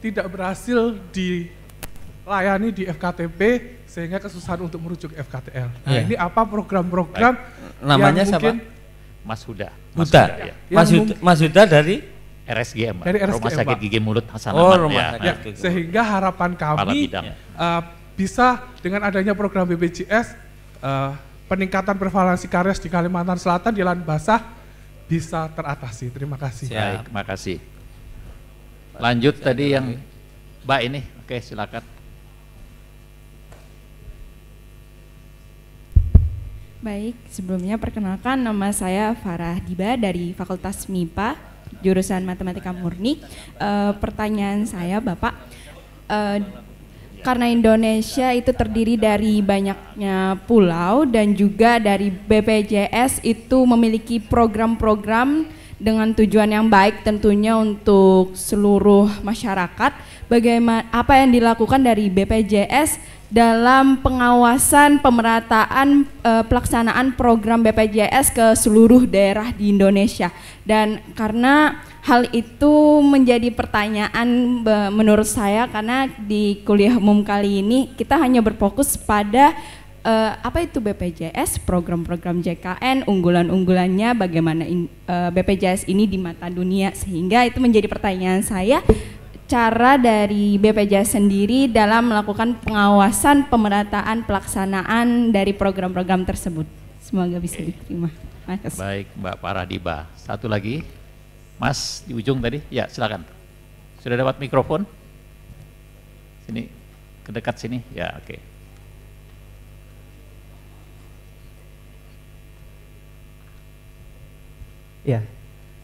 tidak berhasil dilayani di FKTP sehingga kesusahan untuk merujuk FKTL. Nah, yeah. ini apa program-program namanya yang mungkin siapa? Mas Huda. Mas Huda. Huda ya. ya. Mas, Huda, Mas Huda dari RSGM, dari RSGM Rumah Sakit Gigi Mulut Hasan oh, Ahmad. ya. Ya, sehingga harapan kami uh, bisa dengan adanya program BPJS uh, eh, peningkatan prevalensi karies di Kalimantan Selatan di lahan basah bisa teratasi. Terima kasih. Baik, terima kasih. Lanjut Siap. tadi yang Mbak ini. Oke, silakan. Baik, sebelumnya perkenalkan nama saya Farah Diba dari Fakultas MIPA, jurusan Matematika Murni. E, pertanyaan saya, Bapak, e, karena Indonesia itu terdiri dari banyaknya pulau dan juga dari BPJS itu memiliki program-program dengan tujuan yang baik tentunya untuk seluruh masyarakat. Bagaimana apa yang dilakukan dari BPJS dalam pengawasan pemerataan e, pelaksanaan program BPJS ke seluruh daerah di Indonesia dan karena hal itu menjadi pertanyaan menurut saya karena di kuliah umum kali ini kita hanya berfokus pada e, apa itu BPJS, program-program JKN, unggulan-unggulannya, bagaimana in, eh, BPJS ini di mata dunia sehingga itu menjadi pertanyaan saya cara dari BPJS sendiri dalam melakukan pengawasan pemerataan pelaksanaan dari program-program tersebut. Semoga bisa diterima. Mas. Baik, Mbak Paradiba. Satu lagi, Mas di ujung tadi, ya silakan. Sudah dapat mikrofon? Sini, ke dekat sini, ya oke. Okay. Ya,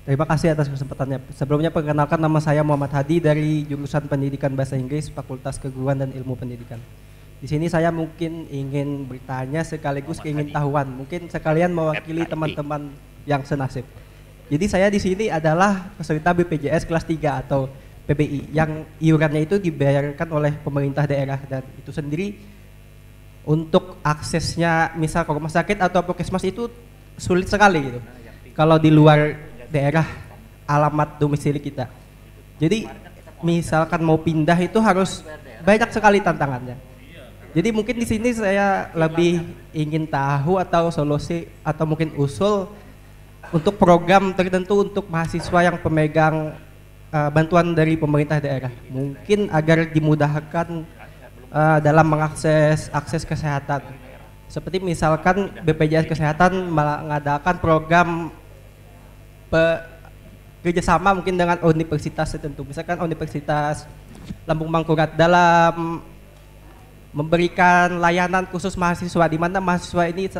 Terima kasih atas kesempatannya. Sebelumnya perkenalkan nama saya Muhammad Hadi dari jurusan Pendidikan Bahasa Inggris Fakultas Keguruan dan Ilmu Pendidikan. Di sini saya mungkin ingin bertanya sekaligus keingin tahuan. Mungkin sekalian mewakili teman-teman yang senasib. Jadi saya di sini adalah peserta BPJS kelas 3 atau PBI yang iurannya itu dibayarkan oleh pemerintah daerah dan itu sendiri untuk aksesnya misal ke rumah sakit atau puskesmas itu sulit sekali gitu. Nah, Kalau di luar daerah alamat domisili kita. Jadi misalkan mau pindah itu harus banyak sekali tantangannya. Jadi mungkin di sini saya lebih ingin tahu atau solusi atau mungkin usul untuk program tertentu untuk mahasiswa yang pemegang uh, bantuan dari pemerintah daerah. Mungkin agar dimudahkan uh, dalam mengakses akses kesehatan. Seperti misalkan BPJS Kesehatan mengadakan program pe, kerjasama mungkin dengan universitas tertentu. Misalkan Universitas Lampung Mangkurat dalam memberikan layanan khusus mahasiswa di mana mahasiswa ini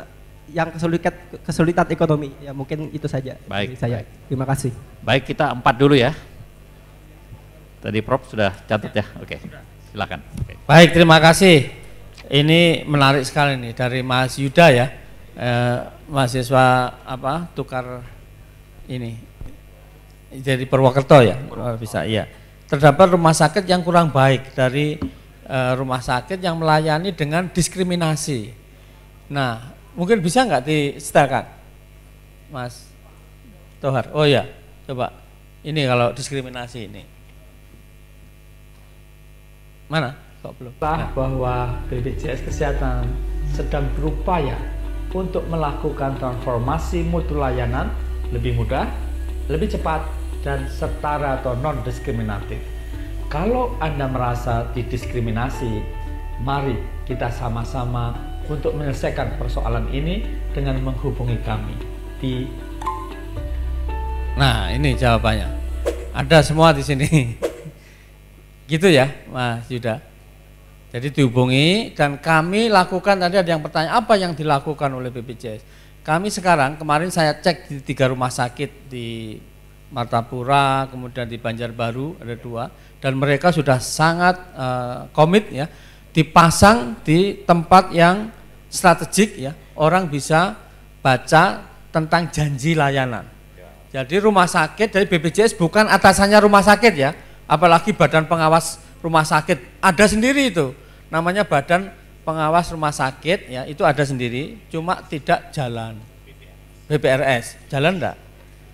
yang kesulitan kesulitan ekonomi. Ya mungkin itu saja. Baik. Dari saya. Baik. Terima kasih. Baik, kita empat dulu ya. Tadi prop sudah catat ya. Oke. Silakan. Baik, terima kasih. Ini menarik sekali nih dari Mas Yuda ya. Eh, mahasiswa apa? Tukar ini dari Purwokerto ya Purwokerto. Oh, bisa ya terdapat rumah sakit yang kurang baik dari uh, rumah sakit yang melayani dengan diskriminasi nah mungkin bisa nggak disetelkan Mas Tohar oh ya coba ini kalau diskriminasi ini mana kok belum ya. bahwa BPJS Kesehatan sedang berupaya untuk melakukan transformasi mutu layanan lebih mudah, lebih cepat, dan setara atau non-diskriminatif. Kalau Anda merasa didiskriminasi, mari kita sama-sama untuk menyelesaikan persoalan ini dengan menghubungi kami di Nah, ini jawabannya. Ada semua di sini. Gitu ya, Mas Yuda. Jadi dihubungi dan kami lakukan tadi ada yang bertanya apa yang dilakukan oleh BPJS? Kami sekarang kemarin saya cek di tiga rumah sakit di Martapura, kemudian di Banjarbaru ada dua, dan mereka sudah sangat eh, komit ya, dipasang di tempat yang strategik ya, orang bisa baca tentang janji layanan. Ya. Jadi rumah sakit dari BPJS bukan atasannya rumah sakit ya, apalagi badan pengawas rumah sakit ada sendiri itu, namanya badan pengawas rumah sakit ya itu ada sendiri, cuma tidak jalan. BPRS, jalan enggak?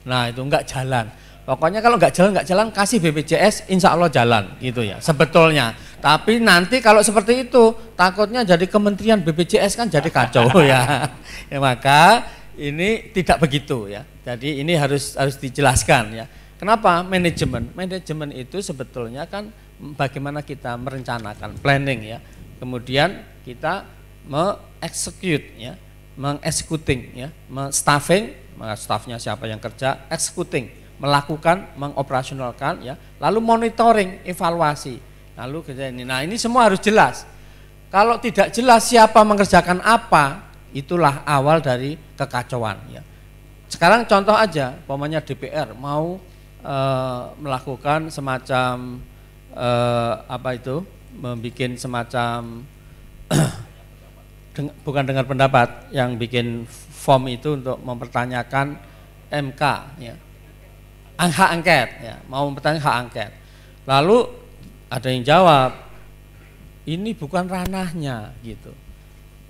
Nah itu enggak jalan. Pokoknya kalau enggak jalan enggak jalan kasih BPJS, insya Allah jalan gitu ya sebetulnya. Tapi nanti kalau seperti itu takutnya jadi kementerian BPJS kan jadi kacau ya. ya. Maka ini tidak begitu ya. Jadi ini harus harus dijelaskan ya. Kenapa manajemen? Manajemen itu sebetulnya kan bagaimana kita merencanakan planning ya. Kemudian kita me-execute ya, mengeksekuting ya, staffing, staffnya siapa yang kerja, executing, melakukan, mengoperasionalkan ya, lalu monitoring, evaluasi. Lalu kerja ini. Nah, ini semua harus jelas. Kalau tidak jelas siapa mengerjakan apa, itulah awal dari kekacauan ya. Sekarang contoh aja, umpamanya DPR mau e, melakukan semacam e, apa itu? membuat semacam bukan dengar pendapat yang bikin form itu untuk mempertanyakan MK ya hak angket ya mau mempertanyakan hak angket lalu ada yang jawab ini bukan ranahnya gitu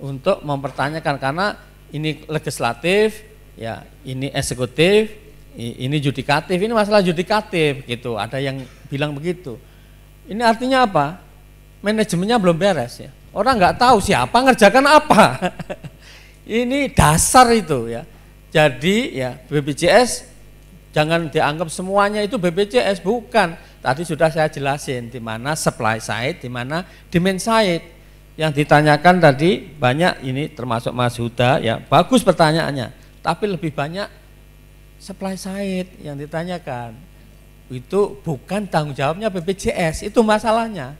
untuk mempertanyakan karena ini legislatif ya ini eksekutif ini judikatif ini masalah judikatif gitu ada yang bilang begitu ini artinya apa manajemennya belum beres ya Orang nggak tahu siapa ngerjakan apa. Ini dasar itu ya. Jadi ya BPJS jangan dianggap semuanya itu BPJS bukan. Tadi sudah saya jelasin di mana supply side, di mana demand side. Yang ditanyakan tadi banyak ini termasuk Mas Huda ya. Bagus pertanyaannya, tapi lebih banyak supply side yang ditanyakan. Itu bukan tanggung jawabnya BPJS, itu masalahnya.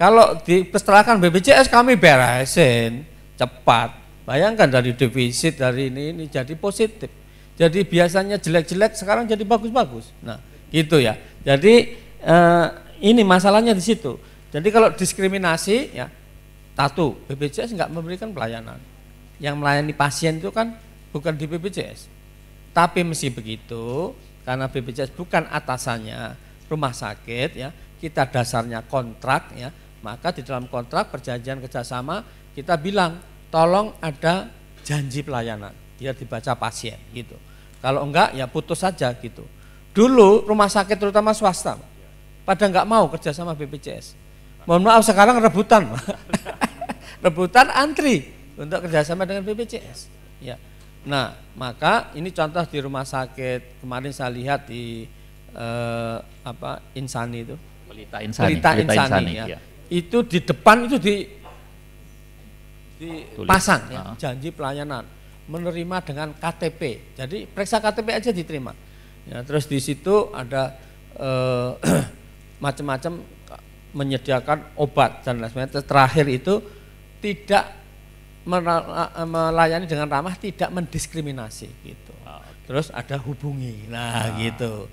Kalau diperserahkan BPJS kami beresin cepat. Bayangkan dari defisit dari ini ini jadi positif. Jadi biasanya jelek-jelek sekarang jadi bagus-bagus. Nah, gitu ya. Jadi eh, ini masalahnya di situ. Jadi kalau diskriminasi ya satu BPJS nggak memberikan pelayanan. Yang melayani pasien itu kan bukan di BPJS. Tapi mesti begitu karena BPJS bukan atasannya rumah sakit ya kita dasarnya kontrak ya maka di dalam kontrak perjanjian kerjasama kita bilang tolong ada janji pelayanan biar dibaca pasien gitu. Kalau enggak ya putus saja gitu. Dulu rumah sakit terutama swasta pada enggak mau kerjasama BPJS. Mohon maaf sekarang rebutan, rebutan antri untuk kerjasama dengan BPJS. Ya. Nah maka ini contoh di rumah sakit kemarin saya lihat di eh, apa Insani itu. Pelita Insani. Pelita, Insani, Pelita Insani, ya. ya itu di depan itu di dipasang ya, ah. janji pelayanan menerima dengan KTP. Jadi periksa KTP aja diterima. Ya, terus di situ ada eh, macam-macam menyediakan obat dan lain sebagainya. Terakhir itu tidak eh, melayani dengan ramah, tidak mendiskriminasi gitu. Ah, terus ada hubungi. Nah, nah, gitu.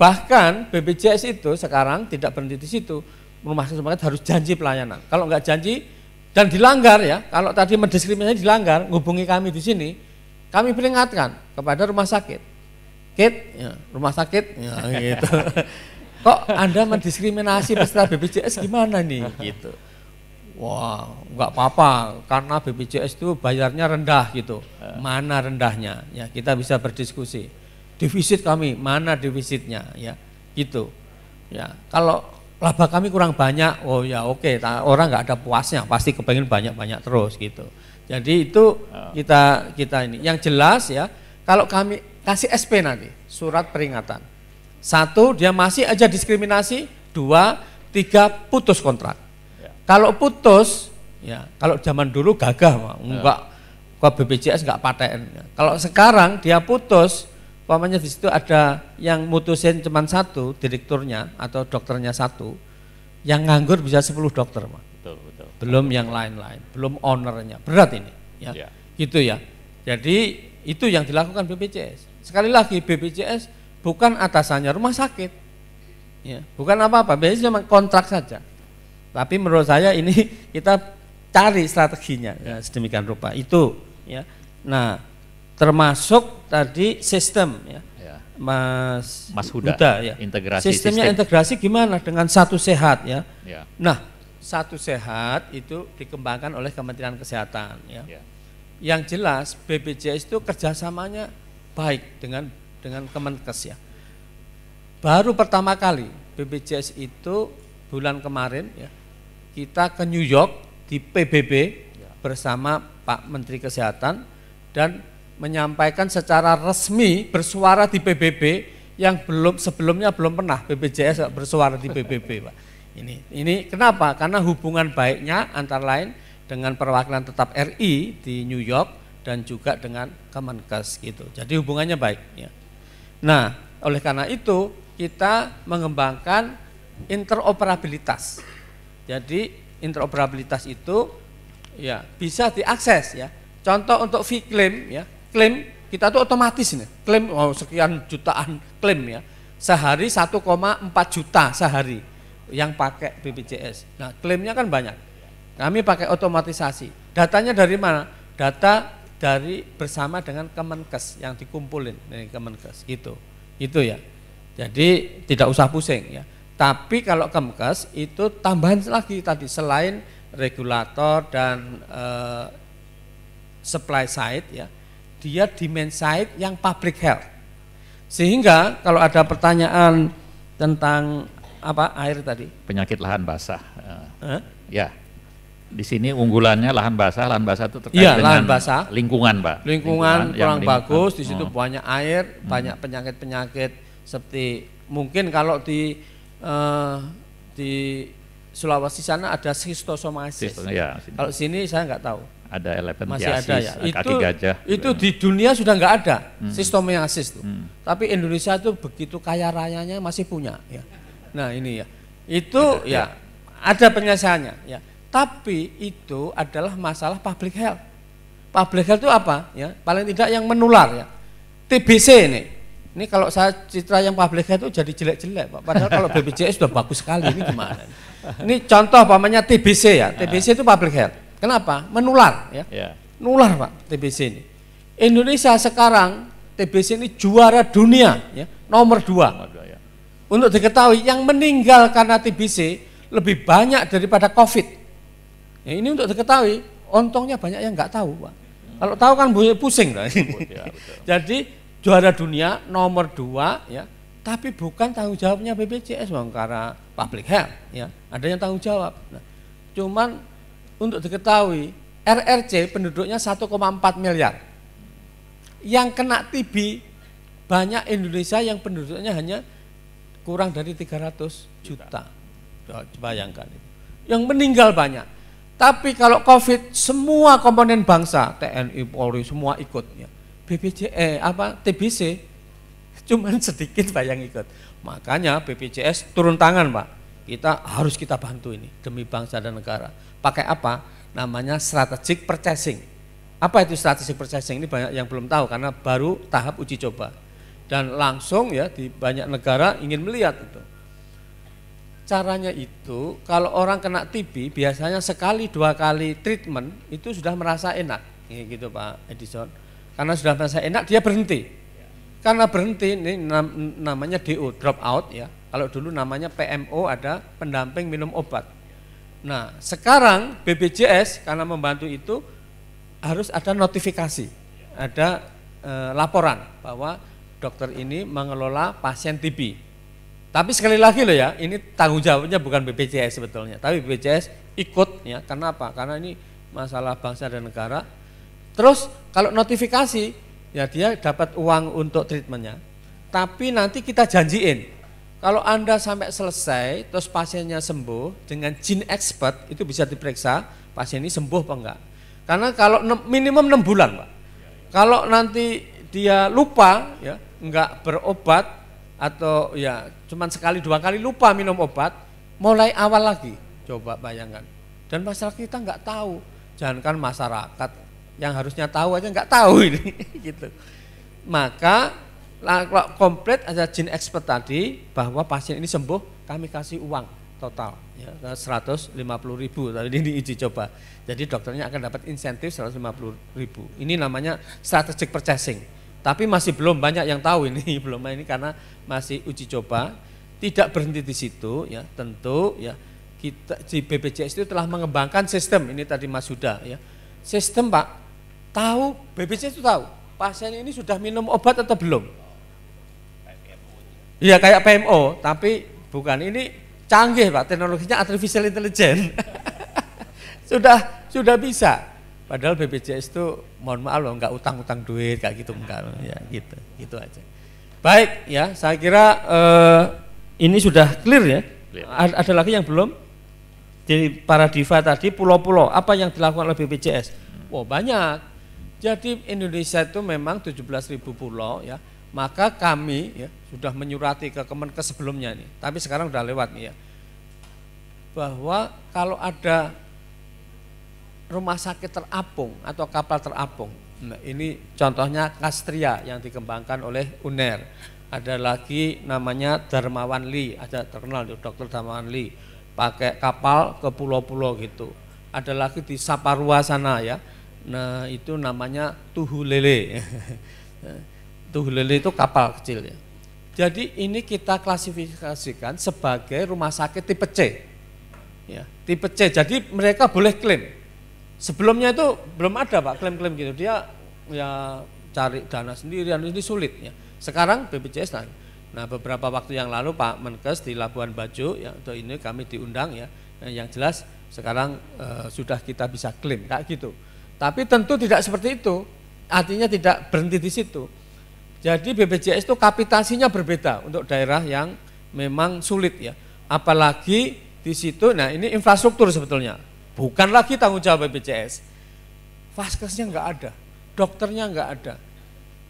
Bahkan BPJS itu sekarang tidak berhenti di situ rumah sakit semangat harus janji pelayanan. Kalau nggak janji dan dilanggar ya, kalau tadi mendiskriminasi dilanggar, hubungi kami di sini, kami peringatkan kepada rumah sakit. Kit, ya, rumah sakit, ya, gitu. Kok Anda mendiskriminasi peserta BPJS gimana nih? Gitu. Wah, nggak apa-apa karena BPJS itu bayarnya rendah gitu. Mana rendahnya? Ya kita bisa berdiskusi. Defisit kami mana defisitnya? Ya, gitu. Ya, kalau laba kami kurang banyak, oh ya oke, okay. orang nggak ada puasnya, pasti kepengen banyak-banyak terus gitu. Jadi itu ah. kita kita ini. Yang jelas ya, kalau kami kasih SP nanti, surat peringatan. Satu, dia masih aja diskriminasi. Dua, tiga, putus kontrak. Ya. Kalau putus, ya kalau zaman dulu gagah, ya. enggak, kok BPJS enggak paten. Kalau sekarang dia putus, Umpamanya di situ ada yang mutusin cuma satu, direkturnya atau dokternya satu, yang nganggur bisa 10 dokter, Pak. Betul, betul. Belum betul. yang lain-lain, belum ownernya. Berat ini, ya. ya. Gitu ya. Jadi itu yang dilakukan BPJS. Sekali lagi BPJS bukan atasannya rumah sakit. Ya, bukan apa-apa, biasanya cuma kontrak saja. Tapi menurut saya ini kita cari strateginya ya, sedemikian rupa itu ya. Nah, termasuk tadi sistem ya. ya. Mas Mas Huda, Huda ya. integrasi sistemnya sistem. integrasi gimana dengan satu sehat ya. ya. Nah, satu sehat itu dikembangkan oleh Kementerian Kesehatan ya. ya. Yang jelas BPJS itu kerjasamanya baik dengan dengan Kemenkes ya. Baru pertama kali BPJS itu bulan kemarin ya kita ke New York di PBB ya. bersama Pak Menteri Kesehatan dan menyampaikan secara resmi bersuara di PBB yang belum sebelumnya belum pernah BPJS bersuara di PBB, Pak. Ini ini kenapa? Karena hubungan baiknya antara lain dengan perwakilan tetap RI di New York dan juga dengan Kemenkes gitu. Jadi hubungannya baik ya. Nah, oleh karena itu kita mengembangkan interoperabilitas. Jadi interoperabilitas itu ya bisa diakses ya. Contoh untuk V-claim ya, klaim kita tuh otomatis ini klaim oh, sekian jutaan klaim ya sehari 1,4 juta sehari yang pakai BPJS nah klaimnya kan banyak kami pakai otomatisasi datanya dari mana data dari bersama dengan Kemenkes yang dikumpulin dari Kemenkes gitu itu ya jadi tidak usah pusing ya tapi kalau kemenkes itu tambahan lagi tadi selain regulator dan eh, supply side ya dia side yang public health. Sehingga kalau ada pertanyaan tentang apa air tadi? Penyakit lahan basah. Eh? Ya. Di sini unggulannya lahan basah, lahan basah itu terkait ya, dengan basah. lingkungan, Pak. Lingkungan, lingkungan kurang bagus, di situ oh. banyak air, hmm. banyak penyakit-penyakit seperti mungkin kalau di uh, di Sulawesi sana ada schistosomiasis. Ya, Kalau sini saya nggak tahu ada masih ada ya. kaki itu, gajah. Itu di dunia sudah nggak ada hmm. asis tuh. Hmm. Tapi Indonesia itu begitu kaya rayanya masih punya ya. Nah, ini ya. Itu ada, ya, ya ada penyelesaiannya ya. Tapi itu adalah masalah public health. Public health itu apa ya? Paling tidak yang menular ya. TBC ini. Ini kalau saya citra yang public health itu jadi jelek-jelek, Padahal kalau BPJS sudah bagus sekali ini gimana? Ini contoh pamannya TBC ya. TBC itu public health Kenapa? Menular ya. Yeah. Nular Pak TBC ini. Indonesia sekarang TBC ini juara dunia ya, nomor dua. ya. Untuk diketahui yang meninggal karena TBC lebih banyak daripada COVID. Ya, ini untuk diketahui. Untungnya banyak yang nggak tahu Pak. Hmm. Kalau tahu kan pusing Pak. Ya, Jadi juara dunia nomor dua ya, tapi bukan tanggung jawabnya BPJS bang karena public health ya. Ada yang tanggung jawab. Nah, cuman untuk diketahui RRC penduduknya 1,4 miliar. Yang kena TB banyak Indonesia yang penduduknya hanya kurang dari 300 juta. Bayangkan itu. Yang meninggal banyak. Tapi kalau COVID semua komponen bangsa, TNI, Polri semua ikutnya, ya. BPJ eh, apa TBC cuman sedikit bayang ikut. Makanya BPJS turun tangan, Pak kita harus kita bantu ini demi bangsa dan negara. Pakai apa? Namanya strategic purchasing. Apa itu strategic purchasing? Ini banyak yang belum tahu karena baru tahap uji coba. Dan langsung ya di banyak negara ingin melihat itu. Caranya itu kalau orang kena TB biasanya sekali dua kali treatment itu sudah merasa enak. Ya, gitu Pak Edison. Karena sudah merasa enak dia berhenti. Karena berhenti ini namanya DO, drop out ya kalau dulu namanya PMO ada pendamping minum obat. Nah, sekarang BPJS karena membantu itu harus ada notifikasi, ada e, laporan bahwa dokter ini mengelola pasien TB. Tapi sekali lagi loh ya, ini tanggung jawabnya bukan BPJS sebetulnya, tapi BPJS ikut ya. Karena apa? Karena ini masalah bangsa dan negara. Terus kalau notifikasi ya dia dapat uang untuk treatmentnya. Tapi nanti kita janjiin kalau Anda sampai selesai, terus pasiennya sembuh, dengan gene expert itu bisa diperiksa pasien ini sembuh apa enggak. Karena kalau minimum 6 bulan Pak. Kalau nanti dia lupa, ya enggak berobat, atau ya cuman sekali dua kali lupa minum obat, mulai awal lagi. Coba bayangkan. Dan masalah kita enggak tahu. Jangankan masyarakat yang harusnya tahu aja enggak tahu ini. gitu. Maka Nah, kalau komplit ada jin expert tadi bahwa pasien ini sembuh, kami kasih uang total ya 150 ribu tadi ini uji coba. Jadi dokternya akan dapat insentif 150 ribu. Ini namanya strategic purchasing. Tapi masih belum banyak yang tahu ini, belum ini karena masih uji coba. Tidak berhenti di situ ya, tentu ya kita di BPJS itu telah mengembangkan sistem ini tadi Mas Huda ya. Sistem Pak tahu BPJS itu tahu pasien ini sudah minum obat atau belum Iya kayak PMO, tapi bukan ini canggih Pak, teknologinya artificial intelligence. sudah sudah bisa. Padahal BPJS itu mohon maaf loh nggak utang-utang duit kayak gitu enggak ya gitu gitu aja. Baik ya, saya kira eh, ini sudah clear ya. Clear. Ada, lagi yang belum? Jadi para diva tadi pulau-pulau apa yang dilakukan oleh BPJS? wow, banyak. Jadi Indonesia itu memang 17.000 pulau ya maka kami ya, sudah menyurati ke Kemenkes sebelumnya nih, tapi sekarang sudah lewat nih ya, bahwa kalau ada rumah sakit terapung atau kapal terapung, nah ini contohnya Kastria yang dikembangkan oleh UNER, ada lagi namanya Darmawan Li, ada terkenal tuh dokter Darmawan Li, pakai kapal ke pulau-pulau gitu, ada lagi di Saparua sana ya, nah itu namanya Tuhu Lele. Tuh lele itu kapal kecil ya. Jadi ini kita klasifikasikan sebagai rumah sakit tipe C. Ya, tipe C. Jadi mereka boleh klaim. Sebelumnya itu belum ada Pak klaim-klaim gitu. Dia ya cari dana sendiri, dan ini sulit ya. Sekarang BPJS nah, nah beberapa waktu yang lalu Pak Menkes di Labuan Bajo ya untuk ini kami diundang ya. Nah, yang jelas sekarang e, sudah kita bisa klaim kayak gitu. Tapi tentu tidak seperti itu. Artinya tidak berhenti di situ jadi BPJS itu kapitasinya berbeda untuk daerah yang memang sulit ya. Apalagi di situ, nah ini infrastruktur sebetulnya, bukan lagi tanggung jawab BPJS. faskesnya nggak ada, dokternya nggak ada.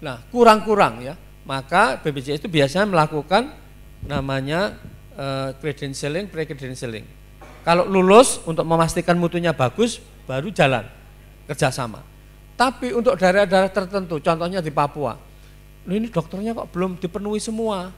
Nah kurang-kurang ya, maka BPJS itu biasanya melakukan namanya uh, credentialing, pre-credentialing. Kalau lulus untuk memastikan mutunya bagus, baru jalan kerjasama. Tapi untuk daerah-daerah tertentu, contohnya di Papua, ini dokternya kok belum dipenuhi semua.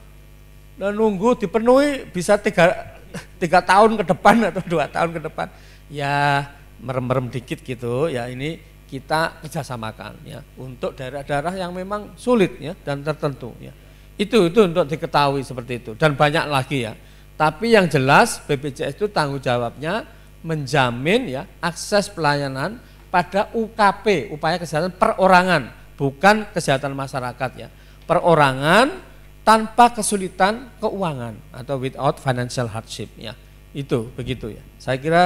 Dan nunggu dipenuhi bisa tiga, tiga tahun ke depan atau dua tahun ke depan. Ya merem-merem dikit gitu ya ini kita kerjasamakan ya untuk daerah-daerah yang memang sulit ya dan tertentu ya. Itu itu untuk diketahui seperti itu dan banyak lagi ya. Tapi yang jelas BPJS itu tanggung jawabnya menjamin ya akses pelayanan pada UKP, upaya kesehatan perorangan, bukan kesehatan masyarakat ya perorangan tanpa kesulitan keuangan atau without financial hardship ya. Itu begitu ya. Saya kira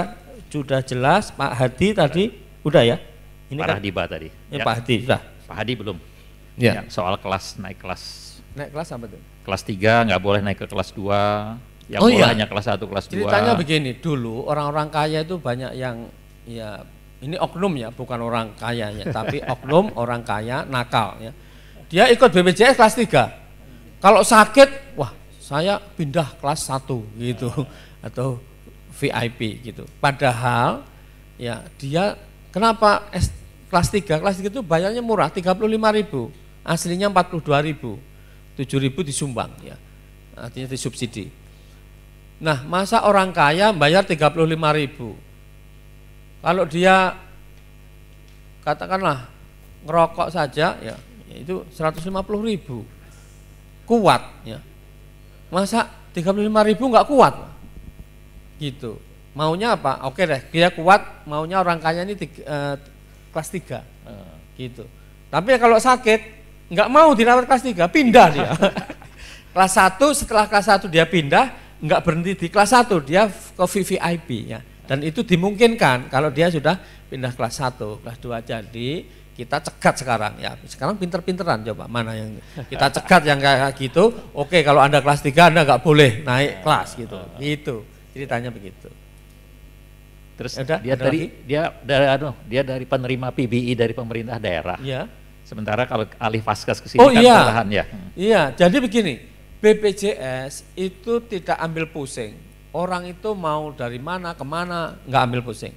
sudah jelas Pak Hadi tadi udah ya. Ini Pak kan, Hadi tadi. ya, ya. Pak Hadi sudah. Pak Hadi belum. Ya. ya. Soal kelas naik kelas. Naik kelas apa tuh? Kelas tiga nggak boleh naik ke kelas dua Yang oh, boleh iya. hanya kelas satu kelas dua Ceritanya begini, dulu orang-orang kaya itu banyak yang ya ini oknum ya, bukan orang kaya ya tapi oknum orang kaya nakal ya dia ikut BPJS kelas 3. Kalau sakit, wah saya pindah kelas 1 gitu atau VIP gitu. Padahal ya dia kenapa S, kelas 3? Kelas 3 itu bayarnya murah 35.000. Aslinya 42.000. 7.000 disumbang ya. Artinya disubsidi. Nah, masa orang kaya bayar 35.000. Kalau dia katakanlah ngerokok saja ya itu 150 ribu kuat ya masa 35 ribu nggak kuat gitu maunya apa oke deh dia kuat maunya orang kaya ini tiga, eh, kelas 3 hmm. gitu tapi kalau sakit nggak mau dirawat kelas 3 pindah dia kelas 1 setelah kelas 1 dia pindah nggak berhenti di kelas 1 dia ke VVIP ya dan itu dimungkinkan kalau dia sudah pindah kelas 1 kelas 2 jadi kita cegat sekarang ya sekarang pinter-pinteran coba mana yang kita cegat yang kayak gitu oke kalau anda kelas 3 anda nggak boleh naik ya, kelas gitu gitu ceritanya begitu terus ada, dia ada lagi? dia dari aduh, dia dari penerima PBI dari pemerintah daerah ya. sementara kalau alih vaskes ke sini oh, kan iya. ya hmm. iya jadi begini BPJS itu tidak ambil pusing orang itu mau dari mana kemana nggak ambil pusing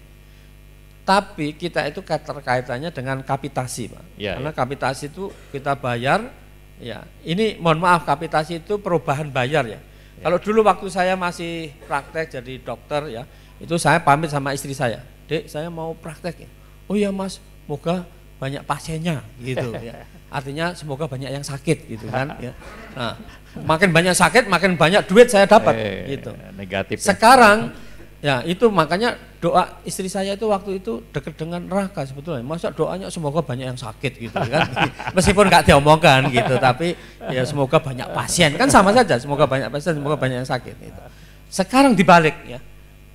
tapi kita itu terkaitannya dengan kapitasi, Pak. Ya, ya. Karena ya. kapitasi itu kita bayar, ya. Ini mohon maaf kapitasi itu perubahan bayar ya. ya. Kalau dulu waktu saya masih praktek jadi dokter ya, itu saya pamit sama istri saya. Dek, saya mau praktek ya. Oh ya Mas, moga banyak pasiennya gitu ya. Artinya semoga banyak yang sakit gitu kan ya. Nah, makin banyak sakit makin banyak duit saya dapat eh, gitu. Negatif. Ya. Sekarang ya Ya itu makanya doa istri saya itu waktu itu deket dengan neraka sebetulnya. Masa doanya semoga banyak yang sakit gitu kan. Meskipun gak diomongkan gitu, tapi ya semoga banyak pasien. Kan sama saja, semoga banyak pasien, semoga banyak yang sakit gitu. Sekarang dibalik ya.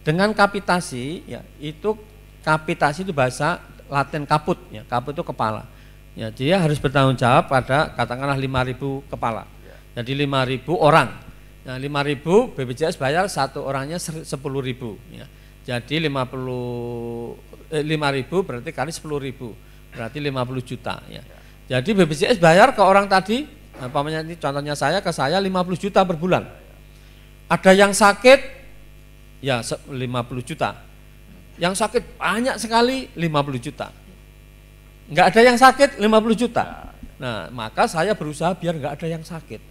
Dengan kapitasi ya, itu kapitasi itu bahasa Latin kaput ya. Kaput itu kepala. Ya, dia harus bertanggung jawab pada katakanlah 5000 kepala. Jadi 5000 orang Nah, ribu BPJS bayar satu orangnya 10.000 ya. Jadi 50 eh, ribu berarti kali sepuluh ribu Berarti lima puluh juta ya. Jadi BPJS bayar ke orang tadi, umpamanya ini contohnya saya ke saya lima puluh juta per bulan. Ada yang sakit ya lima puluh juta. Yang sakit banyak sekali lima puluh juta. Enggak ada yang sakit lima puluh juta. Nah, maka saya berusaha biar enggak ada yang sakit.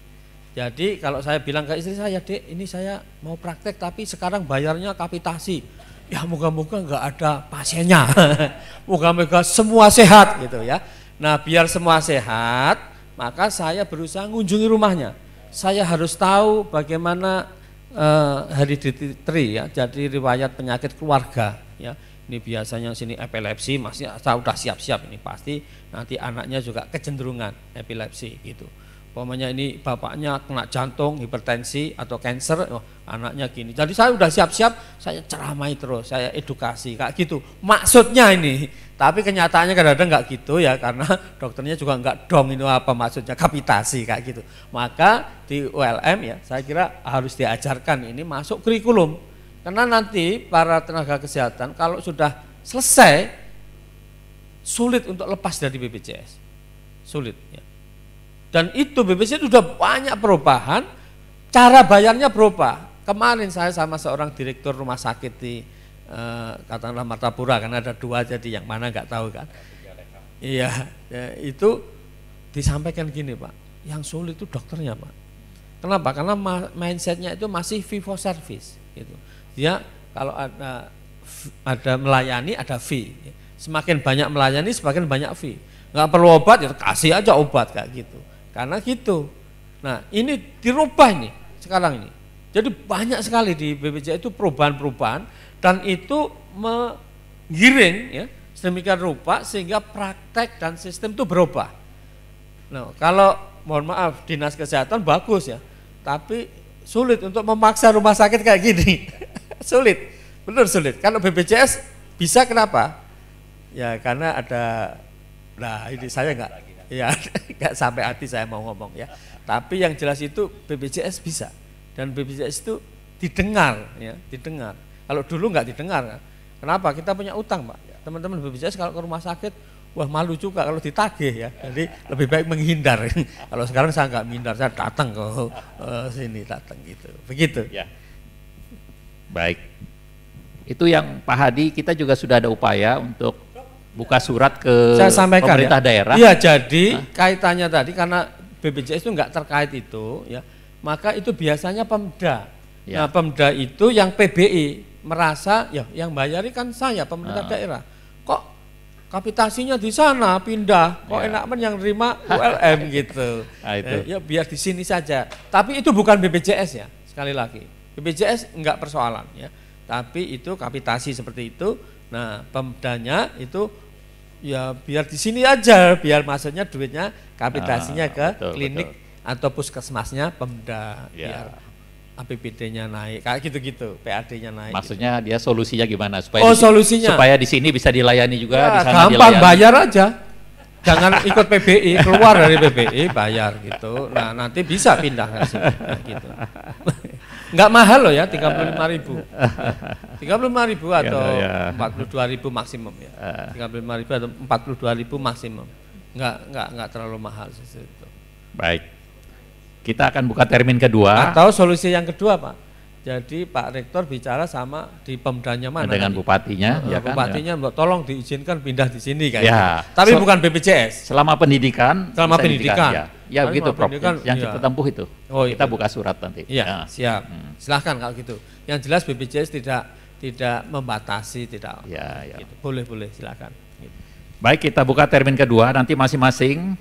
Jadi kalau saya bilang ke istri saya, dek ini saya mau praktek tapi sekarang bayarnya kapitasi. Ya moga-moga nggak ada pasiennya. moga-moga semua sehat gitu ya. Nah biar semua sehat, maka saya berusaha mengunjungi rumahnya. Saya harus tahu bagaimana uh, hereditary ya, jadi riwayat penyakit keluarga ya. Ini biasanya sini epilepsi, masih saya sudah siap-siap ini pasti nanti anaknya juga kecenderungan epilepsi gitu. Pokoknya ini bapaknya kena jantung, hipertensi atau kanker, oh, anaknya gini. Jadi saya sudah siap-siap, saya ceramai terus, saya edukasi, kayak gitu. Maksudnya ini, tapi kenyataannya kadang-kadang nggak gitu ya, karena dokternya juga nggak dong itu apa maksudnya kapitasi kayak gitu. Maka di ULM ya, saya kira harus diajarkan ini masuk kurikulum, karena nanti para tenaga kesehatan kalau sudah selesai sulit untuk lepas dari BPJS, sulit. Ya dan itu BBC itu sudah banyak perubahan, cara bayarnya berubah. Kemarin saya sama seorang direktur rumah sakit di eh, katakanlah Martapura karena ada dua jadi yang mana nggak tahu kan. Iya, ya, itu disampaikan gini Pak, yang sulit itu dokternya Pak. Kenapa? Karena mindsetnya itu masih vivo service gitu. Ya kalau ada ada melayani ada fee. Semakin banyak melayani semakin banyak fee. Nggak perlu obat ya kasih aja obat kayak gitu karena gitu. Nah ini dirubah nih sekarang ini. Jadi banyak sekali di BPJS itu perubahan-perubahan dan itu menggiring ya sedemikian rupa sehingga praktek dan sistem itu berubah. Nah, kalau mohon maaf dinas kesehatan bagus ya, tapi sulit untuk memaksa rumah sakit kayak gini. sulit, benar sulit. Kalau BPJS bisa kenapa? Ya karena ada, nah ini saya nggak ya nggak sampai hati saya mau ngomong ya. Tapi yang jelas itu BPJS bisa dan BPJS itu didengar ya, didengar. Kalau dulu nggak didengar. Ya. Kenapa? Kita punya utang, Pak. Teman-teman BPJS kalau ke rumah sakit wah malu juga kalau ditagih ya. Jadi lebih baik menghindar. kalau sekarang saya nggak menghindar, saya datang ke sini datang gitu. Begitu. Ya. Baik. Itu yang Pak Hadi, kita juga sudah ada upaya untuk buka surat ke Saya sampaikan ya. pemerintah ya. daerah. Iya, jadi Hah? kaitannya tadi karena BPJS itu enggak terkait itu, ya maka itu biasanya Pemda. Ya. Nah, Pemda itu yang PBI merasa ya yang bayari kan saya pemerintah nah. daerah. Kok kapitasinya di sana pindah, kok ya. enak men yang terima ULM gitu. Nah, itu. Ya, ya biar di sini saja. Tapi itu bukan BPJS ya, sekali lagi. BPJS enggak persoalan ya. Tapi itu kapitasi seperti itu. Nah, pemdanya itu ya biar di sini aja biar masuknya duitnya kapitasinya ah, ke betul, klinik betul. atau puskesmasnya Pemda ya. biar APBD-nya naik kayak gitu-gitu PAD-nya naik gitu. maksudnya gitu. dia solusinya gimana supaya oh di, solusinya supaya di sini bisa dilayani juga ya, di sana gampang dilayani. bayar aja jangan ikut PBI keluar dari PBI bayar gitu nah nanti bisa pindah ke sini nah, gitu Enggak mahal loh ya, 35 ribu. 35 eh, eh. iya, iya. ya. eh. ribu atau empat puluh 42 ribu maksimum ya. 35 ribu atau 42 ribu maksimum. Enggak, enggak, enggak terlalu mahal sih itu. Baik. Kita akan buka termin kedua. Atau solusi yang kedua Pak. Jadi Pak Rektor bicara sama di pemdanya mana? Dengan tadi? bupatinya, ya kan? Bupatinya, ya. tolong diizinkan pindah di sini kan Ya. Tapi so, bukan BPJS. Selama pendidikan. Selama pendidikan. pendidikan ya. Ya Tapi begitu Prof. Kan, yang ya. kita tempuh itu. Oh, iya. Kita buka surat nanti. Ya, ya. siap. Hmm. Silahkan kalau gitu. Yang jelas BPJS tidak tidak membatasi, tidak. Ya, ya. Gitu. Boleh, boleh, silahkan. Gitu. Baik, kita buka termin kedua. Nanti masing-masing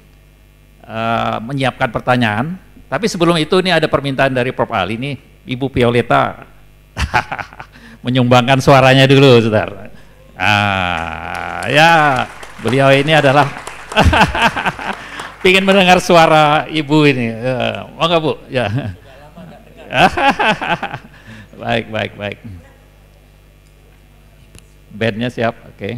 uh, menyiapkan pertanyaan. Tapi sebelum itu ini ada permintaan dari Prof. Ali ini Ibu Violeta menyumbangkan suaranya dulu, saudara. Ah, ya, beliau ini adalah pingin mendengar suara ibu ini. Eh, mau nggak bu? Ya. baik, baik, baik. Bednya siap, oke. Okay.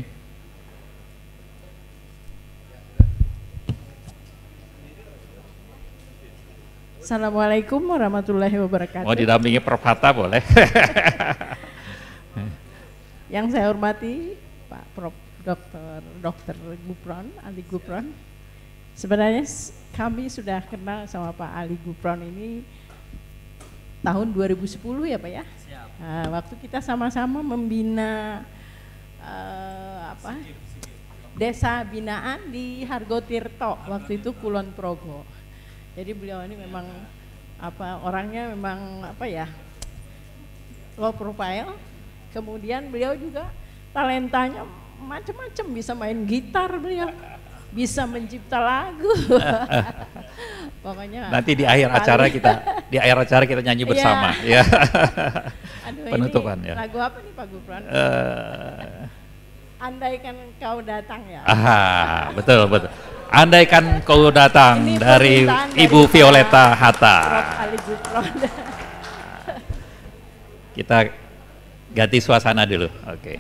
Assalamualaikum warahmatullahi wabarakatuh. Mau didampingi Hatta boleh. Yang saya hormati Pak Prof. Dr. Dr. Gupron, Ali Gupron, Sebenarnya kami sudah kenal sama Pak Ali Gupron ini tahun 2010 ya Pak ya. Siap. Nah, waktu kita sama-sama membina uh, apa desa binaan di Hargo Tirto waktu itu Kulon Progo. Jadi beliau ini memang apa orangnya memang apa ya low profile. Kemudian beliau juga talentanya macam-macam bisa main gitar beliau bisa mencipta lagu. Pokoknya nanti di akhir kali. acara kita di akhir acara kita nyanyi iya. bersama ya. Aduh, Penutupan ini ya. Lagu apa nih Pak Gufran? Uh... Eh. Andaikan kau datang ya. Aha, betul betul. Andaikan kau datang ini dari Ibu dari Violeta Hatta. kita ganti suasana dulu. Oke. Okay.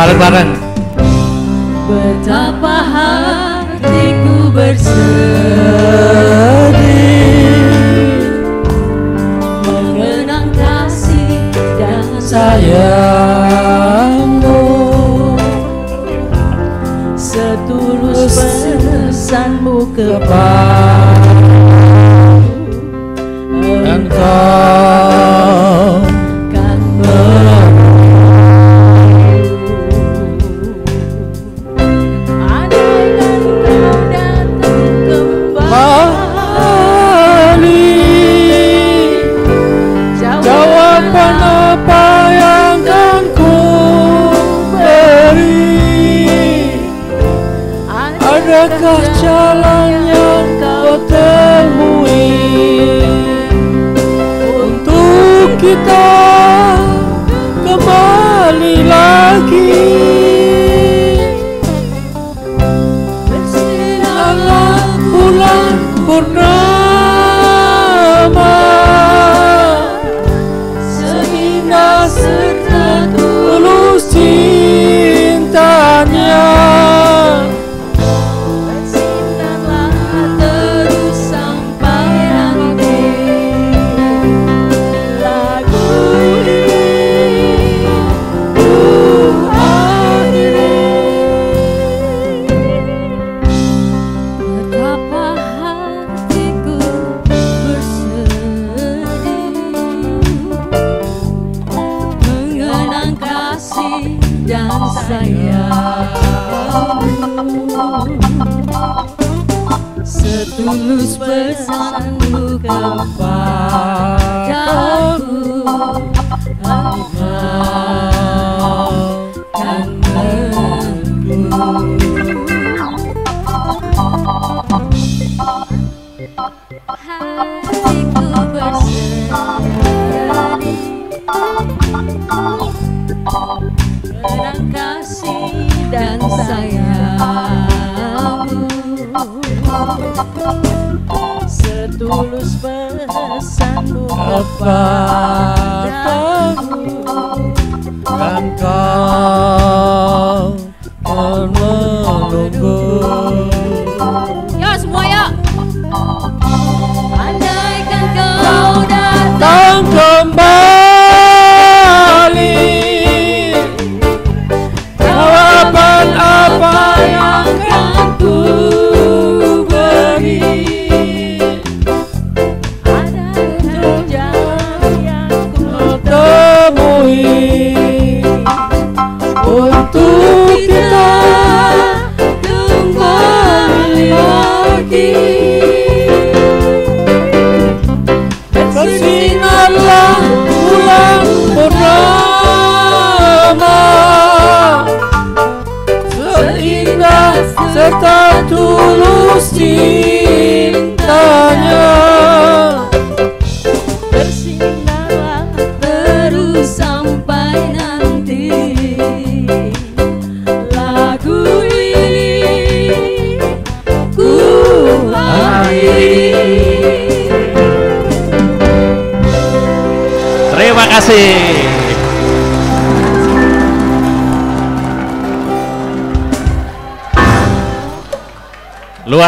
好了，好了。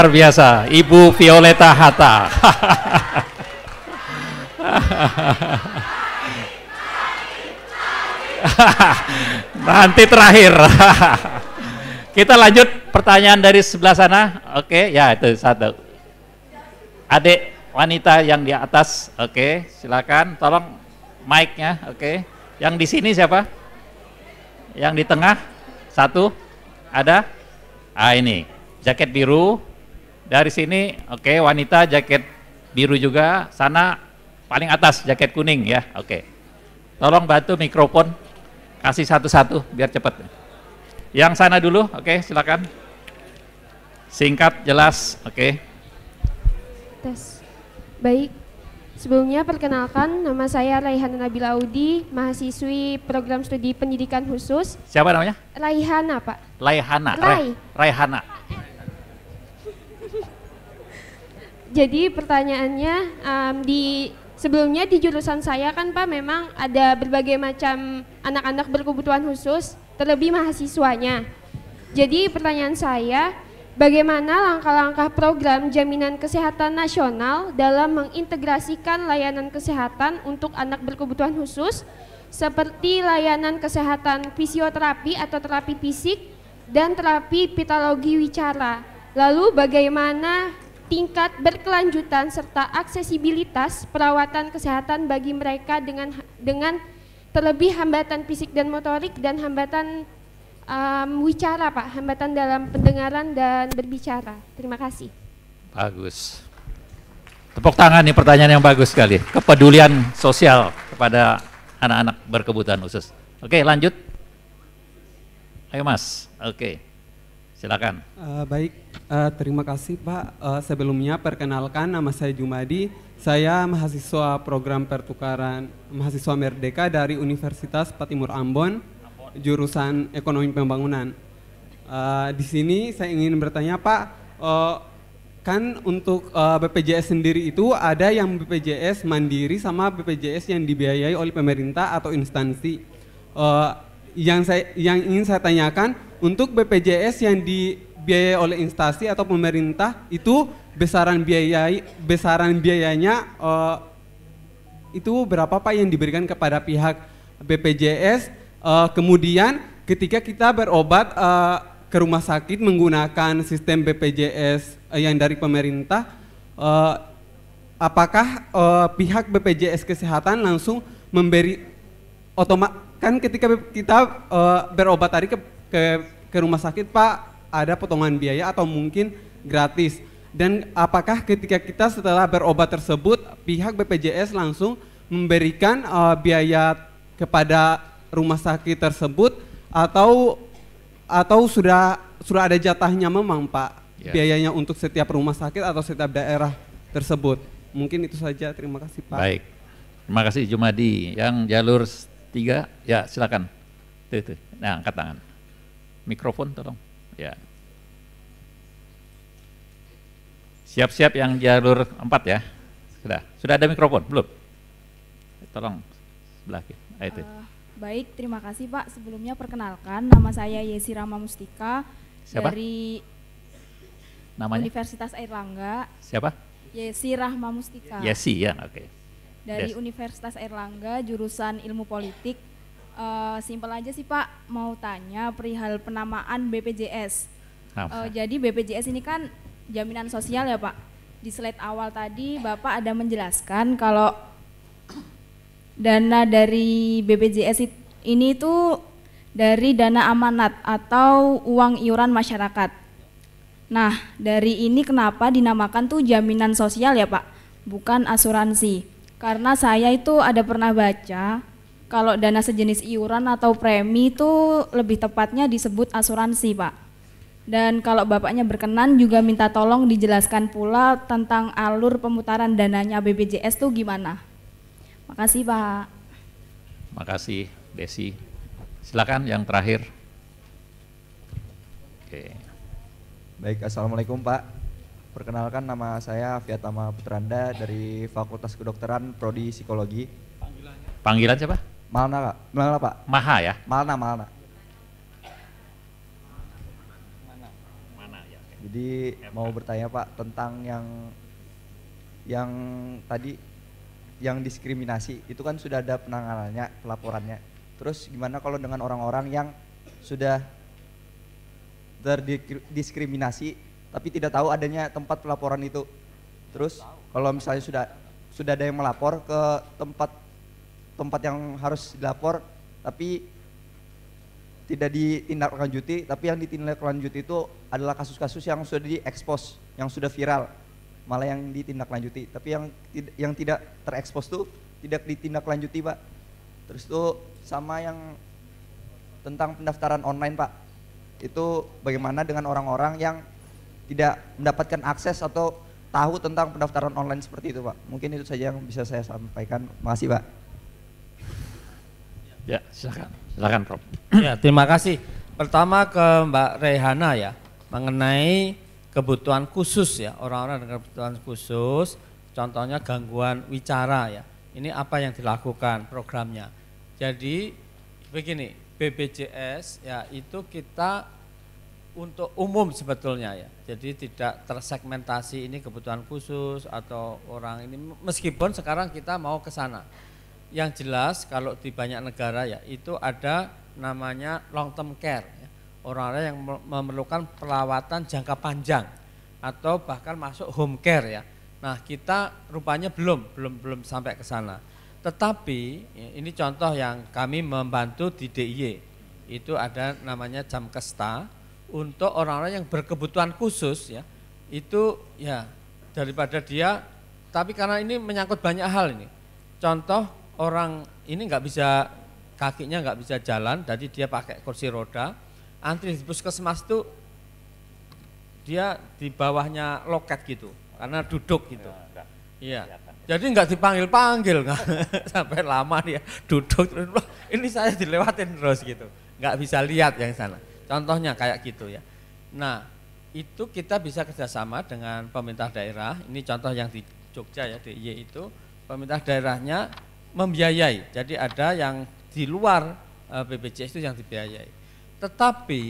luar biasa Ibu Violeta Hatta nanti terakhir kita lanjut pertanyaan dari sebelah sana oke ya itu satu adik wanita yang di atas oke silakan tolong mic-nya oke yang di sini siapa yang di tengah satu ada ah ini jaket biru dari sini, oke okay, wanita jaket biru juga, sana paling atas jaket kuning ya, oke. Okay. Tolong bantu mikrofon, kasih satu-satu biar cepat. Yang sana dulu, oke okay, silakan. Singkat, jelas, oke. Okay. Baik, Sebelumnya perkenalkan nama saya Raihana Nabila Audi, mahasiswi program studi pendidikan khusus. Siapa namanya? Raihana, Pak. Raihana Rai. Raihana. jadi pertanyaannya um, di sebelumnya di jurusan saya kan Pak memang ada berbagai macam anak-anak berkebutuhan khusus terlebih mahasiswanya. Jadi pertanyaan saya, bagaimana langkah-langkah program jaminan kesehatan nasional dalam mengintegrasikan layanan kesehatan untuk anak berkebutuhan khusus seperti layanan kesehatan fisioterapi atau terapi fisik dan terapi pitologi wicara. Lalu bagaimana tingkat berkelanjutan serta aksesibilitas perawatan kesehatan bagi mereka dengan dengan terlebih hambatan fisik dan motorik dan hambatan um, wicara Pak, hambatan dalam pendengaran dan berbicara. Terima kasih. Bagus. Tepuk tangan nih pertanyaan yang bagus sekali. Kepedulian sosial kepada anak-anak berkebutuhan khusus. Oke, lanjut. Ayo Mas. Oke. Silakan. Uh, baik, uh, terima kasih Pak. Uh, sebelumnya perkenalkan nama saya Jumadi. Saya mahasiswa program pertukaran mahasiswa Merdeka dari Universitas Patimur Ambon, jurusan Ekonomi Pembangunan. Uh, di sini saya ingin bertanya Pak, uh, kan untuk uh, BPJS sendiri itu ada yang BPJS mandiri sama BPJS yang dibiayai oleh pemerintah atau instansi. Uh, yang saya yang ingin saya tanyakan untuk BPJS yang dibiayai oleh instansi atau pemerintah itu besaran biaya besaran biayanya uh, itu berapa Pak yang diberikan kepada pihak BPJS? Uh, eh, kemudian ketika kita berobat uh, ke rumah sakit menggunakan sistem BPJS yang dari pemerintah uh, apakah uh, pihak BPJS Kesehatan langsung memberi otomatis kan ketika kita uh, berobat tadi ke ke ke rumah sakit Pak ada potongan biaya atau mungkin gratis. Dan apakah ketika kita setelah berobat tersebut pihak BPJS langsung memberikan uh, biaya kepada rumah sakit tersebut atau atau sudah sudah ada jatahnya memang Pak yeah. biayanya untuk setiap rumah sakit atau setiap daerah tersebut. Mungkin itu saja. Terima kasih Pak. Baik. Terima kasih Jumadi. Yang jalur tiga, ya silakan. Itu, itu. Nah, angkat tangan. Mikrofon tolong. Ya. Siap-siap yang jalur empat ya. Sudah. Sudah ada mikrofon? Belum? Tolong sebelah kiri. itu. Uh, eh, baik, terima kasih Pak. Sebelumnya perkenalkan nama saya Yesi Rama Mustika Siapa? dari Namanya? Universitas Airlangga. Siapa? Yesi Rahma Mustika. Yesi ya, oke. Okay. Dari yes. Universitas Airlangga jurusan Ilmu Politik Uh, simpel aja sih Pak, mau tanya perihal penamaan BPJS. uh, nah, eh, jadi BPJS ini kan jaminan sosial ya Pak. Di slide awal tadi Bapak ada menjelaskan kalau dana dari BPJS ini itu dari dana amanat atau uang iuran masyarakat. Nah, dari ini kenapa dinamakan tuh jaminan sosial ya Pak, bukan asuransi. Karena saya itu ada pernah baca kalau dana sejenis iuran atau premi itu lebih tepatnya disebut asuransi, Pak. Dan kalau Bapaknya berkenan juga minta tolong dijelaskan pula tentang alur pemutaran dananya BPJS itu gimana. Makasih, Pak. Makasih, Desi. Silakan yang terakhir. Oke. Baik, Assalamualaikum, Pak. Perkenalkan nama saya Fiatama Putranda dari Fakultas Kedokteran Prodi Psikologi. Panggilan siapa? Malna, Malna Pak. Maha ya? Malna, Malna. Ya? Jadi mau bertanya Pak tentang yang yang tadi yang diskriminasi itu kan sudah ada penanganannya, pelaporannya. Terus gimana kalau dengan orang-orang yang sudah terdiskriminasi tapi tidak tahu adanya tempat pelaporan itu? Terus kalau misalnya sudah sudah ada yang melapor ke tempat tempat yang harus dilapor tapi tidak ditindaklanjuti tapi yang ditindaklanjuti itu adalah kasus-kasus yang sudah diekspos yang sudah viral malah yang ditindaklanjuti tapi yang yang tidak terekspos itu tidak ditindaklanjuti pak terus itu sama yang tentang pendaftaran online pak itu bagaimana dengan orang-orang yang tidak mendapatkan akses atau tahu tentang pendaftaran online seperti itu pak mungkin itu saja yang bisa saya sampaikan makasih pak Ya, silakan. Silakan, Prof. Ya, terima kasih. Pertama ke Mbak Rehana ya, mengenai kebutuhan khusus ya, orang-orang dengan kebutuhan khusus, contohnya gangguan wicara ya. Ini apa yang dilakukan programnya? Jadi begini, BPJS ya itu kita untuk umum sebetulnya ya. Jadi tidak tersegmentasi ini kebutuhan khusus atau orang ini meskipun sekarang kita mau ke sana yang jelas kalau di banyak negara ya itu ada namanya long term care. Ya. Orang-orang yang memerlukan perawatan jangka panjang atau bahkan masuk home care ya. Nah, kita rupanya belum belum belum sampai ke sana. Tetapi ya, ini contoh yang kami membantu di DIY. Itu ada namanya jam kesta untuk orang-orang yang berkebutuhan khusus ya. Itu ya daripada dia tapi karena ini menyangkut banyak hal ini. Contoh orang ini nggak bisa kakinya nggak bisa jalan, jadi dia pakai kursi roda. Antri di puskesmas itu dia di bawahnya loket gitu, karena duduk gitu. Ya, iya. Ya. Jadi nggak dipanggil-panggil, kan? sampai lama dia duduk. Ini saya dilewatin terus gitu, nggak bisa lihat yang sana. Contohnya kayak gitu ya. Nah itu kita bisa kerjasama dengan pemerintah daerah. Ini contoh yang di Jogja ya di Y itu pemerintah daerahnya membiayai. Jadi ada yang di luar eh, BPJS itu yang dibiayai. Tetapi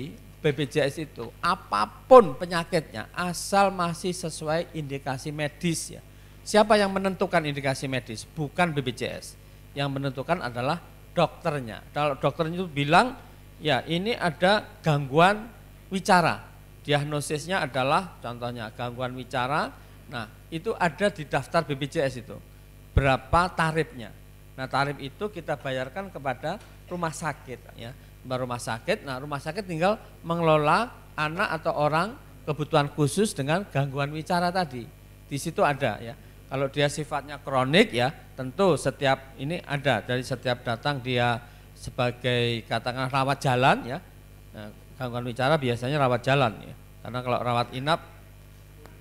BPJS itu apapun penyakitnya asal masih sesuai indikasi medis ya. Siapa yang menentukan indikasi medis? Bukan BPJS. Yang menentukan adalah dokternya. Kalau dokternya itu bilang ya ini ada gangguan wicara. Diagnosisnya adalah contohnya gangguan wicara. Nah, itu ada di daftar BPJS itu. Berapa tarifnya? Nah tarif itu kita bayarkan kepada rumah sakit ya rumah sakit. Nah rumah sakit tinggal mengelola anak atau orang kebutuhan khusus dengan gangguan wicara tadi. Di situ ada ya. Kalau dia sifatnya kronik ya tentu setiap ini ada dari setiap datang dia sebagai katakan rawat jalan ya. Nah, gangguan wicara biasanya rawat jalan ya. Karena kalau rawat inap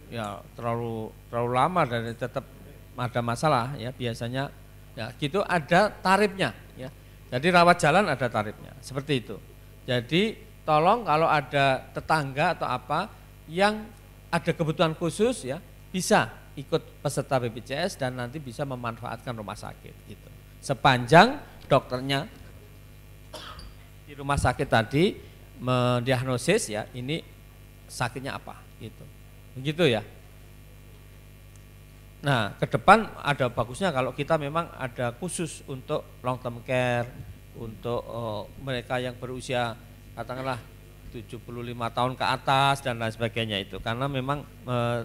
ya terlalu terlalu lama dan tetap ada masalah ya biasanya Ya, gitu ada tarifnya ya. Jadi rawat jalan ada tarifnya, seperti itu. Jadi tolong kalau ada tetangga atau apa yang ada kebutuhan khusus ya bisa ikut peserta BPJS dan nanti bisa memanfaatkan rumah sakit gitu. Sepanjang dokternya di rumah sakit tadi mendiagnosis ya ini sakitnya apa gitu. Begitu ya. Nah, ke depan ada bagusnya kalau kita memang ada khusus untuk long term care, untuk uh, mereka yang berusia katakanlah 75 tahun ke atas dan lain sebagainya itu karena memang uh,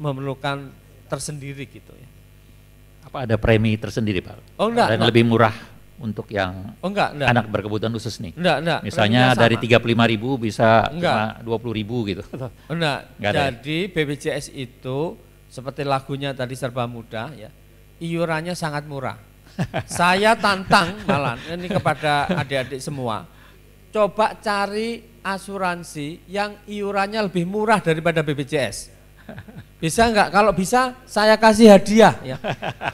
memerlukan tersendiri gitu ya. Apa ada premi tersendiri, Pak? Oh enggak. Dan enggak. lebih murah untuk yang oh, enggak, enggak. anak berkebutuhan khusus nih. Enggak, enggak. Misalnya dari 35.000 35 ribu bisa enggak. cuma 20 ribu gitu. Enggak. enggak ya? Jadi BPJS itu seperti lagunya tadi serba mudah ya iurannya sangat murah saya tantang malah ini kepada adik-adik semua coba cari asuransi yang iurannya lebih murah daripada BPJS bisa nggak kalau bisa saya kasih hadiah ya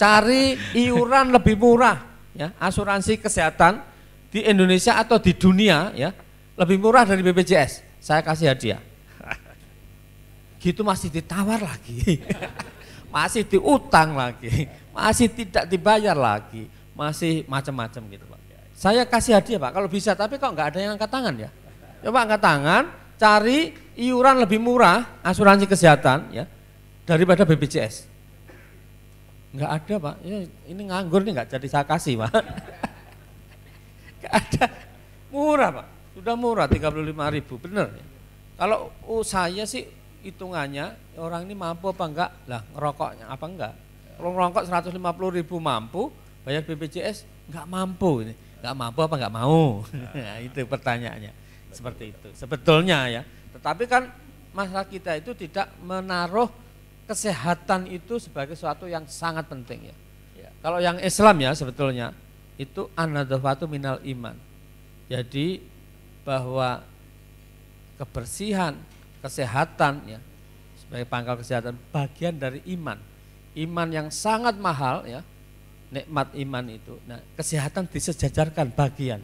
cari iuran lebih murah ya asuransi kesehatan di Indonesia atau di dunia ya lebih murah dari BPJS saya kasih hadiah Gitu masih ditawar lagi. masih diutang lagi. Masih tidak dibayar lagi. Masih macam-macam gitu Pak. Saya kasih hadiah Pak kalau bisa, tapi kok nggak ada yang angkat tangan ya. Coba angkat tangan, cari iuran lebih murah asuransi kesehatan ya daripada BPJS. Nggak ada pak, ya, ini nganggur nih nggak jadi saya kasih pak. Nggak ada, murah pak, sudah murah 35 ribu, bener. Ya. Kalau oh, saya sih hitungannya orang ini mampu apa enggak? Lah rokoknya apa enggak? Kalau ngerokok 150 ribu mampu, bayar BPJS enggak mampu ini. Enggak mampu apa enggak mau? Nah, itu pertanyaannya. Seperti itu. Sebetulnya ya. Tetapi kan masalah kita itu tidak menaruh kesehatan itu sebagai suatu yang sangat penting ya. ya. Kalau yang Islam ya sebetulnya itu anadhafatu minal iman. Jadi bahwa kebersihan kesehatan ya sebagai pangkal kesehatan bagian dari iman iman yang sangat mahal ya nikmat iman itu nah kesehatan disejajarkan bagian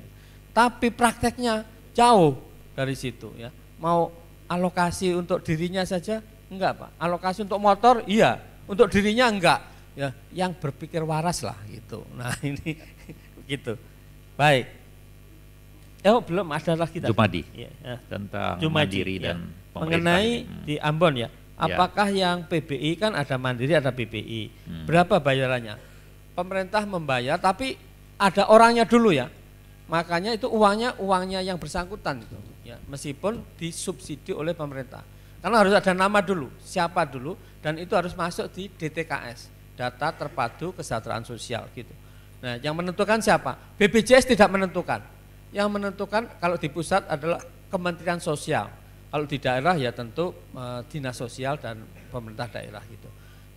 tapi prakteknya jauh dari situ ya mau alokasi untuk dirinya saja enggak pak alokasi untuk motor iya untuk dirinya enggak ya yang berpikir waras lah gitu nah ini gitu baik eh, Oh belum ada lagi tadi. Jumadi ya, ya. tentang Jumadi, mandiri dan iya mengenai hmm. di Ambon ya. ya. Apakah ya. yang PBI kan ada Mandiri, ada BPI. Hmm. Berapa bayarannya? Pemerintah membayar tapi ada orangnya dulu ya. Makanya itu uangnya uangnya yang bersangkutan itu ya, meskipun disubsidi oleh pemerintah. Karena harus ada nama dulu, siapa dulu dan itu harus masuk di DTKS, data terpadu kesejahteraan sosial gitu. Nah, yang menentukan siapa? BPJS tidak menentukan. Yang menentukan kalau di pusat adalah Kementerian Sosial kalau di daerah ya tentu e, dinas sosial dan pemerintah daerah gitu.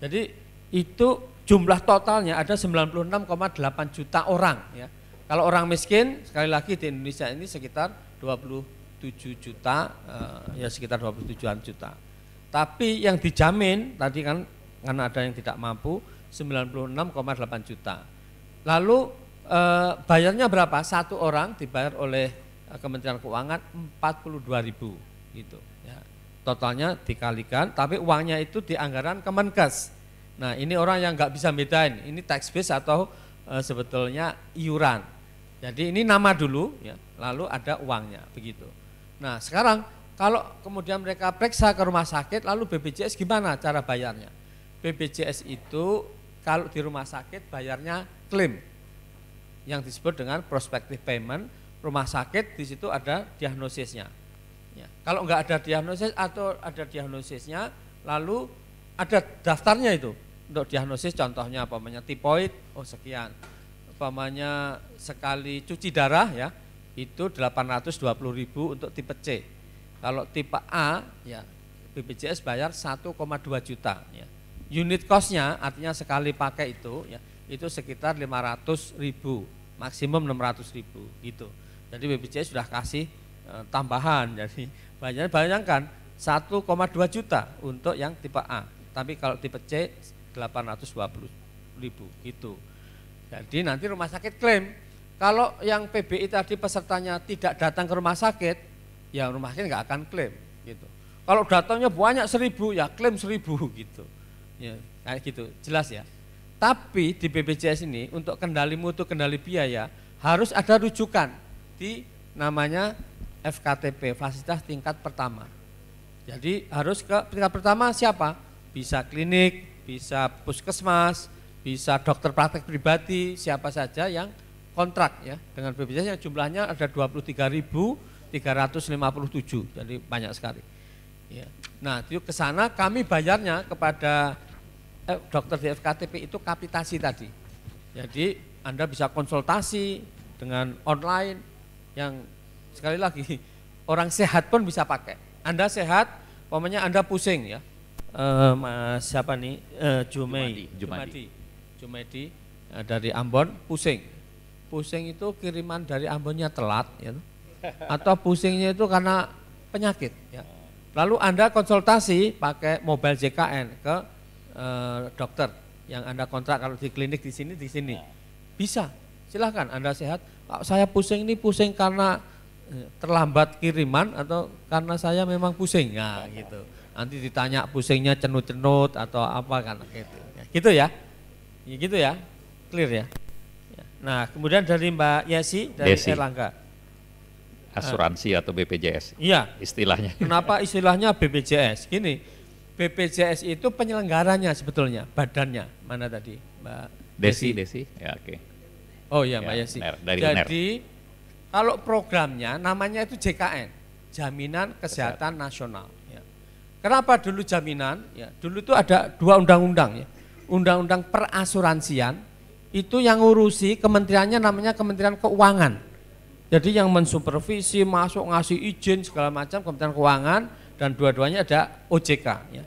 Jadi itu jumlah totalnya ada 96,8 juta orang ya. Kalau orang miskin sekali lagi di Indonesia ini sekitar 27 juta e, ya sekitar 27-an juta. Tapi yang dijamin tadi kan karena ada yang tidak mampu 96,8 juta. Lalu e, bayarnya berapa? Satu orang dibayar oleh Kementerian Keuangan 42 ribu gitu ya totalnya dikalikan tapi uangnya itu di anggaran Kemenkes nah ini orang yang nggak bisa bedain ini tax base atau e, sebetulnya iuran jadi ini nama dulu ya lalu ada uangnya begitu nah sekarang kalau kemudian mereka periksa ke rumah sakit lalu BPJS gimana cara bayarnya BPJS itu kalau di rumah sakit bayarnya klaim yang disebut dengan prospective payment rumah sakit di situ ada diagnosisnya kalau nggak ada diagnosis atau ada diagnosisnya, lalu ada daftarnya itu untuk diagnosis contohnya apa namanya tipoid oh sekian umpamanya sekali cuci darah ya itu 820.000 untuk tipe C kalau tipe A ya BPJS bayar 1,2 juta ya unit nya artinya sekali pakai itu ya itu sekitar 500.000 maksimum 600.000 gitu jadi BPJS sudah kasih e, tambahan jadi Bayangkan, bayangkan 1,2 juta untuk yang tipe A, tapi kalau tipe C 820 ribu gitu. Jadi nanti rumah sakit klaim kalau yang PBI tadi pesertanya tidak datang ke rumah sakit, ya rumah sakit nggak akan klaim gitu. Kalau datangnya banyak seribu, ya klaim seribu gitu. Ya, kayak gitu, jelas ya. Tapi di BPJS ini untuk kendali mutu, kendali biaya harus ada rujukan di namanya FKTP, fasilitas tingkat pertama. Jadi harus ke tingkat pertama siapa? Bisa klinik, bisa puskesmas, bisa dokter praktek pribadi, siapa saja yang kontrak ya dengan BPJS yang jumlahnya ada 23.357. Jadi banyak sekali. Ya. Nah, itu ke sana kami bayarnya kepada eh, dokter di FKTP itu kapitasi tadi. Jadi Anda bisa konsultasi dengan online yang Sekali lagi, orang sehat pun bisa pakai. Anda sehat, pokoknya Anda pusing ya. Uh, eh, mas siapa nih? Uh, eh, Jumei. Jumedi. Jumedi uh, dari Ambon, pusing. Pusing itu kiriman dari Ambonnya telat ya. Atau pusingnya itu karena penyakit ya. Lalu Anda konsultasi pakai mobile JKN ke uh, dokter yang Anda kontrak kalau di klinik di sini di sini. Ya. Bisa. Silahkan Anda sehat. Saya pusing ini pusing karena terlambat kiriman atau karena saya memang pusing ya nah, gitu. Nanti ditanya pusingnya cenut-cenut atau apa kan gitu. Ya, gitu ya. ya gitu ya. Clear ya. ya. Nah, kemudian dari Mbak Yasi dari Desi. Erlangga. Asuransi atau BPJS. Iya. Istilahnya. Kenapa istilahnya BPJS? Gini, BPJS itu penyelenggaranya sebetulnya, badannya. Mana tadi, Mbak Desi? Desi, Desi. ya oke. Okay. Oh iya, ya, Mbak Yasi dari Jadi, NER kalau programnya namanya itu JKN, Jaminan Kesehatan, Nasional. Ya. Kenapa dulu jaminan? Ya, dulu itu ada dua undang-undang ya. Undang-undang perasuransian itu yang ngurusi kementeriannya namanya Kementerian Keuangan. Jadi yang mensupervisi, masuk ngasih izin segala macam Kementerian Keuangan dan dua-duanya ada OJK ya.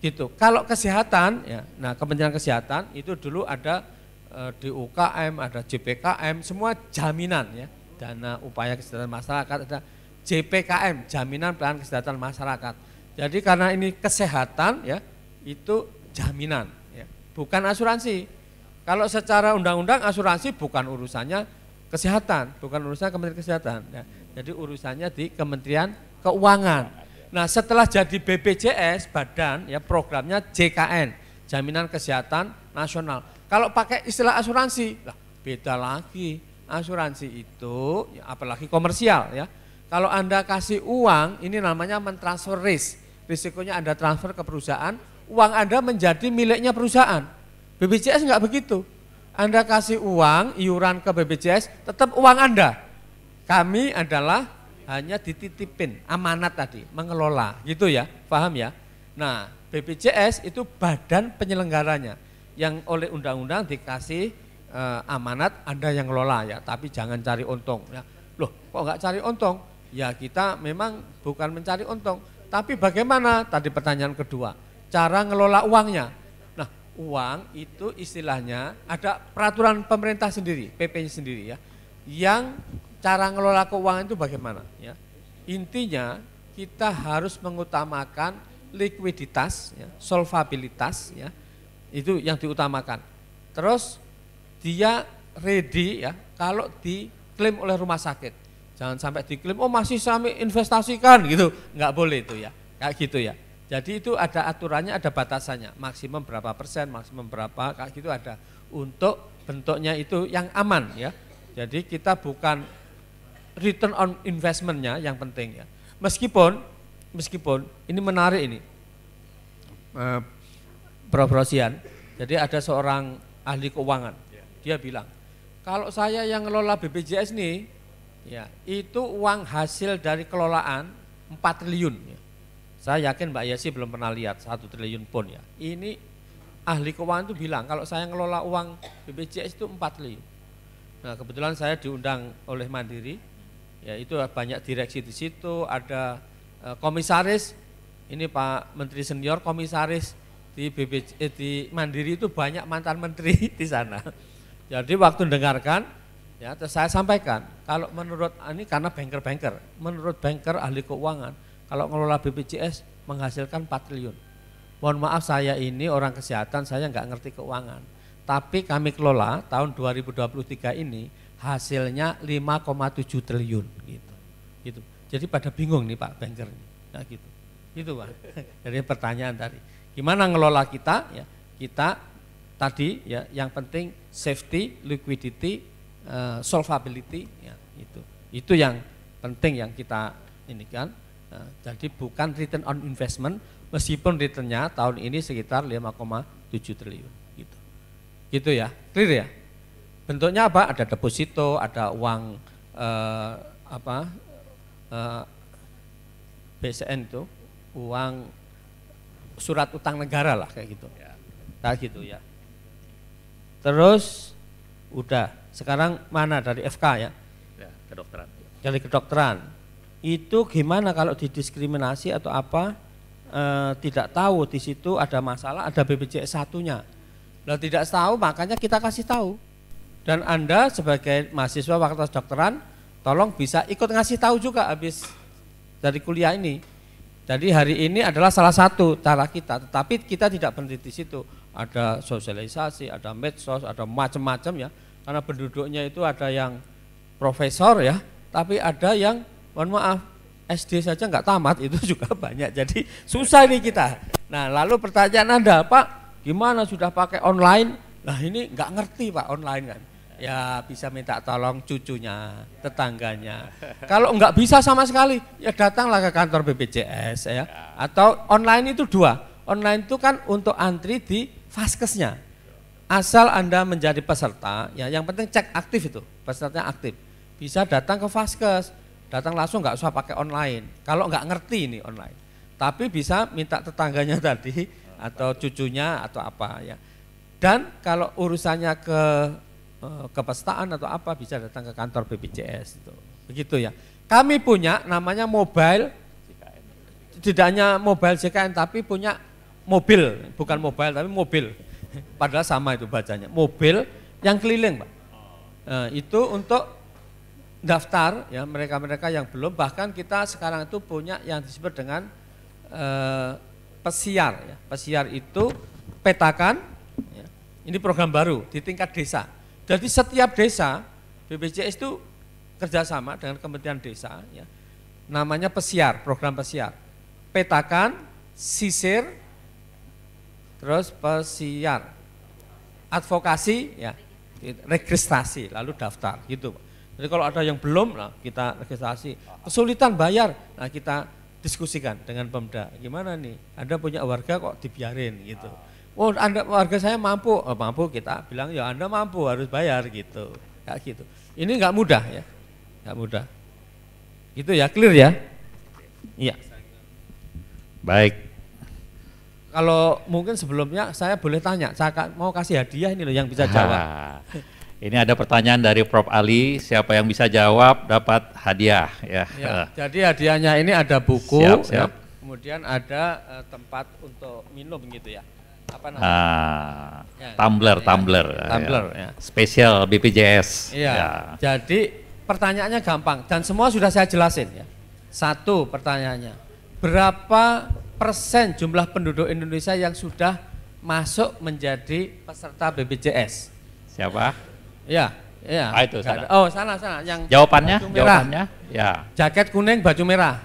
Gitu. Kalau kesehatan ya, nah Kementerian Kesehatan itu dulu ada e, eh, DUKM, ada JPKM, semua jaminan ya dana upaya kesejahteraan masyarakat, ada JPKM, jaminan pelayanan kesehatan masyarakat. Jadi karena ini kesehatan ya, itu jaminan ya, bukan asuransi. Kalau secara undang-undang asuransi bukan urusannya kesehatan, bukan urusannya Kementerian Kesehatan. Ya. Jadi urusannya di Kementerian Keuangan. Nah setelah jadi BPJS badan ya programnya JKN, Jaminan Kesehatan Nasional. Kalau pakai istilah asuransi, lah beda lagi Asuransi itu ya, apalagi komersial ya. Kalau Anda kasih uang, ini namanya mentransfer risk. Risikonya Anda transfer ke perusahaan, uang Anda menjadi miliknya perusahaan. BPJS enggak begitu. Anda kasih uang, iuran ke BPJS, tetap uang Anda. Kami adalah hanya dititipin amanat tadi, mengelola, gitu ya, paham ya? Nah, BPJS itu badan penyelenggaranya yang oleh undang-undang dikasih eh, amanat Anda yang ngelola ya, tapi jangan cari untung. Ya. Loh kok nggak cari untung? Ya kita memang bukan mencari untung, tapi bagaimana tadi pertanyaan kedua, cara ngelola uangnya. Nah uang itu istilahnya ada peraturan pemerintah sendiri, PP-nya sendiri ya, yang cara ngelola keuangan itu bagaimana ya. Intinya kita harus mengutamakan likuiditas, ya, solvabilitas ya, itu yang diutamakan. Terus dia ready ya kalau diklaim oleh rumah sakit. Jangan sampai diklaim, oh masih kami investasikan gitu, nggak boleh itu ya, kayak gitu ya. Jadi itu ada aturannya, ada batasannya, maksimum berapa persen, maksimum berapa, kayak gitu ada. Untuk bentuknya itu yang aman ya. Jadi kita bukan return on investmentnya yang penting ya. Meskipun, meskipun ini menarik ini, eh, Prof. Rosian, jadi ada seorang ahli keuangan, dia bilang, kalau saya yang ngelola BPJS nih, ya itu uang hasil dari kelolaan 4 triliun. Ya. Saya yakin Mbak Yasi belum pernah lihat satu triliun pun ya. Ini ahli keuangan itu bilang kalau saya ngelola uang BPJS itu 4 triliun. Nah kebetulan saya diundang oleh Mandiri, ya itu banyak direksi di situ, ada eh, komisaris, ini Pak Menteri Senior komisaris di BPJ, eh, di Mandiri itu banyak mantan menteri di sana. Jadi waktu dengarkan, ya terus saya sampaikan, kalau menurut ah, ini karena banker-banker, menurut banker ahli keuangan, kalau ngelola BPJS menghasilkan 4 triliun. Mohon maaf saya ini orang kesehatan, saya nggak ngerti keuangan. Tapi kami kelola tahun 2023 ini hasilnya 5,7 triliun gitu. Gitu. Jadi pada bingung nih Pak banker Nah, gitu. Gitu Pak. Jadi pertanyaan tadi, gimana ngelola kita ya? Kita tadi ya yang penting safety, liquidity, uh, solvability, ya, itu itu yang penting yang kita ini kan. Uh, jadi bukan return on investment, meskipun returnnya tahun ini sekitar 5,7 triliun. Gitu, gitu ya, clear ya. Bentuknya apa? Ada deposito, ada uang uh, apa? uh, BCN itu uang surat utang negara lah kayak gitu. Ya. Nah, gitu ya. Terus udah. Sekarang mana dari FK ya? Ya, kedokteran. Dari kedokteran. Itu gimana kalau didiskriminasi atau apa? E, tidak tahu di situ ada masalah, ada BPJS satunya. Lah tidak tahu, makanya kita kasih tahu. Dan Anda sebagai mahasiswa fakultas dokteran, tolong bisa ikut ngasih tahu juga habis dari kuliah ini. Jadi hari ini adalah salah satu cara kita, tetapi kita tidak berhenti di situ ada sosialisasi, ada medsos, ada macam-macam ya. Karena penduduknya itu ada yang profesor ya, tapi ada yang mohon maaf SD saja nggak tamat itu juga banyak. Jadi susah ini kita. Nah lalu pertanyaan Anda Pak, gimana sudah pakai online? Nah ini nggak ngerti Pak online kan ya bisa minta tolong cucunya, tetangganya. Kalau nggak bisa sama sekali, ya datanglah ke kantor BPJS ya. Atau online itu dua. Online itu kan untuk antri di Faskesnya Asal Anda menjadi peserta, ya yang penting cek aktif itu, pesertanya aktif. Bisa datang ke Faskes datang langsung nggak usah pakai online. Kalau nggak ngerti ini online. Tapi bisa minta tetangganya tadi atau cucunya atau apa ya. Dan kalau urusannya ke eh, kepestaan atau apa bisa datang ke kantor BPJS itu. Begitu ya. Kami punya namanya mobile tidaknya tidak hanya mobile JKN tapi punya mobil, bukan mobile tapi mobil. Padahal sama itu bacanya. Mobil yang keliling, Pak. Nah, itu untuk daftar ya mereka-mereka yang belum bahkan kita sekarang itu punya yang disebut dengan e, pesiar ya. Pesiar itu petakan ya. ini program baru di tingkat desa. Jadi setiap desa BPJS itu kerjasama dengan Kementerian Desa ya. Namanya pesiar, program pesiar. Petakan, sisir, terus pesiar, advokasi ya, registrasi, lalu daftar gitu. Jadi kalau ada yang belum, nah kita registrasi. Kesulitan bayar, nah kita diskusikan dengan Pemda. Gimana nih? Anda punya warga kok dibiarin gitu. Oh, Anda warga saya mampu, oh, mampu kita bilang ya Anda mampu harus bayar gitu. Kayak gitu. Ini nggak mudah ya, nggak mudah. Gitu ya, clear ya? Iya. Baik, kalau mungkin sebelumnya saya boleh tanya, saya mau kasih hadiah ini loh yang bisa jawab. Ini ada pertanyaan dari Prof. Ali, siapa yang bisa jawab dapat hadiah. Ya. Ya, uh. Jadi hadiahnya ini ada buku, siap, ya. siap. Ya, kemudian ada uh, tempat untuk minum gitu ya. Apa ah, namanya? Ah, ya, tumbler, ya, tumbler, ya, tumbler, ya. ya. ya. Spesial BPJS. Iya. Ya. Jadi pertanyaannya gampang dan semua sudah saya jelasin ya. Satu pertanyaannya, berapa persen jumlah penduduk Indonesia yang sudah masuk menjadi peserta BPJS? Siapa? Ya, ya. Ah, itu sana. Oh, sana sana yang Jawabannya? Jawabannya? Ya. Jaket kuning, baju merah.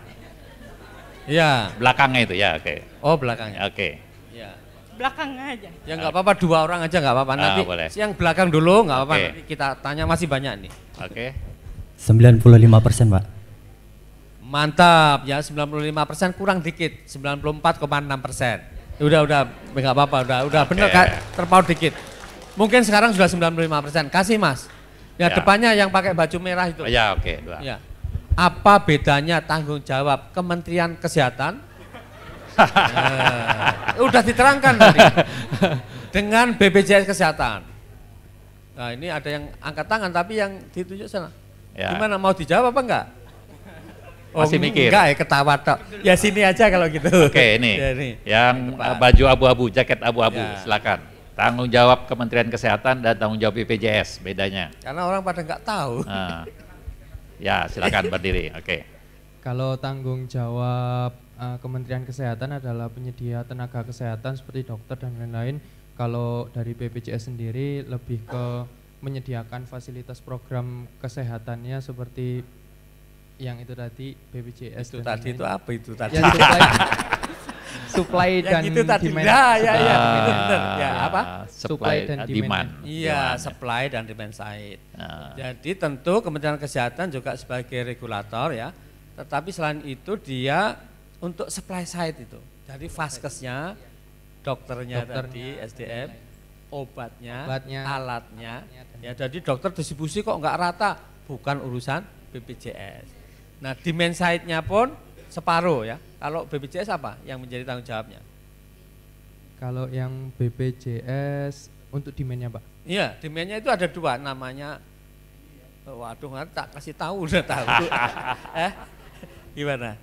Ya. Belakangnya itu ya, oke. Okay. Oh, belakangnya. Oke. Okay. Ya. Belakang aja. Ya nggak apa-apa dua orang aja nggak apa-apa. Ah, Nanti ah, boleh. yang belakang dulu nggak apa-apa. Okay. kita tanya masih banyak nih. Oke. Okay. 95 persen, Pak. Mantap ya 95% persen kurang dikit 94,6 persen. Udah udah nggak apa-apa udah udah okay. bener terpaut dikit. Mungkin sekarang sudah 95 persen. Kasih mas. Ya, ya depannya yang pakai baju merah itu. Ya oke okay, dua. Ya. Apa bedanya tanggung jawab Kementerian Kesehatan? nah, udah diterangkan tadi dengan BPJS Kesehatan. Nah ini ada yang angkat tangan tapi yang ditunjuk sana. Ya. Gimana mau dijawab apa enggak? Oh, Masih hmm, mikir. Enggak ya ketawa tok. Ya sini aja kalau gitu. Oke ini. ya, ini. Yang eh, baju abu-abu, jaket abu-abu ya. silakan. Tanggung jawab Kementerian Kesehatan dan tanggung jawab BPJS bedanya. Karena orang pada enggak tahu. Nah. Ya silakan berdiri. Oke. Kalau tanggung jawab uh, Kementerian Kesehatan adalah penyedia tenaga kesehatan seperti dokter dan lain-lain. Kalau dari BPJS sendiri lebih ke menyediakan fasilitas program kesehatannya seperti yang itu tadi BPJS itu tadi itu apa itu tadi ya, supply, dan itu tadi. demand Ya, ya ya ya apa supply, supply dan demand, demand. iya demand. supply dan demand side uh. jadi tentu Kementerian Kesehatan juga sebagai regulator ya tetapi selain itu dia untuk supply side itu jadi vaskesnya dokternya, dokternya tadi SDM obatnya, obatnya alatnya, ya jadi dokter distribusi kok enggak rata bukan urusan BPJS Nah, demand side-nya pun separuh ya. Kalau BPJS apa yang menjadi tanggung jawabnya? Kalau yang BPJS untuk demand-nya, Pak? Iya, demand-nya itu ada dua namanya. Oh, waduh, nggak tak kasih tahu udah tahu. eh, gimana?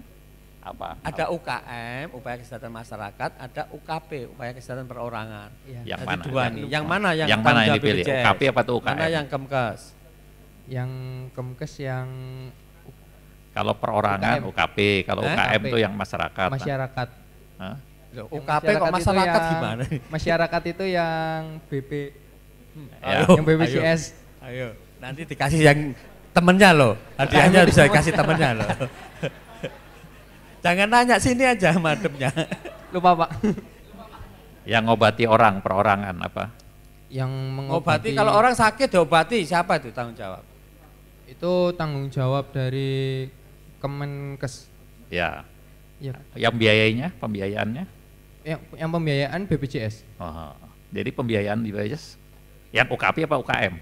Apa? Ada UKM, upaya kesehatan masyarakat, ada UKP, upaya kesehatan perorangan. Ya. Yang mana? Dua yang, yang mana yang, yang mana yang dipilih? UKP apa tuh UKM? Mana yang Kemkes? Yang Kemkes yang kalau perorangan UKM. UKP, kalau eh? UKM itu yang masyarakat. Masyarakat. Nah. UKP masyarakat kok masyarakat yang, gimana? Masyarakat itu yang BP hmm, yang ya. BPJS. Ayo, ayo. Nanti dikasih yang temennya loh. Hadiahnya bisa kasih temennya loh. Jangan nanya sini aja mademnya. Lupa Pak. Yang ngobati orang perorangan apa? Yang mengobati. Obati, kalau orang sakit diobati siapa itu tanggung jawab? Itu tanggung jawab dari Kemenkes. Ya. ya. Yang biayanya, pembiayaannya? Yang, yang pembiayaan BPJS. Oh, oh, jadi pembiayaan di BPJS yang UKP apa UKM?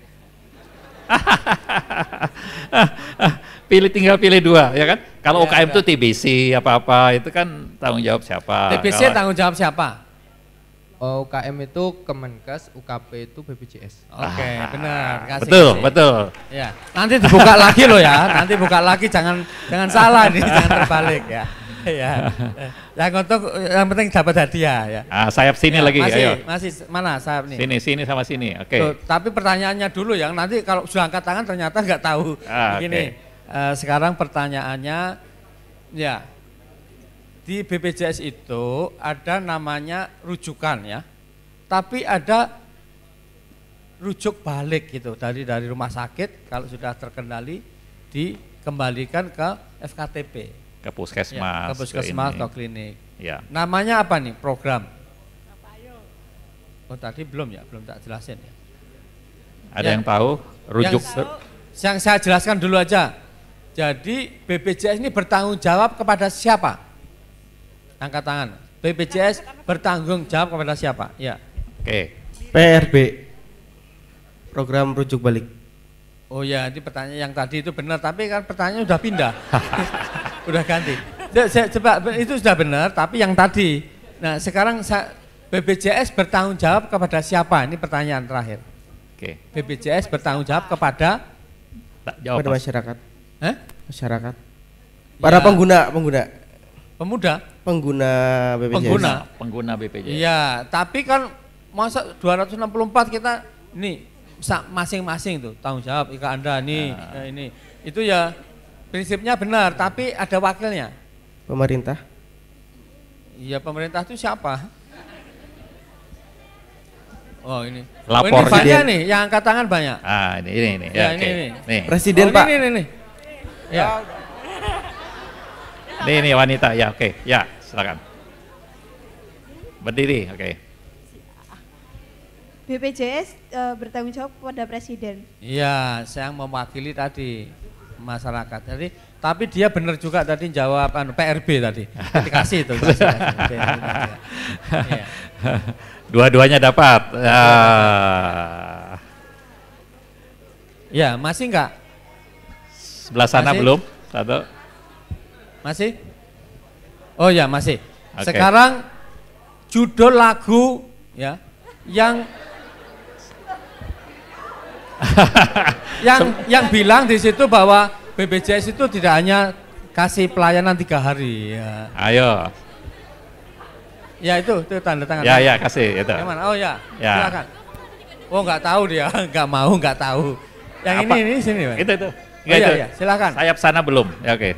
pilih tinggal pilih dua ya kan kalau ya, UKM ya. itu TBC apa apa itu kan tanggung jawab siapa TBC kalau, tanggung jawab siapa UKM itu Kemenkes, UKP itu BPJS. Oke, okay, ah, benar. Kasih, betul, kasih. betul. Ya, nanti dibuka lagi loh ya. Nanti buka lagi, jangan jangan salah nih, jangan terbalik ya. ya. Yang untuk yang penting dapat hadiah ya. Ah, sayap sini ya, lagi. Masih, ayo. masih mana sayap nih? Sini, sini sama sini. Oke. Okay. tapi pertanyaannya dulu yang nanti kalau sudah angkat tangan ternyata nggak tahu. Ah, Begini, okay. uh, eh, sekarang pertanyaannya, ya di BPJS itu ada namanya rujukan ya, tapi ada rujuk balik gitu dari dari rumah sakit kalau sudah terkendali dikembalikan ke FKTP. Ke puskesmas. Ya, ke puskesmas atau klinik. Ya. Namanya apa nih program? Oh tadi belum ya, belum tak jelasin ya. Ada yang, yang tahu rujuk? Yang, yang saya jelaskan dulu aja. Jadi BPJS ini bertanggung jawab kepada siapa? Angkat tangan. BPJS bertanggung jawab kepada siapa? Ya. Oke. Okay. PRB. Program rujuk balik. Oh ya, ini pertanyaan yang tadi itu benar, tapi kan pertanyaan sudah pindah. Sudah ganti. Coba itu sudah benar, tapi yang tadi. Nah, sekarang saya, BPJS bertanggung jawab kepada siapa? Ini pertanyaan terakhir. Oke. Okay. BPJS bertanggung jawab kepada tak jawab. Kepada masyarakat. Hah? Masyarakat. Para ya. pengguna, pengguna. Pemuda? pengguna BPJS. Pengguna, pengguna BPJS. Iya, tapi kan masa 264 kita nih masing-masing tuh tanggung jawab ika Anda nih, nah. ya ini. Itu ya prinsipnya benar, tapi ada wakilnya. Pemerintah. Iya, pemerintah itu siapa? Oh ini. Lapor. Oh, ini nih, yang angkat tangan banyak. Ah ini ini ini. Ya, ya okay. ini, ini. Nih. Presiden oh, Pak. Ini ini ini. Ya. ya. Ini, ini wanita, ya oke, okay. ya silakan. Berdiri, oke. Okay. BPJS e, eh, bertanggung jawab kepada Presiden. Iya, saya yang mewakili tadi masyarakat. Jadi tapi dia benar juga tadi jawaban PRB tadi. Dikasih itu. Dua-duanya dapat. Ya. ya, masih enggak? Sebelah sana masih? belum? Satu. Masih? Oh ya masih. Okay. Sekarang judul lagu ya yang yang yang bilang di situ bahwa BPJS itu tidak hanya kasih pelayanan tiga hari. Ya. Ayo. Ya itu itu tanda tangan. Ya ya kasih itu. Gimana? Oh ya. ya. Silakan. Oh nggak tahu dia, nggak mau nggak tahu. Yang Apa? ini ini sini. Itu itu. Oh, ya, itu. ya. Silakan. Sayap sana belum. Ya, Oke. Okay.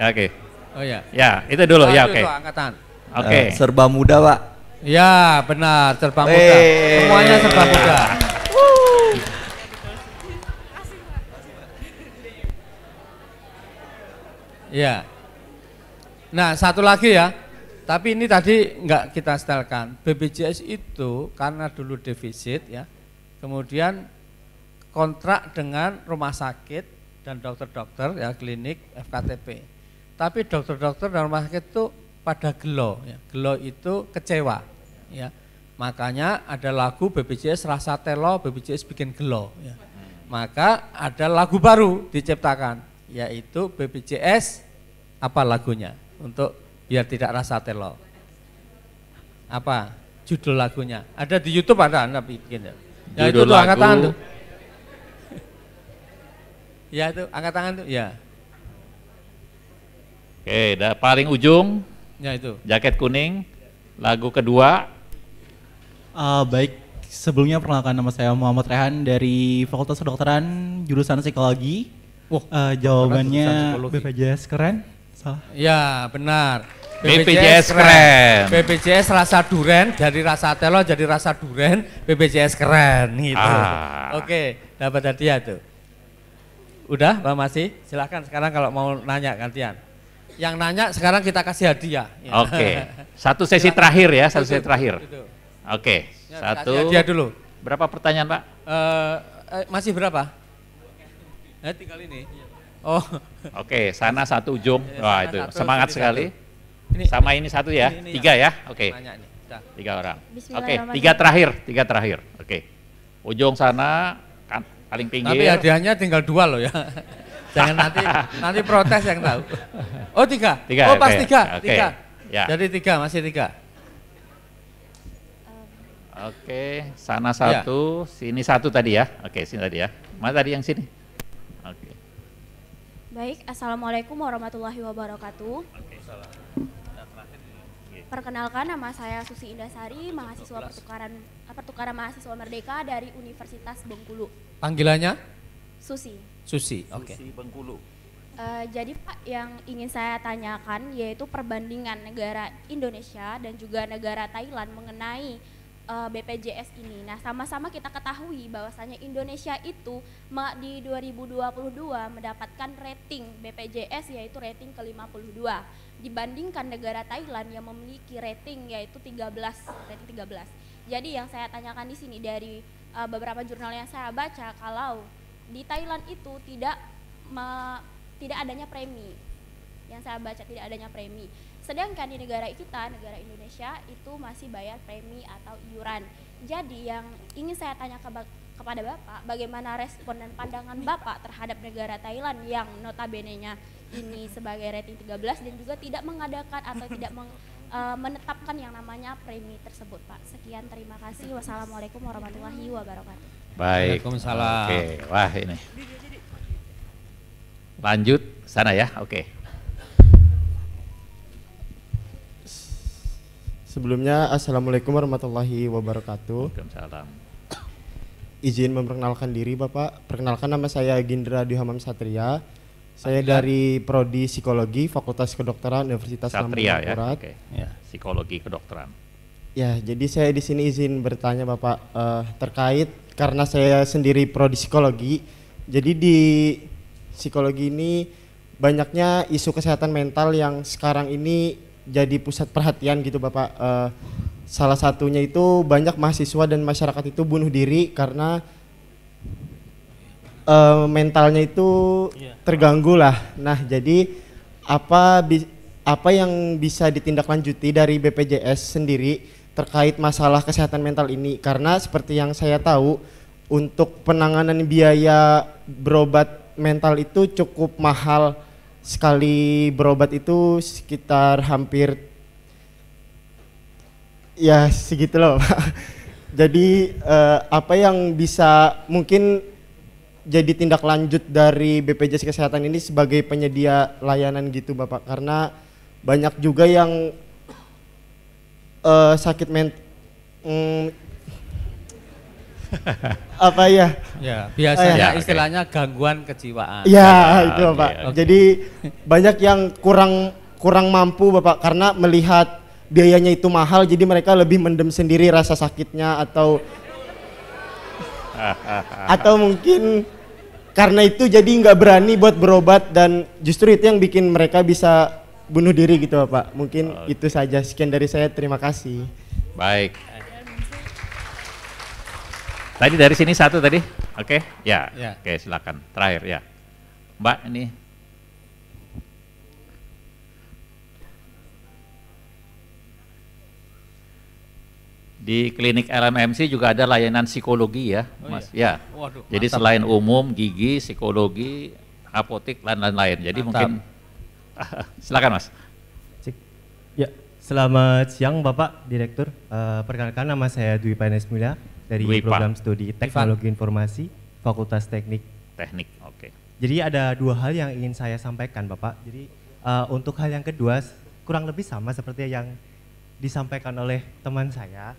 Ya, Oke. Okay. Oh ya. Ya, itu dulu oh, ya, oke. Okay. angkatan. Oke. Okay. Uh, eh, serba muda, Pak. Ya, benar, serba muda. Eh. Semuanya serba yeah. muda. Ya. Nah, satu lagi ya. Tapi ini tadi nggak kita setelkan. BPJS itu karena dulu defisit ya. Kemudian kontrak dengan rumah sakit dan dokter-dokter ya klinik FKTP. Tapi dokter-dokter dan rumah sakit itu pada gelo, ya. gelo itu kecewa. Ya. Makanya ada lagu BPJS rasa telo, BPJS bikin gelo. Ya. Maka ada lagu baru diciptakan, yaitu BPJS apa lagunya untuk biar tidak rasa telo. Apa judul lagunya? Ada di YouTube ada, anda bikin ya. Ya itu tuh angkat tangan tuh. Ya itu angkat tangan tuh, ya. Oke, da paling ujung. Ya itu. Jaket kuning. Lagu kedua. Uh, baik, sebelumnya perkenalkan nama saya Muhammad Rehan dari Fakultas Kedokteran jurusan Psikologi. Wah, oh, uh, jawabannya BPJS keren. Salah. Ya, benar. BPJS, BPJS keren. keren. BPJS rasa duren dari rasa telo jadi rasa duren, BPJS keren gitu. Ah. Oke, dapat hadiah tuh. Udah, Pak Masih? Silahkan sekarang kalau mau nanya gantian. Yang nanya sekarang kita kasih hadiah. Ya. Oke. Okay. Satu sesi terakhir ya, satu sesi terakhir. Oke. Okay. Ya, satu. Hadiah dulu. Berapa pertanyaan Pak? Uh, eh, masih berapa? Eh, tinggal ini. Oh. Oke, okay, sana satu ujung. Iya, Wah itu satu, semangat sekali. Ini, Sama ini satu ya, ini, ini tiga ya. Oke. Okay. Tiga orang. Oke, okay, tiga terakhir, tiga terakhir. Oke. Okay. Ujung sana, kan, paling pinggir. Tapi hadiahnya tinggal dua loh ya. Jangan nanti nanti protes yang tahu. Oh tiga. tiga oh pas okay. tiga. Okay. Tiga. Ya. Jadi tiga masih tiga. Oke, Oke, sana satu, ya. sini satu tadi ya. Oke, sini tadi ya. Mana tadi yang sini? Oke. Baik, assalamualaikum warahmatullahi wabarakatuh. Perkenalkan nama saya Susi Indasari, mahasiswa pertukaran eh, pertukaran mahasiswa merdeka dari Universitas Bengkulu. Panggilannya? Susi. Susi, oke. Okay. Susi Bengkulu. Uh, jadi Pak, yang ingin saya tanyakan yaitu perbandingan negara Indonesia dan juga negara Thailand mengenai uh, eh, BPJS ini. Nah, sama-sama kita ketahui bahwasannya Indonesia itu di 2022 mendapatkan rating BPJS yaitu rating ke-52 dibandingkan negara Thailand yang memiliki rating yaitu 13 rating 13. Jadi yang saya tanyakan di sini dari eh, beberapa jurnal yang saya baca kalau di Thailand itu tidak me, tidak adanya premi yang saya baca tidak adanya premi sedangkan di negara kita negara Indonesia itu masih bayar premi atau iuran jadi yang ingin saya tanya ke kepada Bapak bagaimana respon dan pandangan Bapak terhadap negara Thailand yang notabenenya ini sebagai rating 13 dan juga tidak mengadakan atau tidak meng, eh, menetapkan yang namanya premi tersebut Pak. Sekian terima kasih. Wassalamualaikum warahmatullahi wabarakatuh. Baik. Waalaikumsalam. Oke, wah ini. Lanjut sana ya, oke. Sebelumnya Assalamualaikum warahmatullahi wabarakatuh. Waalaikumsalam. Izin memperkenalkan diri Bapak. Perkenalkan nama saya Gindra Duhamam Satria. Saya dari Prodi Psikologi Fakultas Kedokteran Universitas Satria ya. Okay. ya. Psikologi Kedokteran. Ya, jadi saya di sini izin bertanya Bapak uh, terkait karena saya sendiri prodi psikologi jadi di psikologi ini banyaknya isu kesehatan mental yang sekarang ini jadi pusat perhatian gitu Bapak uh, salah satunya itu banyak mahasiswa dan masyarakat itu bunuh diri karena uh, mentalnya itu iya. terganggu lah. Nah, jadi apa apa yang bisa ditindaklanjuti dari BPJS sendiri terkait masalah kesehatan mental ini karena seperti yang saya tahu untuk penanganan biaya berobat mental itu cukup mahal sekali berobat itu sekitar hampir ya segitu loh Pak. Jadi eh, apa yang bisa mungkin jadi tindak lanjut dari BPJS Kesehatan ini sebagai penyedia layanan gitu Bapak karena banyak juga yang uh, sakit ment mm, apa ya? Ya, oh, ya. biasanya ya, istilahnya okay. gangguan kejiwaan. Ya, ah, itu okay, Pak. Okay. Jadi banyak yang kurang kurang mampu Bapak karena melihat biayanya itu mahal jadi mereka lebih mendem sendiri rasa sakitnya atau atau mungkin karena itu jadi nggak berani buat berobat dan justru itu yang bikin mereka bisa bunuh diri gitu bapak Mungkin oh, okay. itu saja sekian dari saya. Terima kasih. Baik. Tadi dari sini satu tadi, oke? Okay. Ya. ya. Oke, okay, silakan. Terakhir ya, Mbak ini. Di klinik LMMC juga ada layanan psikologi ya, oh Mas. Iya. Ya. Waduh, Jadi mantap. selain umum, gigi, psikologi, apotik, lain-lain. Jadi mantap. mungkin Silakan Mas. Cik. Ya, selamat siang Bapak Direktur. Uh, perkenalkan nama saya Dwi Panes Mulia dari Dwi program Pak. studi Teknologi Dwi. Informasi Fakultas Teknik. Teknik, oke. Okay. Jadi ada dua hal yang ingin saya sampaikan Bapak. Jadi uh, untuk hal yang kedua kurang lebih sama seperti yang disampaikan oleh teman saya.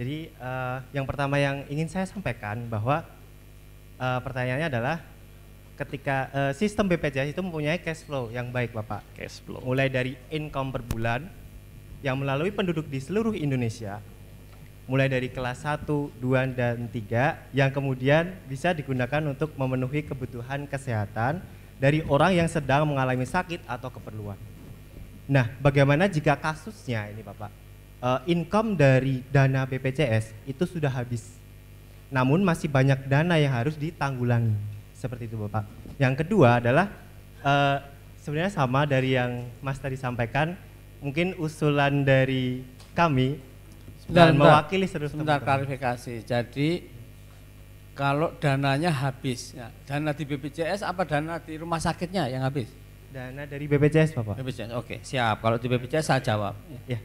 Jadi uh, yang pertama yang ingin saya sampaikan bahwa uh, pertanyaannya adalah ketika uh, sistem BPJS itu mempunyai cash flow yang baik Bapak. Cash flow. Mulai dari income per bulan yang melalui penduduk di seluruh Indonesia mulai dari kelas 1, 2 dan 3 yang kemudian bisa digunakan untuk memenuhi kebutuhan kesehatan dari orang yang sedang mengalami sakit atau keperluan. Nah, bagaimana jika kasusnya ini Bapak? Uh, income dari dana BPJS itu sudah habis. Namun masih banyak dana yang harus ditanggulangi seperti itu Bapak. Yang kedua adalah uh, sebenarnya sama dari yang Mas tadi sampaikan, mungkin usulan dari kami sebentar, dan mewakili seluruh sebentar klarifikasi. Jadi kalau dananya habis, ya, dana di BPJS apa dana di rumah sakitnya yang habis? Dana dari BPJS Bapak. BPJS, oke okay, siap. Kalau di BPJS saya jawab. Ya.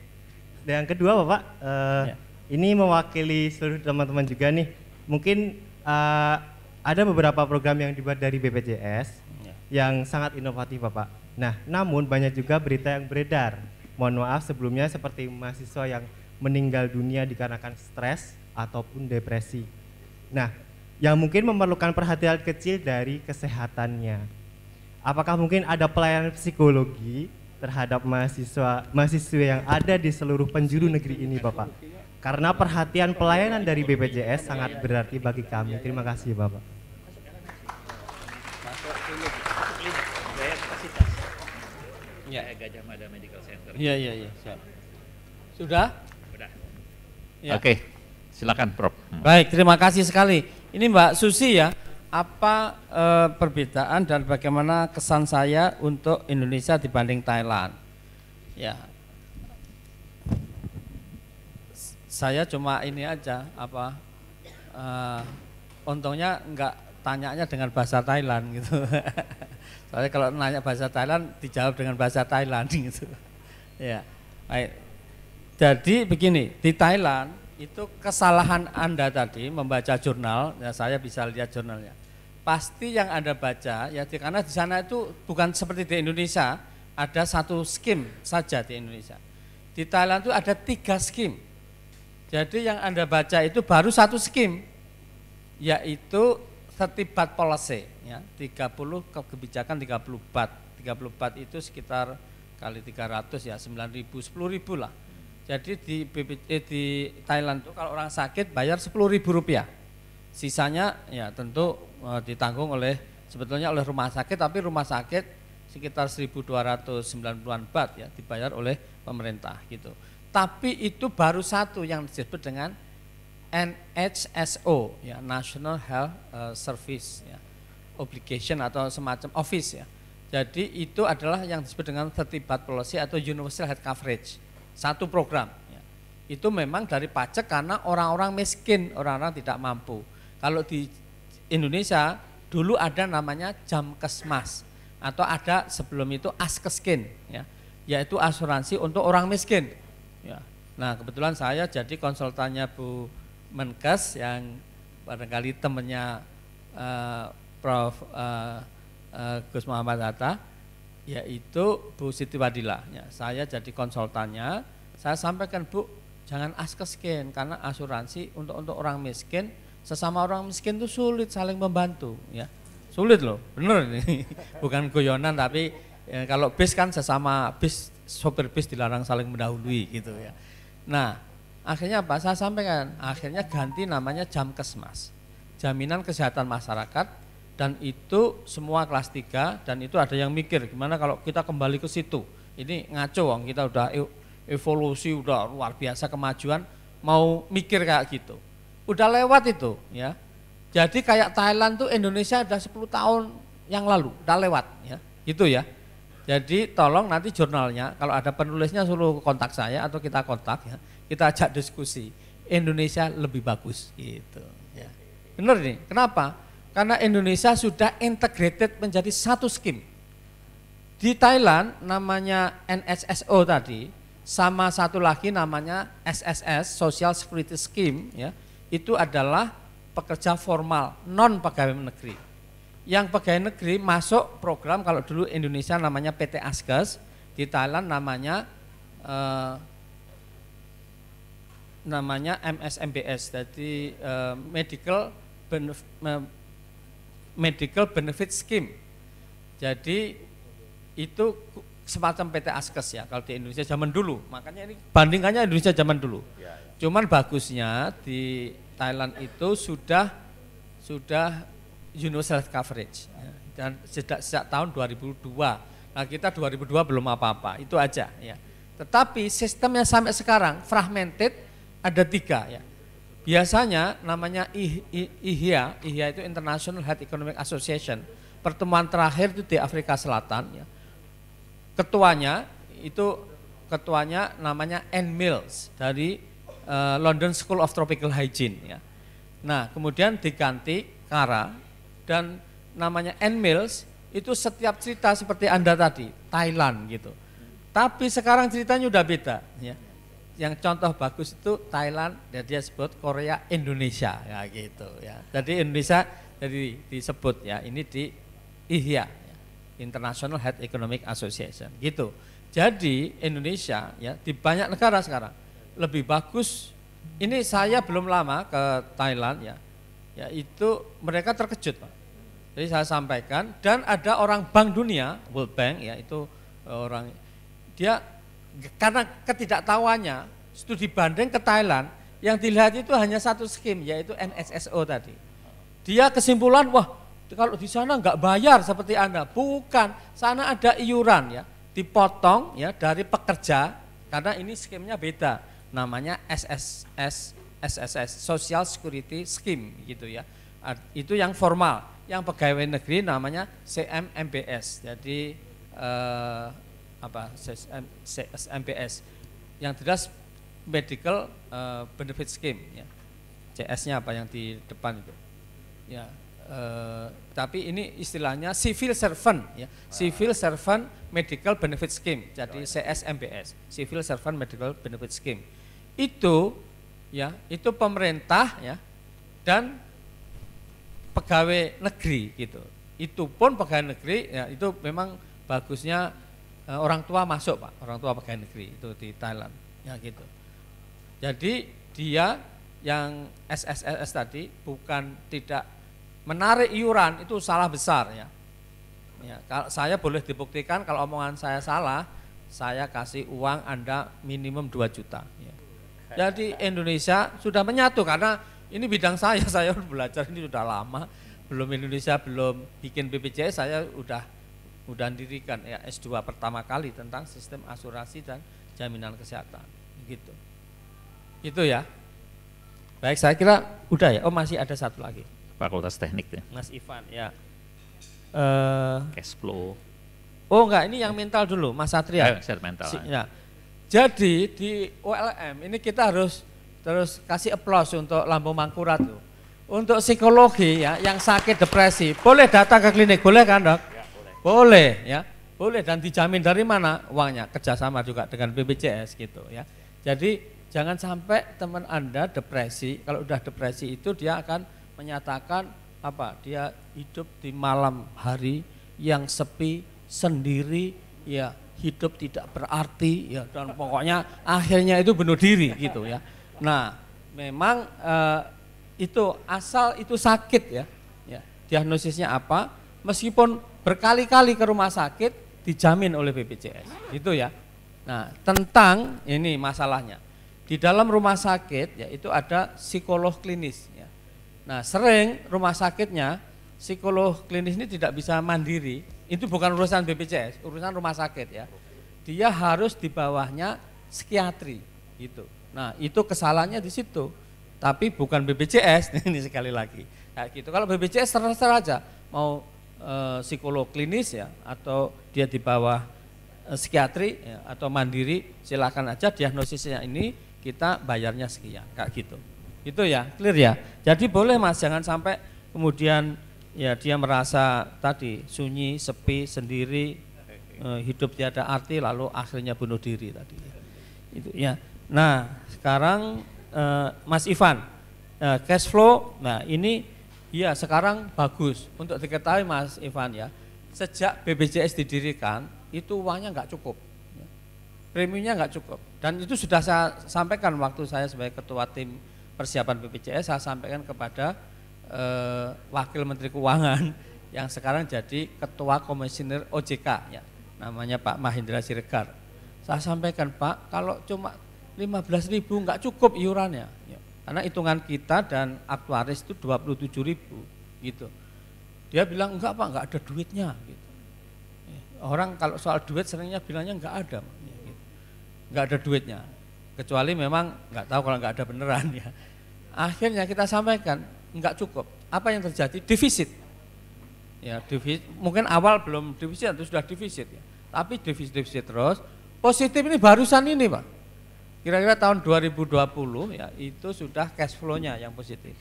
Dan yang kedua Bapak, uh, ya. ini mewakili seluruh teman-teman juga nih. Mungkin uh, ada beberapa program yang dibuat dari BPJS yeah. yang sangat inovatif Bapak. Nah, namun banyak juga berita yang beredar. Mohon maaf sebelumnya seperti mahasiswa yang meninggal dunia dikarenakan stres ataupun depresi. Nah, yang mungkin memerlukan perhatian kecil dari kesehatannya. Apakah mungkin ada pelayanan psikologi terhadap mahasiswa mahasiswa yang ada di seluruh penjuru negeri ini, Bapak? Karena perhatian pelayanan dari BPJS sangat berarti bagi kami. Terima kasih Bapak. Ya. Gajah Mada Medical Center. Iya, iya, iya. iya. Sudah? Sudah. Ya. Oke, silakan Prof. Hmm. Baik, terima kasih sekali. Ini Mbak Susi ya, apa e, perbedaan dan bagaimana kesan saya untuk Indonesia dibanding Thailand? Ya, saya cuma ini aja apa uh, untungnya enggak tanyanya dengan bahasa Thailand gitu soalnya kalau nanya bahasa Thailand dijawab dengan bahasa Thailand gitu ya baik jadi begini di Thailand itu kesalahan anda tadi membaca jurnal ya saya bisa lihat jurnalnya pasti yang anda baca ya karena di sana itu bukan seperti di Indonesia ada satu skim saja di Indonesia di Thailand itu ada tiga skim jadi yang Anda baca itu baru satu skim, yaitu setibat policy, ya, 30 kebijakan 30 bat. 30 bat itu sekitar kali 300 ya ribu, 9.000, ribu lah. Jadi di, eh, di Thailand itu kalau orang sakit bayar ribu rupiah. Sisanya ya tentu eh, ditanggung oleh sebetulnya oleh rumah sakit tapi rumah sakit sekitar 1.290-an bat ya dibayar oleh pemerintah gitu. Tapi itu baru satu yang disebut dengan NHSO ya National Health eh, Service ya obligation atau semacam office ya. Jadi itu adalah yang disebut dengan tertibat policy atau universal health coverage. Satu program ya. Itu memang dari pajak karena orang-orang miskin, orang-orang tidak mampu. Kalau di Indonesia dulu ada namanya Jamkesmas atau ada sebelum itu Askeskin ya, yaitu asuransi untuk orang miskin. Ya. Nah kebetulan saya jadi konsultannya Bu Menkes yang barangkali temannya uh, eh, Prof. Uh, uh, Gus Muhammad Hatta yaitu Bu Siti Wadila. Ya, saya jadi konsultannya, saya sampaikan Bu jangan askeskin karena asuransi untuk untuk orang miskin sesama orang miskin itu sulit saling membantu ya sulit loh bener ini bukan guyonan tapi ya, kalau bis kan sesama bis sopir bis dilarang saling mendahului gitu ya. Nah, akhirnya apa? Saya sampaikan, akhirnya ganti namanya jam kesmas, Jaminan Kesehatan Masyarakat dan itu semua kelas 3 dan itu ada yang mikir gimana kalau kita kembali ke situ. Ini ngaco wong kita udah e, evolusi udah luar biasa kemajuan mau mikir kayak gitu. Udah lewat itu ya. Jadi kayak Thailand tuh Indonesia udah 10 tahun yang lalu udah lewat ya. Gitu ya. Jadi tolong nanti jurnalnya, kalau ada penulisnya suruh kontak saya atau kita kontak ya, kita ajak diskusi. Indonesia lebih bagus gitu. Ya. Benar nih, kenapa? Karena Indonesia sudah integrated menjadi satu skim. Di Thailand namanya NSSO tadi, sama satu lagi namanya SSS, Social Security Scheme ya, itu adalah pekerja formal, non pegawai negeri yang pegawai negeri masuk program kalau dulu Indonesia namanya PT Askes, di Thailand namanya eh, namanya MSMBS, jadi eh, Medical Benef Medical Benefit Scheme. Jadi itu semacam PT Askes ya kalau di Indonesia zaman dulu. Makanya ini bandingkannya Indonesia zaman dulu. Ya, ya. Cuman bagusnya di Thailand itu sudah sudah universal coverage ya. dan sejak, sejak tahun 2002. Nah kita 2002 belum apa-apa, itu aja ya. Tetapi sistemnya sampai sekarang fragmented ada tiga ya. Biasanya namanya IHIA, IHIA itu International Health Economic Association. Pertemuan terakhir itu di Afrika Selatan ya. Ketuanya itu ketuanya namanya N Mills dari uh, London School of Tropical Hygiene ya. Nah, kemudian diganti Kara dan namanya N Mills itu setiap cerita seperti Anda tadi, Thailand gitu. Tapi sekarang ceritanya udah beda ya. Yang contoh bagus itu Thailand dan dia sebut Korea Indonesia ya gitu ya. Jadi Indonesia jadi disebut ya ini di IHIA ya. International Head Economic Association gitu. Jadi Indonesia ya di banyak negara sekarang lebih bagus. Ini saya belum lama ke Thailand ya. Ya itu mereka terkejut Pak jadi saya sampaikan dan ada orang bank dunia, World Bank ya itu eh, orang dia karena ketidaktahuannya studi banding ke Thailand yang dilihat itu hanya satu skim yaitu NSSO tadi. Dia kesimpulan wah kalau di sana nggak bayar seperti Anda. Bukan, sana ada iuran ya, dipotong ya dari pekerja karena ini skemnya beda. Namanya SSS SSS Social Security Scheme gitu ya. Itu yang formal yang pegawai negeri namanya CMMPS. Jadi eh, apa CSMPS. Yang jelas medical eh, benefit scheme ya. CS-nya apa yang di depan itu. Ya, eh, tapi ini istilahnya civil servant ya. Civil servant medical benefit scheme. Jadi CSMPS, civil servant medical benefit scheme. Itu ya, itu pemerintah ya dan pegawai negeri gitu. Itu pun pegawai negeri ya itu memang bagusnya uh, orang tua masuk Pak, orang tua pegawai negeri itu di Thailand. Ya gitu. Jadi dia yang SSSS tadi bukan tidak menarik iuran itu salah besar ya. Ya, kalau saya boleh dibuktikan kalau omongan saya salah, saya kasih uang Anda minimum 2 juta. Ya. Jadi Indonesia sudah menyatu karena ini bidang saya, saya belajar ini sudah lama, belum Indonesia belum bikin BPJS, saya sudah udah dirikan ya S2 pertama kali tentang sistem asuransi dan jaminan kesehatan. Gitu. Itu ya. Baik, saya kira udah ya. Oh, masih ada satu lagi. Fakultas Teknik ya. Mas Ivan ya. Uh, cash Oh enggak, ini yang mental dulu, Mas Satria. Eh, mental. Si, ya. Jadi di OLM ini kita harus Terus kasih aplaus untuk lambung mangkurat tuh. Untuk psikologi ya, yang sakit depresi, boleh datang ke klinik, boleh kan dok? Ya, boleh. boleh ya, boleh dan dijamin dari mana uangnya? Kerjasama juga dengan BPJS gitu ya. Jadi jangan sampai teman anda depresi, kalau udah depresi itu dia akan menyatakan apa? Dia hidup di malam hari yang sepi, sendiri, ya hidup tidak berarti ya dan pokoknya akhirnya itu bunuh diri gitu ya. Nah, memang eh, itu asal itu sakit ya. ya. Diagnosisnya apa? Meskipun berkali-kali ke rumah sakit dijamin oleh BPJS. Itu ya. Nah, tentang ini masalahnya. Di dalam rumah sakit ya itu ada psikolog klinis ya. Nah, sering rumah sakitnya psikolog klinis ini tidak bisa mandiri. Itu bukan urusan BPJS, urusan rumah sakit ya. Dia harus di bawahnya psikiatri gitu. Nah itu kesalahannya di situ. Tapi bukan BPJS ini sekali lagi. Nah, gitu. Kalau BPJS terserah aja mau e, psikolog klinis ya atau dia di bawah e, psikiatri ya, atau mandiri silakan aja diagnosisnya ini kita bayarnya sekian kayak gitu. Itu ya clear ya. Jadi boleh mas jangan sampai kemudian ya dia merasa tadi sunyi sepi sendiri e, hidup tiada arti lalu akhirnya bunuh diri tadi. Itu ya. Nah, sekarang uh, Mas Ivan, uh, cash flow. Nah, ini ya sekarang bagus untuk diketahui Mas Ivan ya. Sejak BPJS didirikan, itu uangnya nggak cukup, ya. premiumnya nggak cukup. Dan itu sudah saya sampaikan waktu saya sebagai ketua tim persiapan BPJS, saya sampaikan kepada eh, Wakil Menteri Keuangan yang sekarang jadi Ketua Komisioner OJK, ya, namanya Pak Mahindra Siregar. Saya sampaikan Pak, kalau cuma 15 ribu nggak cukup iurannya ya. karena hitungan kita dan aktuaris itu 27 ribu gitu dia bilang enggak apa enggak ada duitnya gitu ya. orang kalau soal duit seringnya bilangnya enggak ada ya, gitu. enggak ada duitnya kecuali memang enggak tahu kalau enggak ada beneran ya akhirnya kita sampaikan enggak cukup apa yang terjadi defisit ya defisit mungkin awal belum defisit atau sudah defisit ya tapi defisit defisit terus positif ini barusan ini pak Kira-kira tahun 2020 ya itu sudah cash flow-nya yang positif.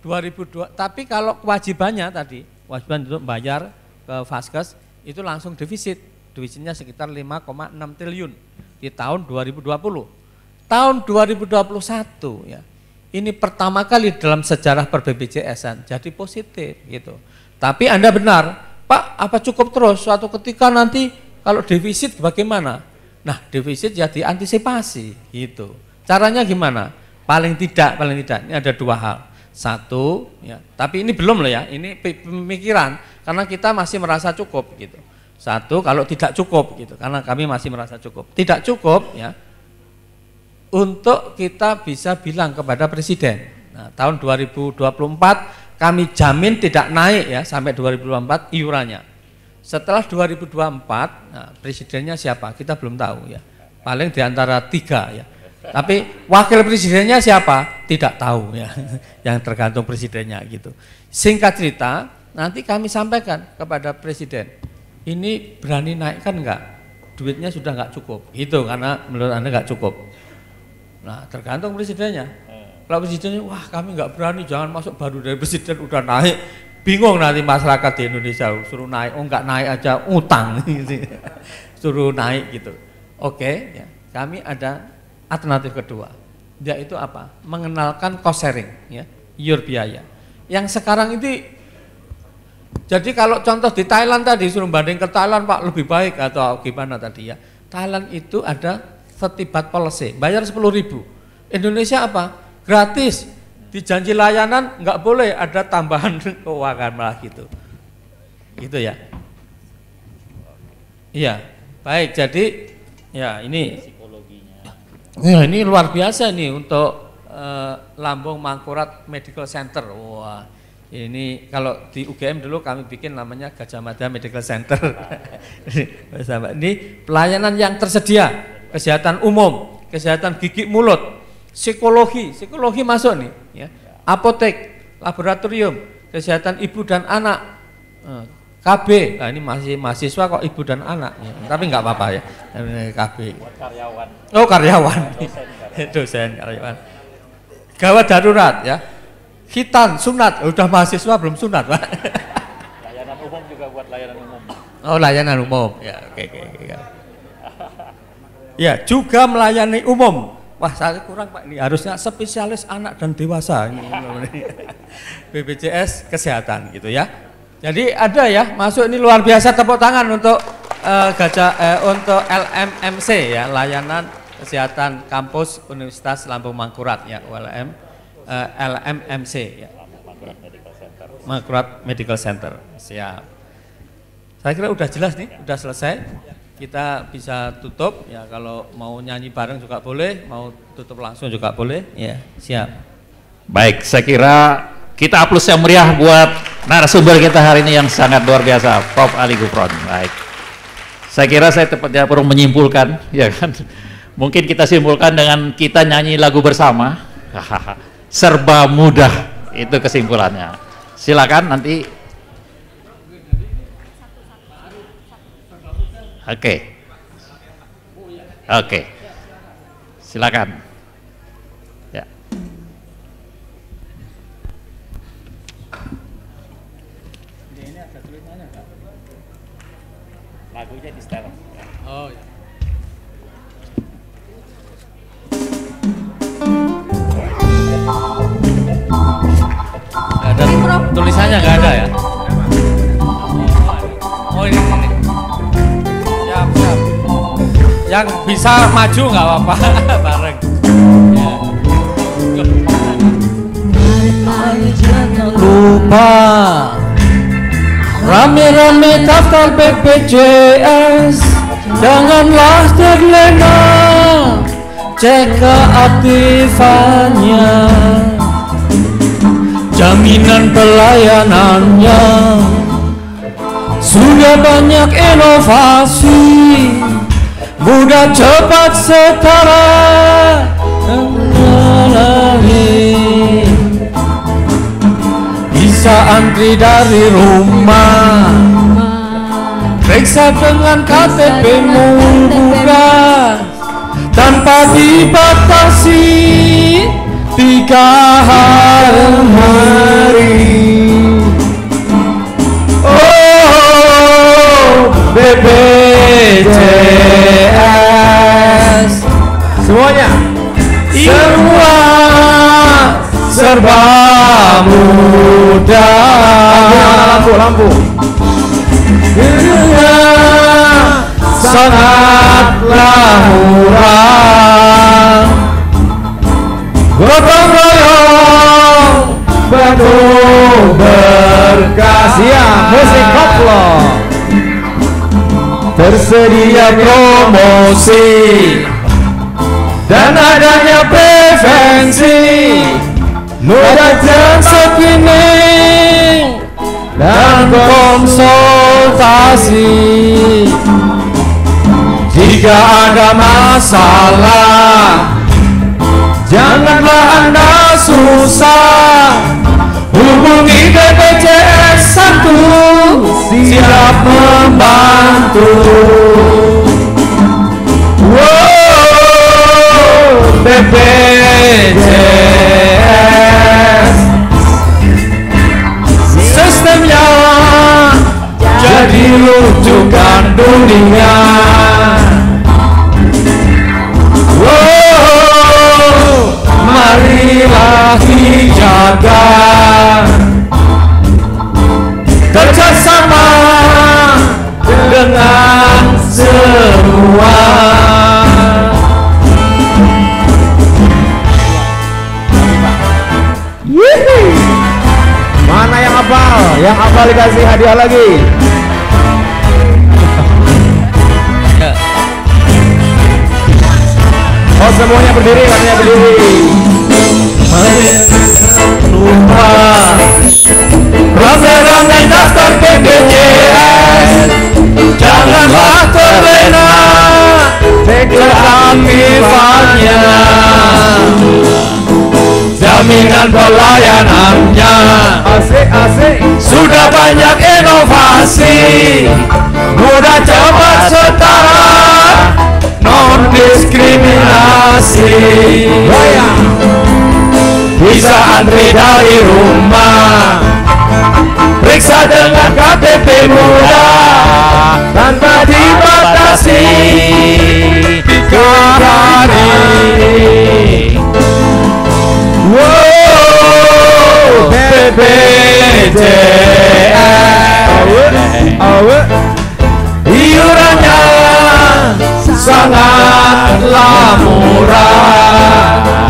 2002 tapi kalau kewajibannya tadi kewajiban untuk bayar ke Vaskes itu langsung defisit. Defisitnya sekitar 5,6 triliun di tahun 2020. Tahun 2021 ya. Ini pertama kali dalam sejarah per BPJS-an jadi positif gitu. Tapi Anda benar, Pak, apa cukup terus suatu ketika nanti kalau defisit bagaimana? Nah, defisit ya diantisipasi gitu. Caranya gimana? Paling tidak, paling tidak ini ada dua hal. Satu, ya, tapi ini belum loh ya. Ini pemikiran karena kita masih merasa cukup gitu. Satu, kalau tidak cukup gitu, karena kami masih merasa cukup. Tidak cukup ya untuk kita bisa bilang kepada presiden. Nah, tahun 2024 kami jamin tidak naik ya sampai 2024 iurannya setelah 2024, nah, presidennya siapa? Kita belum tahu ya. Paling diantara tiga ya. Tapi wakil presidennya siapa? Tidak tahu ya. Yang tergantung presidennya gitu. Singkat cerita, nanti kami sampaikan kepada presiden. Ini berani naikkan enggak? Duitnya sudah enggak cukup. Itu karena menurut Anda enggak cukup. Nah, tergantung presidennya. Hmm. Kalau presidennya, wah kami enggak berani, jangan masuk baru dari presiden udah naik bingung nanti masyarakat di Indonesia suruh naik oh nggak naik aja utang gitu. suruh naik gitu oke okay, ya. kami ada alternatif kedua yaitu apa mengenalkan cost sharing ya your biaya yang sekarang ini, jadi kalau contoh di Thailand tadi suruh banding ke Thailand Pak lebih baik atau gimana tadi ya Thailand itu ada setibat policy bayar sepuluh ribu Indonesia apa gratis di janji layanan nggak boleh ada tambahan keuangan malah gitu. Gitu ya. Iya, baik. Jadi ya ini psikologinya. Ya, ini luar biasa nih untuk uh, lambung mangkurat medical center. Wah, ini kalau di UGM dulu kami bikin namanya Gajah Mada Medical Center. ini pelayanan yang tersedia, kesehatan umum, kesehatan gigi mulut, psikologi, psikologi masuk nih, ya. apotek, laboratorium, kesehatan ibu dan anak, eh, KB, nah ini masih mahasiswa kok ibu dan anak, ya. tapi nggak apa-apa ya, KB. Karyawan. Oh karyawan, dosen karyawan. dosen karyawan. Gawat darurat ya, hitan sunat, udah mahasiswa belum sunat pak. layanan umum juga buat layanan umum. Oh layanan umum, ya oke okay, oke. Okay, ya. okay. Ya juga melayani umum, wah saya kurang Pak ini harusnya spesialis anak dan dewasa ini BPJS kesehatan gitu ya. Jadi ada ya masuk ini luar biasa tepuk tangan untuk uh, gajah uh, untuk LMMC ya layanan kesehatan kampus Universitas Lampung Mangkurat ya ULM uh, eh, LMMC ya. Mangkurat Medical Center. Mangkurat Medical Center. Siap. Saya kira udah jelas nih, udah selesai kita bisa tutup ya kalau mau nyanyi bareng juga boleh, mau tutup langsung juga boleh. Ya, siap. Baik, saya kira kita aplaus yang meriah buat narasumber kita hari ini yang sangat luar biasa, Prof Ali Gufron. Baik. Saya kira saya tepatnya perlu menyimpulkan, ya kan? Mungkin kita simpulkan dengan kita nyanyi lagu bersama. Serba mudah, itu kesimpulannya. Silakan nanti Oke. Oke. Silakan. Ya. Lagunya di setelan. Oh, ya. Gak ada tulisannya nggak ada ya? yang bisa maju nggak apa-apa bareng ya. lupa rame-rame daftar BPJS janganlah terlena cek keaktifannya jaminan pelayanannya sudah banyak inovasi mudah cepat setara kembali bisa antri dari rumah periksa dengan KTP mu tanpa dibatasi tiga hari oh bebek BCS Semuanya Semua serba muda Lampu, lampu, lampu. sangatlah murah Gotong royong penuh berkah Siap, musik tersedia promosi dan adanya prevensi mudah jasa ini dan konsultasi jika ada masalah janganlah anda susah hubungi BPJS satu siap membantu wow BPJS sistemnya jadi rujukan dunia wow marilah dijaga bersama dengan semua Yihi. Mana yang hafal? Yang hafal dikasih hadiah lagi Oh semuanya berdiri, semuanya berdiri Mari lupa Ronde-ronde daftar PPJS Janganlah terlena Keaktifannya Jaminan pelayanannya Asik, asik Sudah banyak inovasi Mudah cepat setara Non diskriminasi Bisa antri dari rumah Periksa dengan KTP muda Tanpa dibatasi Tiga hari Wow BPJS Iurannya sangatlah murah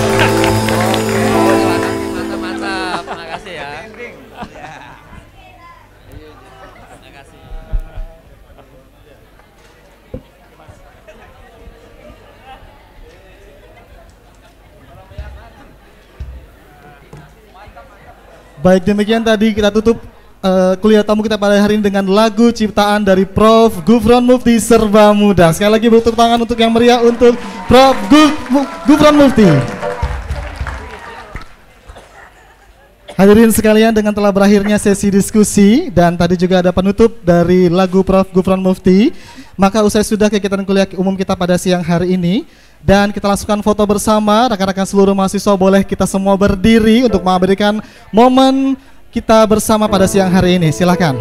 Baik demikian tadi kita tutup uh, kuliah tamu kita pada hari ini dengan lagu ciptaan dari Prof. Gufron Mufti Serba Muda. Sekali lagi bertepuk tangan untuk yang meriah untuk Prof. Guf, Gufron Mufti. Hadirin sekalian dengan telah berakhirnya sesi diskusi dan tadi juga ada penutup dari lagu Prof. Gufron Mufti. Maka usai sudah kegiatan kuliah umum kita pada siang hari ini, dan kita langsungkan foto bersama rekan-rekan seluruh mahasiswa boleh kita semua berdiri untuk memberikan momen kita bersama pada siang hari ini silahkan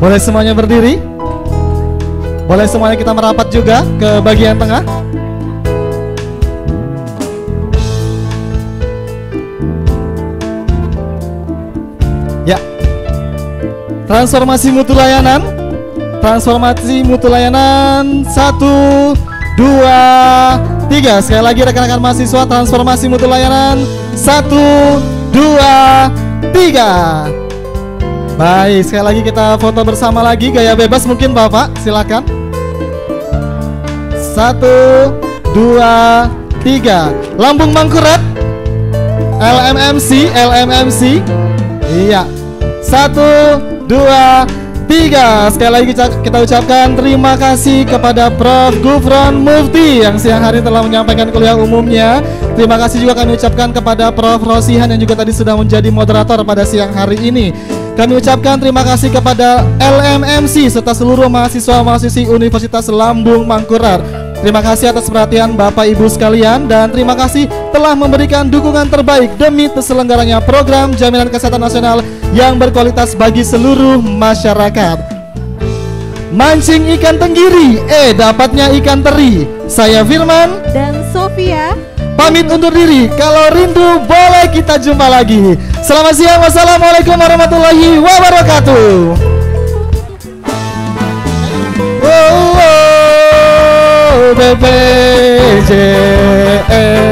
boleh semuanya berdiri boleh semuanya kita merapat juga ke bagian tengah ya Transformasi mutu layanan. Transformasi mutu layanan satu, dua, tiga. Sekali lagi rekan-rekan mahasiswa transformasi mutu layanan satu, dua, tiga. Baik, sekali lagi kita foto bersama lagi gaya bebas mungkin Bapak, silakan. Satu, dua, tiga. Lambung mangkurat. LMMC, LMMC. Iya. Satu, dua, tiga. Sekali lagi kita, ucapkan terima kasih kepada Prof. Gufron Mufti yang siang hari telah menyampaikan kuliah umumnya. Terima kasih juga kami ucapkan kepada Prof. Rosihan yang juga tadi sudah menjadi moderator pada siang hari ini. Kami ucapkan terima kasih kepada LMMC serta seluruh mahasiswa-mahasiswi Universitas Lambung Mangkurat Terima kasih atas perhatian Bapak Ibu sekalian dan terima kasih telah memberikan dukungan terbaik demi terselenggaranya program Jaminan Kesehatan Nasional yang berkualitas bagi seluruh masyarakat. Mancing ikan tenggiri, eh dapatnya ikan teri. Saya Firman dan Sofia. Pamit undur diri, kalau rindu boleh kita jumpa lagi. Selamat siang, wassalamualaikum warahmatullahi wabarakatuh. baby.